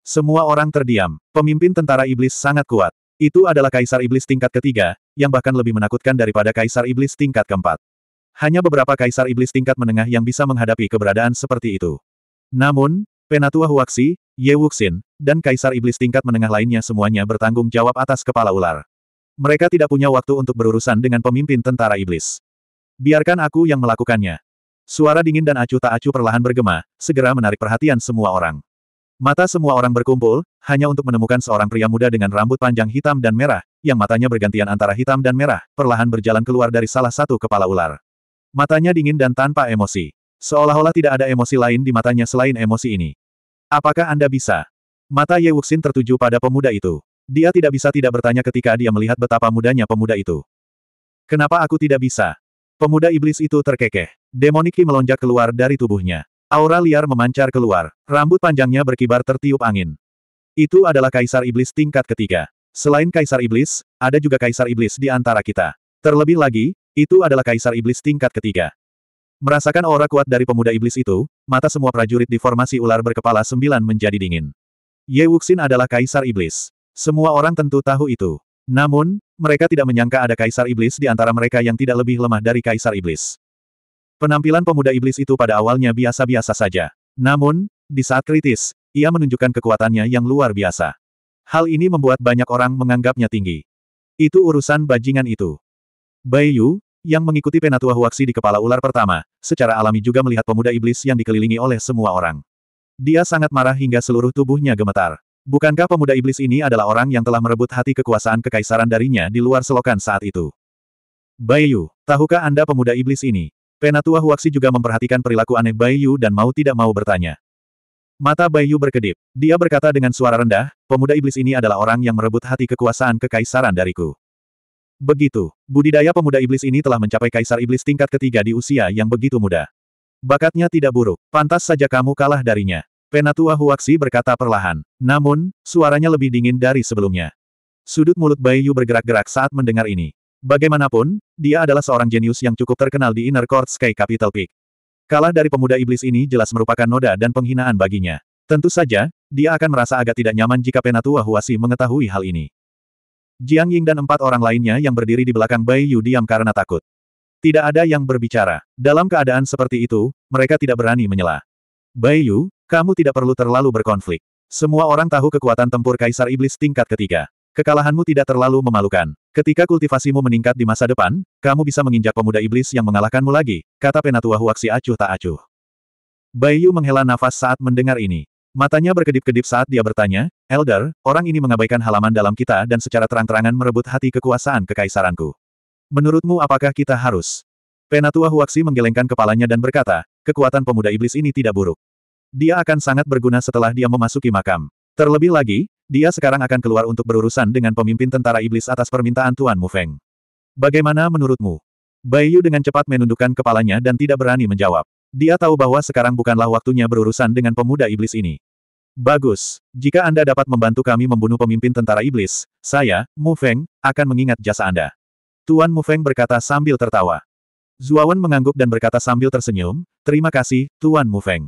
Semua orang terdiam. Pemimpin tentara iblis sangat kuat. Itu adalah kaisar iblis tingkat ketiga, yang bahkan lebih menakutkan daripada kaisar iblis tingkat keempat. Hanya beberapa kaisar iblis tingkat menengah yang bisa menghadapi keberadaan seperti itu. Namun, Penatua Huaxi, Ye Wuxin, dan kaisar iblis tingkat menengah lainnya semuanya bertanggung jawab atas kepala ular. Mereka tidak punya waktu untuk berurusan dengan pemimpin tentara iblis. Biarkan aku yang melakukannya. Suara dingin dan acuh tak acuh perlahan bergema, segera menarik perhatian semua orang. Mata semua orang berkumpul, hanya untuk menemukan seorang pria muda dengan rambut panjang hitam dan merah, yang matanya bergantian antara hitam dan merah, perlahan berjalan keluar dari salah satu kepala ular. Matanya dingin dan tanpa emosi. Seolah-olah tidak ada emosi lain di matanya selain emosi ini. Apakah Anda bisa? Mata Ye Wuxin tertuju pada pemuda itu. Dia tidak bisa tidak bertanya ketika dia melihat betapa mudanya pemuda itu. Kenapa aku tidak bisa? Pemuda iblis itu terkekeh. Demoniki melonjak keluar dari tubuhnya. Aura liar memancar keluar. Rambut panjangnya berkibar tertiup angin. Itu adalah Kaisar Iblis tingkat ketiga. Selain Kaisar Iblis, ada juga Kaisar Iblis di antara kita. Terlebih lagi, itu adalah Kaisar Iblis tingkat ketiga. Merasakan aura kuat dari pemuda iblis itu, mata semua prajurit di formasi ular berkepala sembilan menjadi dingin. Ye Wuxin adalah Kaisar Iblis. Semua orang tentu tahu itu. Namun, mereka tidak menyangka ada Kaisar Iblis di antara mereka yang tidak lebih lemah dari Kaisar Iblis. Penampilan pemuda iblis itu pada awalnya biasa-biasa saja. Namun, di saat kritis, ia menunjukkan kekuatannya yang luar biasa. Hal ini membuat banyak orang menganggapnya tinggi. Itu urusan bajingan itu. Bai Yu, yang mengikuti penatua Huaxi di kepala ular pertama, secara alami juga melihat pemuda iblis yang dikelilingi oleh semua orang. Dia sangat marah hingga seluruh tubuhnya gemetar. Bukankah pemuda iblis ini adalah orang yang telah merebut hati kekuasaan kekaisaran darinya di luar selokan saat itu? Bayu, tahukah Anda pemuda iblis ini? Penatua Huaxi juga memperhatikan perilaku aneh Bai dan mau tidak mau bertanya. Mata Bai berkedip. Dia berkata dengan suara rendah, pemuda iblis ini adalah orang yang merebut hati kekuasaan kekaisaran dariku. Begitu, budidaya pemuda iblis ini telah mencapai kaisar iblis tingkat ketiga di usia yang begitu muda. Bakatnya tidak buruk, pantas saja kamu kalah darinya. Penatua Huaxi berkata perlahan. Namun, suaranya lebih dingin dari sebelumnya. Sudut mulut Bayu bergerak-gerak saat mendengar ini. Bagaimanapun, dia adalah seorang jenius yang cukup terkenal di Inner Court Sky Capital Peak. Kalah dari pemuda iblis ini jelas merupakan noda dan penghinaan baginya. Tentu saja, dia akan merasa agak tidak nyaman jika Penatua Huasi mengetahui hal ini. Jiang Ying dan empat orang lainnya yang berdiri di belakang Bai Yu diam karena takut. Tidak ada yang berbicara. Dalam keadaan seperti itu, mereka tidak berani menyela. Bai Yu, kamu tidak perlu terlalu berkonflik. Semua orang tahu kekuatan tempur Kaisar Iblis tingkat ketiga. Kekalahanmu tidak terlalu memalukan. Ketika kultivasimu meningkat di masa depan, kamu bisa menginjak pemuda iblis yang mengalahkanmu lagi, kata Penatua Huaksi acuh tak acuh. Bayu menghela nafas saat mendengar ini. Matanya berkedip-kedip saat dia bertanya, Elder, orang ini mengabaikan halaman dalam kita dan secara terang-terangan merebut hati kekuasaan kekaisaranku. Menurutmu apakah kita harus? Penatua Huaksi menggelengkan kepalanya dan berkata, kekuatan pemuda iblis ini tidak buruk. Dia akan sangat berguna setelah dia memasuki makam. Terlebih lagi, dia sekarang akan keluar untuk berurusan dengan pemimpin tentara iblis atas permintaan Tuan Mu Feng. Bagaimana menurutmu? Bai Yu dengan cepat menundukkan kepalanya dan tidak berani menjawab. Dia tahu bahwa sekarang bukanlah waktunya berurusan dengan pemuda iblis ini. Bagus, jika Anda dapat membantu kami membunuh pemimpin tentara iblis, saya, Mu Feng, akan mengingat jasa Anda. Tuan Mu Feng berkata sambil tertawa. Zuawan mengangguk dan berkata sambil tersenyum, terima kasih, Tuan Mu Feng."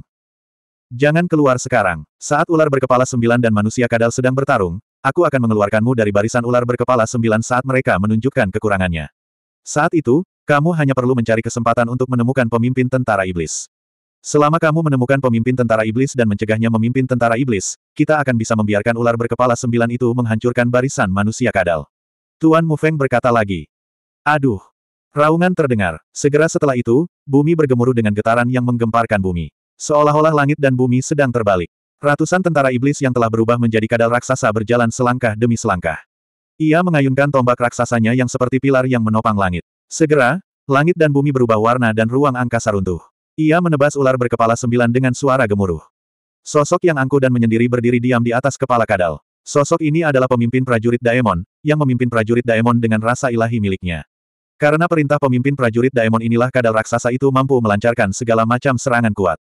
Jangan keluar sekarang. Saat ular berkepala sembilan dan manusia kadal sedang bertarung, aku akan mengeluarkanmu dari barisan ular berkepala sembilan saat mereka menunjukkan kekurangannya. Saat itu, kamu hanya perlu mencari kesempatan untuk menemukan pemimpin tentara iblis. Selama kamu menemukan pemimpin tentara iblis dan mencegahnya memimpin tentara iblis, kita akan bisa membiarkan ular berkepala sembilan itu menghancurkan barisan manusia kadal. Tuan Mu Feng berkata lagi. Aduh! Raungan terdengar. Segera setelah itu, bumi bergemuruh dengan getaran yang menggemparkan bumi. Seolah-olah langit dan bumi sedang terbalik. Ratusan tentara iblis yang telah berubah menjadi kadal raksasa berjalan selangkah demi selangkah. Ia mengayunkan tombak raksasanya yang seperti pilar yang menopang langit. Segera, langit dan bumi berubah warna dan ruang angkasa runtuh. Ia menebas ular berkepala sembilan dengan suara gemuruh. Sosok yang angkuh dan menyendiri berdiri diam di atas kepala kadal. Sosok ini adalah pemimpin prajurit Daemon, yang memimpin prajurit Daemon dengan rasa ilahi miliknya. Karena perintah pemimpin prajurit Daemon inilah kadal raksasa itu mampu melancarkan segala macam serangan kuat.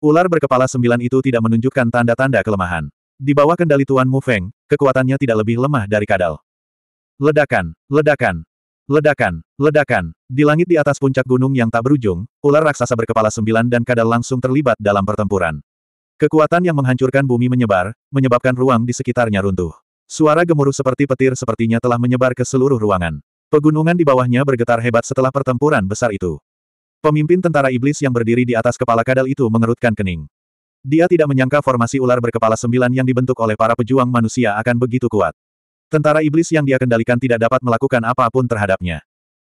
Ular berkepala sembilan itu tidak menunjukkan tanda-tanda kelemahan. Di bawah kendali Tuan Mu Feng, kekuatannya tidak lebih lemah dari kadal. Ledakan, ledakan, ledakan, ledakan. Di langit di atas puncak gunung yang tak berujung, ular raksasa berkepala sembilan dan kadal langsung terlibat dalam pertempuran. Kekuatan yang menghancurkan bumi menyebar, menyebabkan ruang di sekitarnya runtuh. Suara gemuruh seperti petir sepertinya telah menyebar ke seluruh ruangan. Pegunungan di bawahnya bergetar hebat setelah pertempuran besar itu. Pemimpin tentara iblis yang berdiri di atas kepala kadal itu mengerutkan kening. Dia tidak menyangka formasi ular berkepala sembilan yang dibentuk oleh para pejuang manusia akan begitu kuat. Tentara iblis yang dia kendalikan tidak dapat melakukan apapun terhadapnya.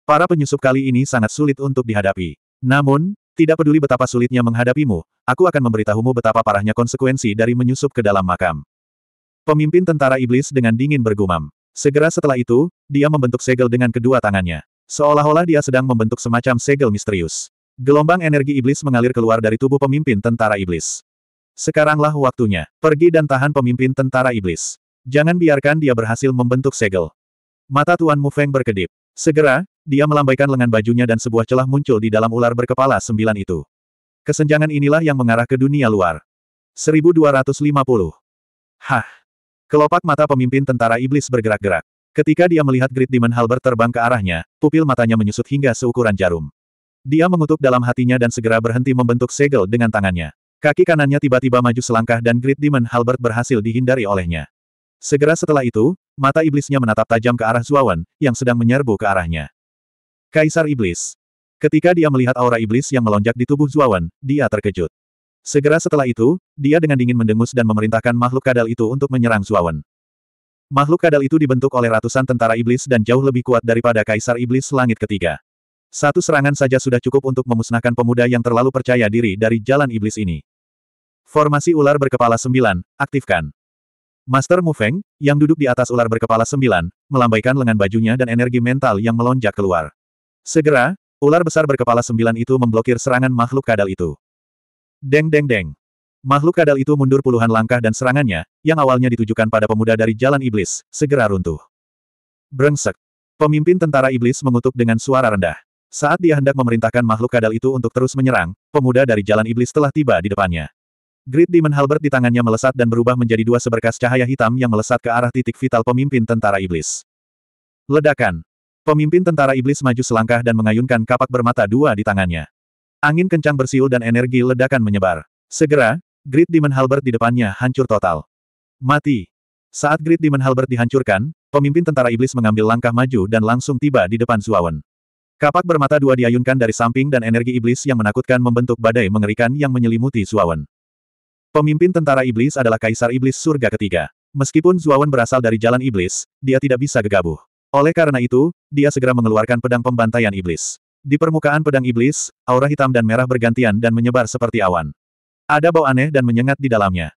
Para penyusup kali ini sangat sulit untuk dihadapi. Namun, tidak peduli betapa sulitnya menghadapimu, aku akan memberitahumu betapa parahnya konsekuensi dari menyusup ke dalam makam. Pemimpin tentara iblis dengan dingin bergumam. Segera setelah itu, dia membentuk segel dengan kedua tangannya. Seolah-olah dia sedang membentuk semacam segel misterius. Gelombang energi iblis mengalir keluar dari tubuh pemimpin tentara iblis. Sekaranglah waktunya. Pergi dan tahan pemimpin tentara iblis. Jangan biarkan dia berhasil membentuk segel. Mata Tuan Mu Feng berkedip. Segera, dia melambaikan lengan bajunya dan sebuah celah muncul di dalam ular berkepala sembilan itu. Kesenjangan inilah yang mengarah ke dunia luar. 1250. Hah. Kelopak mata pemimpin tentara iblis bergerak-gerak. Ketika dia melihat Great Demon Halbert terbang ke arahnya, pupil matanya menyusut hingga seukuran jarum. Dia mengutuk dalam hatinya dan segera berhenti membentuk segel dengan tangannya. Kaki kanannya tiba-tiba maju selangkah dan Great Demon Halbert berhasil dihindari olehnya. Segera setelah itu, mata iblisnya menatap tajam ke arah Zuawan, yang sedang menyerbu ke arahnya. Kaisar Iblis. Ketika dia melihat aura iblis yang melonjak di tubuh Zuawan, dia terkejut. Segera setelah itu, dia dengan dingin mendengus dan memerintahkan makhluk kadal itu untuk menyerang Zuawan. Makhluk kadal itu dibentuk oleh ratusan tentara iblis dan jauh lebih kuat daripada kaisar iblis langit ketiga. Satu serangan saja sudah cukup untuk memusnahkan pemuda yang terlalu percaya diri dari jalan iblis ini. Formasi ular berkepala sembilan, aktifkan. Master Mu Feng yang duduk di atas ular berkepala sembilan, melambaikan lengan bajunya dan energi mental yang melonjak keluar. Segera, ular besar berkepala sembilan itu memblokir serangan makhluk kadal itu. Deng deng deng. Makhluk kadal itu mundur puluhan langkah dan serangannya, yang awalnya ditujukan pada pemuda dari jalan iblis, segera runtuh. Brengsek. Pemimpin tentara iblis mengutuk dengan suara rendah. Saat dia hendak memerintahkan makhluk kadal itu untuk terus menyerang, pemuda dari jalan iblis telah tiba di depannya. Grid Demon Halbert di tangannya melesat dan berubah menjadi dua seberkas cahaya hitam yang melesat ke arah titik vital pemimpin tentara iblis. Ledakan. Pemimpin tentara iblis maju selangkah dan mengayunkan kapak bermata dua di tangannya. Angin kencang bersiul dan energi ledakan menyebar. Segera, Great Demon Halbert di depannya hancur total. Mati. Saat Great Demon Halbert dihancurkan, pemimpin tentara iblis mengambil langkah maju dan langsung tiba di depan Zuawan. Kapak bermata dua diayunkan dari samping dan energi iblis yang menakutkan membentuk badai mengerikan yang menyelimuti Zuawan. Pemimpin tentara iblis adalah kaisar iblis surga ketiga. Meskipun Zuawan berasal dari jalan iblis, dia tidak bisa gegabah. Oleh karena itu, dia segera mengeluarkan pedang pembantaian iblis. Di permukaan pedang iblis, aura hitam dan merah bergantian dan menyebar seperti awan. Ada bau aneh dan menyengat di dalamnya.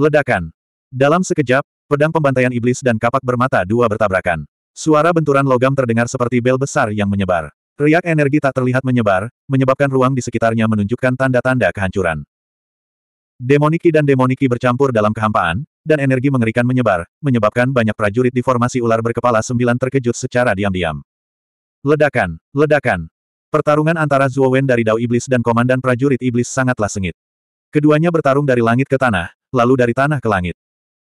Ledakan. Dalam sekejap, pedang pembantaian iblis dan kapak bermata dua bertabrakan. Suara benturan logam terdengar seperti bel besar yang menyebar. Riak energi tak terlihat menyebar, menyebabkan ruang di sekitarnya menunjukkan tanda-tanda kehancuran. Demoniki dan demoniki bercampur dalam kehampaan, dan energi mengerikan menyebar, menyebabkan banyak prajurit di formasi ular berkepala sembilan terkejut secara diam-diam. Ledakan, ledakan. Pertarungan antara Zuowen dari Dao Iblis dan Komandan Prajurit Iblis sangatlah sengit. Keduanya bertarung dari langit ke tanah, lalu dari tanah ke langit.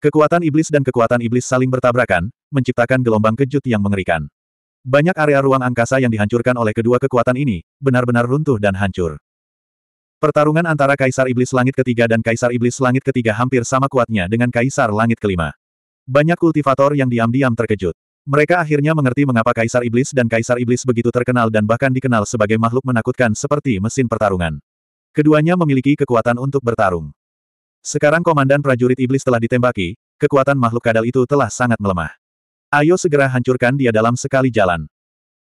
Kekuatan iblis dan kekuatan iblis saling bertabrakan, menciptakan gelombang kejut yang mengerikan. Banyak area ruang angkasa yang dihancurkan oleh kedua kekuatan ini, benar-benar runtuh dan hancur. Pertarungan antara Kaisar Iblis Langit Ketiga dan Kaisar Iblis Langit Ketiga hampir sama kuatnya dengan Kaisar Langit Kelima. Banyak kultivator yang diam-diam terkejut. Mereka akhirnya mengerti mengapa Kaisar Iblis dan Kaisar Iblis begitu terkenal dan bahkan dikenal sebagai makhluk menakutkan seperti mesin pertarungan. Keduanya memiliki kekuatan untuk bertarung. Sekarang komandan prajurit iblis telah ditembaki, kekuatan makhluk kadal itu telah sangat melemah. Ayo segera hancurkan dia dalam sekali jalan.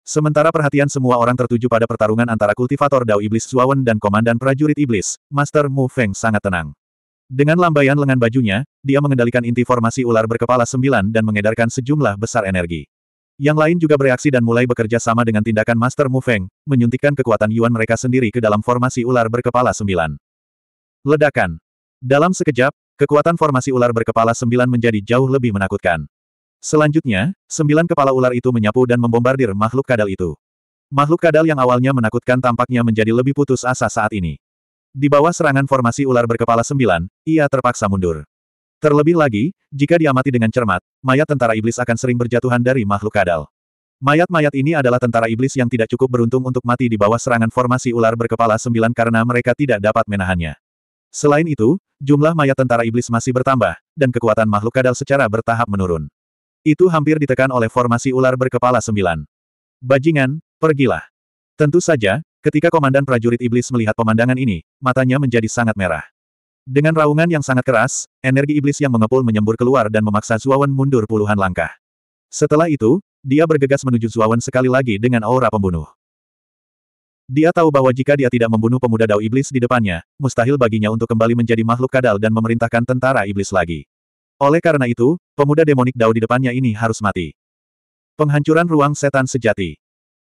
Sementara perhatian semua orang tertuju pada pertarungan antara kultivator Dao Iblis Zuawan dan komandan prajurit iblis, Master Mu Feng sangat tenang. Dengan lambaian lengan bajunya, dia mengendalikan inti formasi ular berkepala sembilan dan mengedarkan sejumlah besar energi. Yang lain juga bereaksi dan mulai bekerja sama dengan tindakan Master Mu Feng, menyuntikkan kekuatan Yuan mereka sendiri ke dalam formasi ular berkepala sembilan. Ledakan. Dalam sekejap, kekuatan formasi ular berkepala sembilan menjadi jauh lebih menakutkan. Selanjutnya, sembilan kepala ular itu menyapu dan membombardir makhluk kadal itu. Makhluk kadal yang awalnya menakutkan tampaknya menjadi lebih putus asa saat ini. Di bawah serangan formasi ular berkepala sembilan, ia terpaksa mundur. Terlebih lagi, jika diamati dengan cermat, mayat tentara iblis akan sering berjatuhan dari makhluk kadal. Mayat-mayat ini adalah tentara iblis yang tidak cukup beruntung untuk mati di bawah serangan formasi ular berkepala sembilan karena mereka tidak dapat menahannya. Selain itu, jumlah mayat tentara iblis masih bertambah, dan kekuatan makhluk kadal secara bertahap menurun. Itu hampir ditekan oleh formasi ular berkepala sembilan. Bajingan, pergilah. Tentu saja, Ketika komandan prajurit iblis melihat pemandangan ini, matanya menjadi sangat merah. Dengan raungan yang sangat keras, energi iblis yang mengepul menyembur keluar dan memaksa Zuawan mundur puluhan langkah. Setelah itu, dia bergegas menuju Zuawan sekali lagi dengan aura pembunuh. Dia tahu bahwa jika dia tidak membunuh pemuda dao iblis di depannya, mustahil baginya untuk kembali menjadi makhluk kadal dan memerintahkan tentara iblis lagi. Oleh karena itu, pemuda demonik dao di depannya ini harus mati. Penghancuran ruang setan sejati.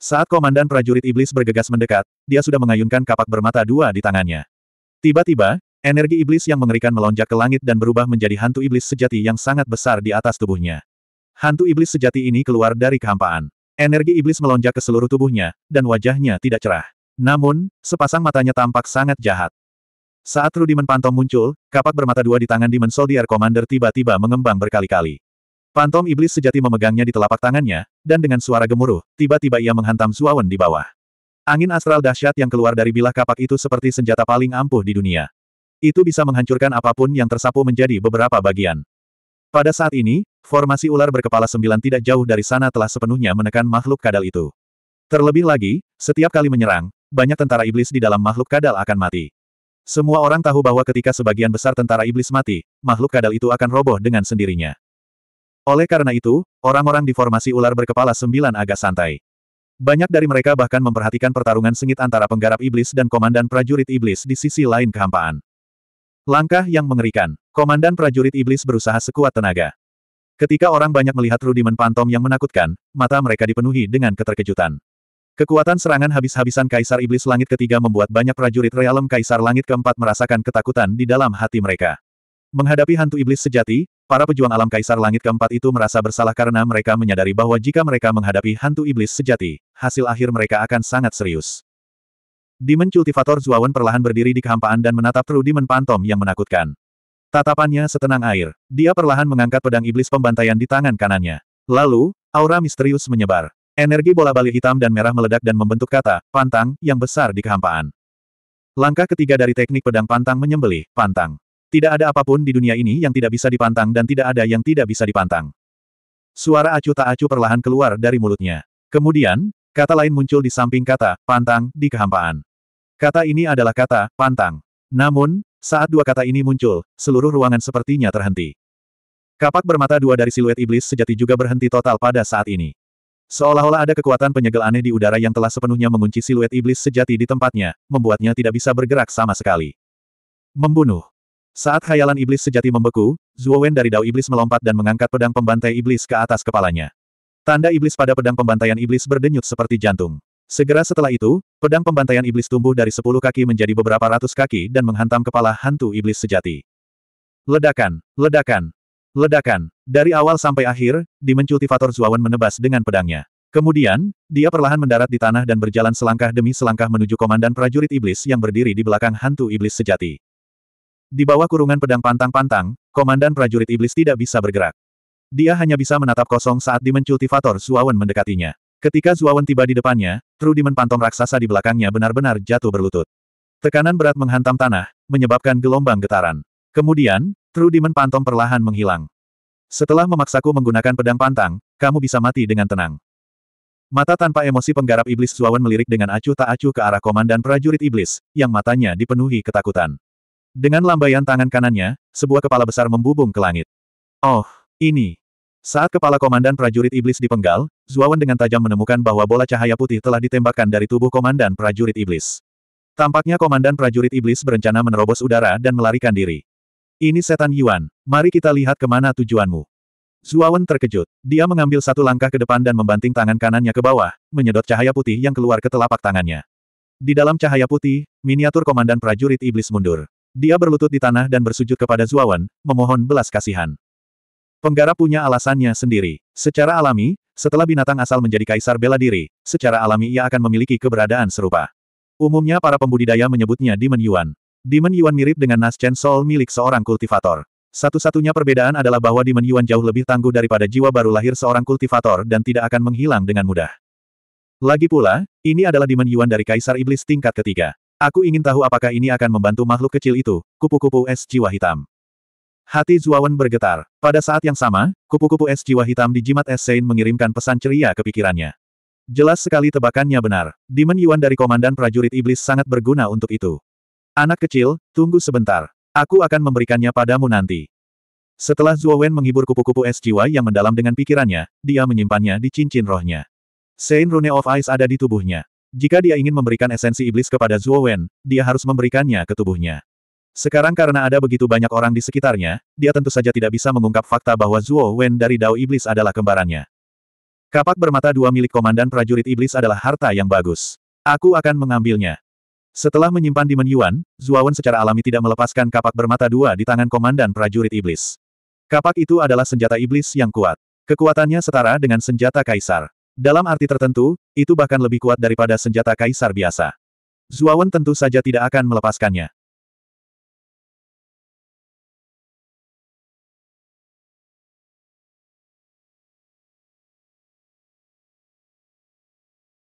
Saat komandan prajurit iblis bergegas mendekat, dia sudah mengayunkan kapak bermata dua di tangannya. Tiba-tiba, Energi iblis yang mengerikan melonjak ke langit dan berubah menjadi hantu iblis sejati yang sangat besar di atas tubuhnya. Hantu iblis sejati ini keluar dari kehampaan. Energi iblis melonjak ke seluruh tubuhnya, dan wajahnya tidak cerah. Namun, sepasang matanya tampak sangat jahat. Saat Rudi Pantom muncul, kapak bermata dua di tangan Demon Soldier Commander tiba-tiba mengembang berkali-kali. Pantom iblis sejati memegangnya di telapak tangannya, dan dengan suara gemuruh, tiba-tiba ia menghantam Suawen di bawah. Angin astral dahsyat yang keluar dari bilah kapak itu seperti senjata paling ampuh di dunia. Itu bisa menghancurkan apapun yang tersapu menjadi beberapa bagian. Pada saat ini, formasi ular berkepala sembilan tidak jauh dari sana telah sepenuhnya menekan makhluk kadal itu. Terlebih lagi, setiap kali menyerang, banyak tentara iblis di dalam makhluk kadal akan mati. Semua orang tahu bahwa ketika sebagian besar tentara iblis mati, makhluk kadal itu akan roboh dengan sendirinya. Oleh karena itu, orang-orang di formasi ular berkepala sembilan agak santai. Banyak dari mereka bahkan memperhatikan pertarungan sengit antara penggarap iblis dan komandan prajurit iblis di sisi lain kehampaan. Langkah yang mengerikan. Komandan prajurit iblis berusaha sekuat tenaga. Ketika orang banyak melihat rudimen pantom yang menakutkan, mata mereka dipenuhi dengan keterkejutan. Kekuatan serangan habis-habisan Kaisar Iblis Langit ketiga membuat banyak prajurit realem Kaisar Langit keempat merasakan ketakutan di dalam hati mereka. Menghadapi hantu iblis sejati, para pejuang alam Kaisar Langit keempat itu merasa bersalah karena mereka menyadari bahwa jika mereka menghadapi hantu iblis sejati, hasil akhir mereka akan sangat serius. Demon Cultivator Zuawan perlahan berdiri di kehampaan dan menatap True Demon Phantom yang menakutkan. Tatapannya setenang air. Dia perlahan mengangkat pedang iblis pembantaian di tangan kanannya. Lalu, aura misterius menyebar. Energi bola balik hitam dan merah meledak dan membentuk kata, pantang, yang besar di kehampaan. Langkah ketiga dari teknik pedang pantang menyembelih, pantang. Tidak ada apapun di dunia ini yang tidak bisa dipantang dan tidak ada yang tidak bisa dipantang. Suara acu tak acu perlahan keluar dari mulutnya. Kemudian, Kata lain muncul di samping kata, pantang, di kehampaan. Kata ini adalah kata, pantang. Namun, saat dua kata ini muncul, seluruh ruangan sepertinya terhenti. Kapak bermata dua dari siluet iblis sejati juga berhenti total pada saat ini. Seolah-olah ada kekuatan penyegel aneh di udara yang telah sepenuhnya mengunci siluet iblis sejati di tempatnya, membuatnya tidak bisa bergerak sama sekali. Membunuh. Saat khayalan iblis sejati membeku, Zuowen dari Dao Iblis melompat dan mengangkat pedang pembantai iblis ke atas kepalanya. Tanda iblis pada pedang pembantaian iblis berdenyut seperti jantung. Segera setelah itu, pedang pembantaian iblis tumbuh dari sepuluh kaki menjadi beberapa ratus kaki dan menghantam kepala hantu iblis sejati. Ledakan, ledakan, ledakan. Dari awal sampai akhir, Dimen Cultivator Zuawan menebas dengan pedangnya. Kemudian, dia perlahan mendarat di tanah dan berjalan selangkah demi selangkah menuju komandan prajurit iblis yang berdiri di belakang hantu iblis sejati. Di bawah kurungan pedang pantang-pantang, komandan prajurit iblis tidak bisa bergerak. Dia hanya bisa menatap kosong saat Demon Cultivator Zuawan mendekatinya. Ketika Zuawan tiba di depannya, True Demon Pantong raksasa di belakangnya benar-benar jatuh berlutut. Tekanan berat menghantam tanah, menyebabkan gelombang getaran. Kemudian, True Demon Pantong perlahan menghilang. Setelah memaksaku menggunakan pedang pantang, kamu bisa mati dengan tenang. Mata tanpa emosi penggarap iblis Zuawan melirik dengan acuh tak acuh ke arah komandan prajurit iblis, yang matanya dipenuhi ketakutan. Dengan lambaian tangan kanannya, sebuah kepala besar membubung ke langit. Oh! Ini. Saat kepala komandan prajurit iblis dipenggal, Zuawan dengan tajam menemukan bahwa bola cahaya putih telah ditembakkan dari tubuh komandan prajurit iblis. Tampaknya komandan prajurit iblis berencana menerobos udara dan melarikan diri. Ini setan Yuan, mari kita lihat kemana tujuanmu. Zuawan terkejut. Dia mengambil satu langkah ke depan dan membanting tangan kanannya ke bawah, menyedot cahaya putih yang keluar ke telapak tangannya. Di dalam cahaya putih, miniatur komandan prajurit iblis mundur. Dia berlutut di tanah dan bersujud kepada Zuawan, memohon belas kasihan. Penggarap punya alasannya sendiri. Secara alami, setelah binatang asal menjadi kaisar bela diri, secara alami ia akan memiliki keberadaan serupa. Umumnya para pembudidaya menyebutnya Demon Yuan. Demon Yuan mirip dengan naschen Soul milik seorang kultivator. Satu-satunya perbedaan adalah bahwa Demon Yuan jauh lebih tangguh daripada jiwa baru lahir seorang kultivator dan tidak akan menghilang dengan mudah. Lagi pula, ini adalah Demon Yuan dari Kaisar Iblis tingkat ketiga. Aku ingin tahu apakah ini akan membantu makhluk kecil itu, kupu-kupu es jiwa hitam. Hati Zuawan bergetar. Pada saat yang sama, kupu-kupu es jiwa hitam di jimat es Sein mengirimkan pesan ceria ke pikirannya. Jelas sekali tebakannya benar. Demon Yuan dari Komandan Prajurit Iblis sangat berguna untuk itu. Anak kecil, tunggu sebentar. Aku akan memberikannya padamu nanti. Setelah Zuowen menghibur kupu-kupu es jiwa yang mendalam dengan pikirannya, dia menyimpannya di cincin rohnya. Sein Rune of Ice ada di tubuhnya. Jika dia ingin memberikan esensi iblis kepada Zuowen, dia harus memberikannya ke tubuhnya. Sekarang karena ada begitu banyak orang di sekitarnya, dia tentu saja tidak bisa mengungkap fakta bahwa Zuo Wen dari Dao Iblis adalah kembarannya. Kapak bermata dua milik Komandan Prajurit Iblis adalah harta yang bagus. Aku akan mengambilnya. Setelah menyimpan di menyuan, Zuo Wen secara alami tidak melepaskan kapak bermata dua di tangan Komandan Prajurit Iblis. Kapak itu adalah senjata iblis yang kuat. Kekuatannya setara dengan senjata kaisar. Dalam arti tertentu, itu bahkan lebih kuat daripada senjata kaisar biasa. Zuawan tentu saja tidak akan melepaskannya.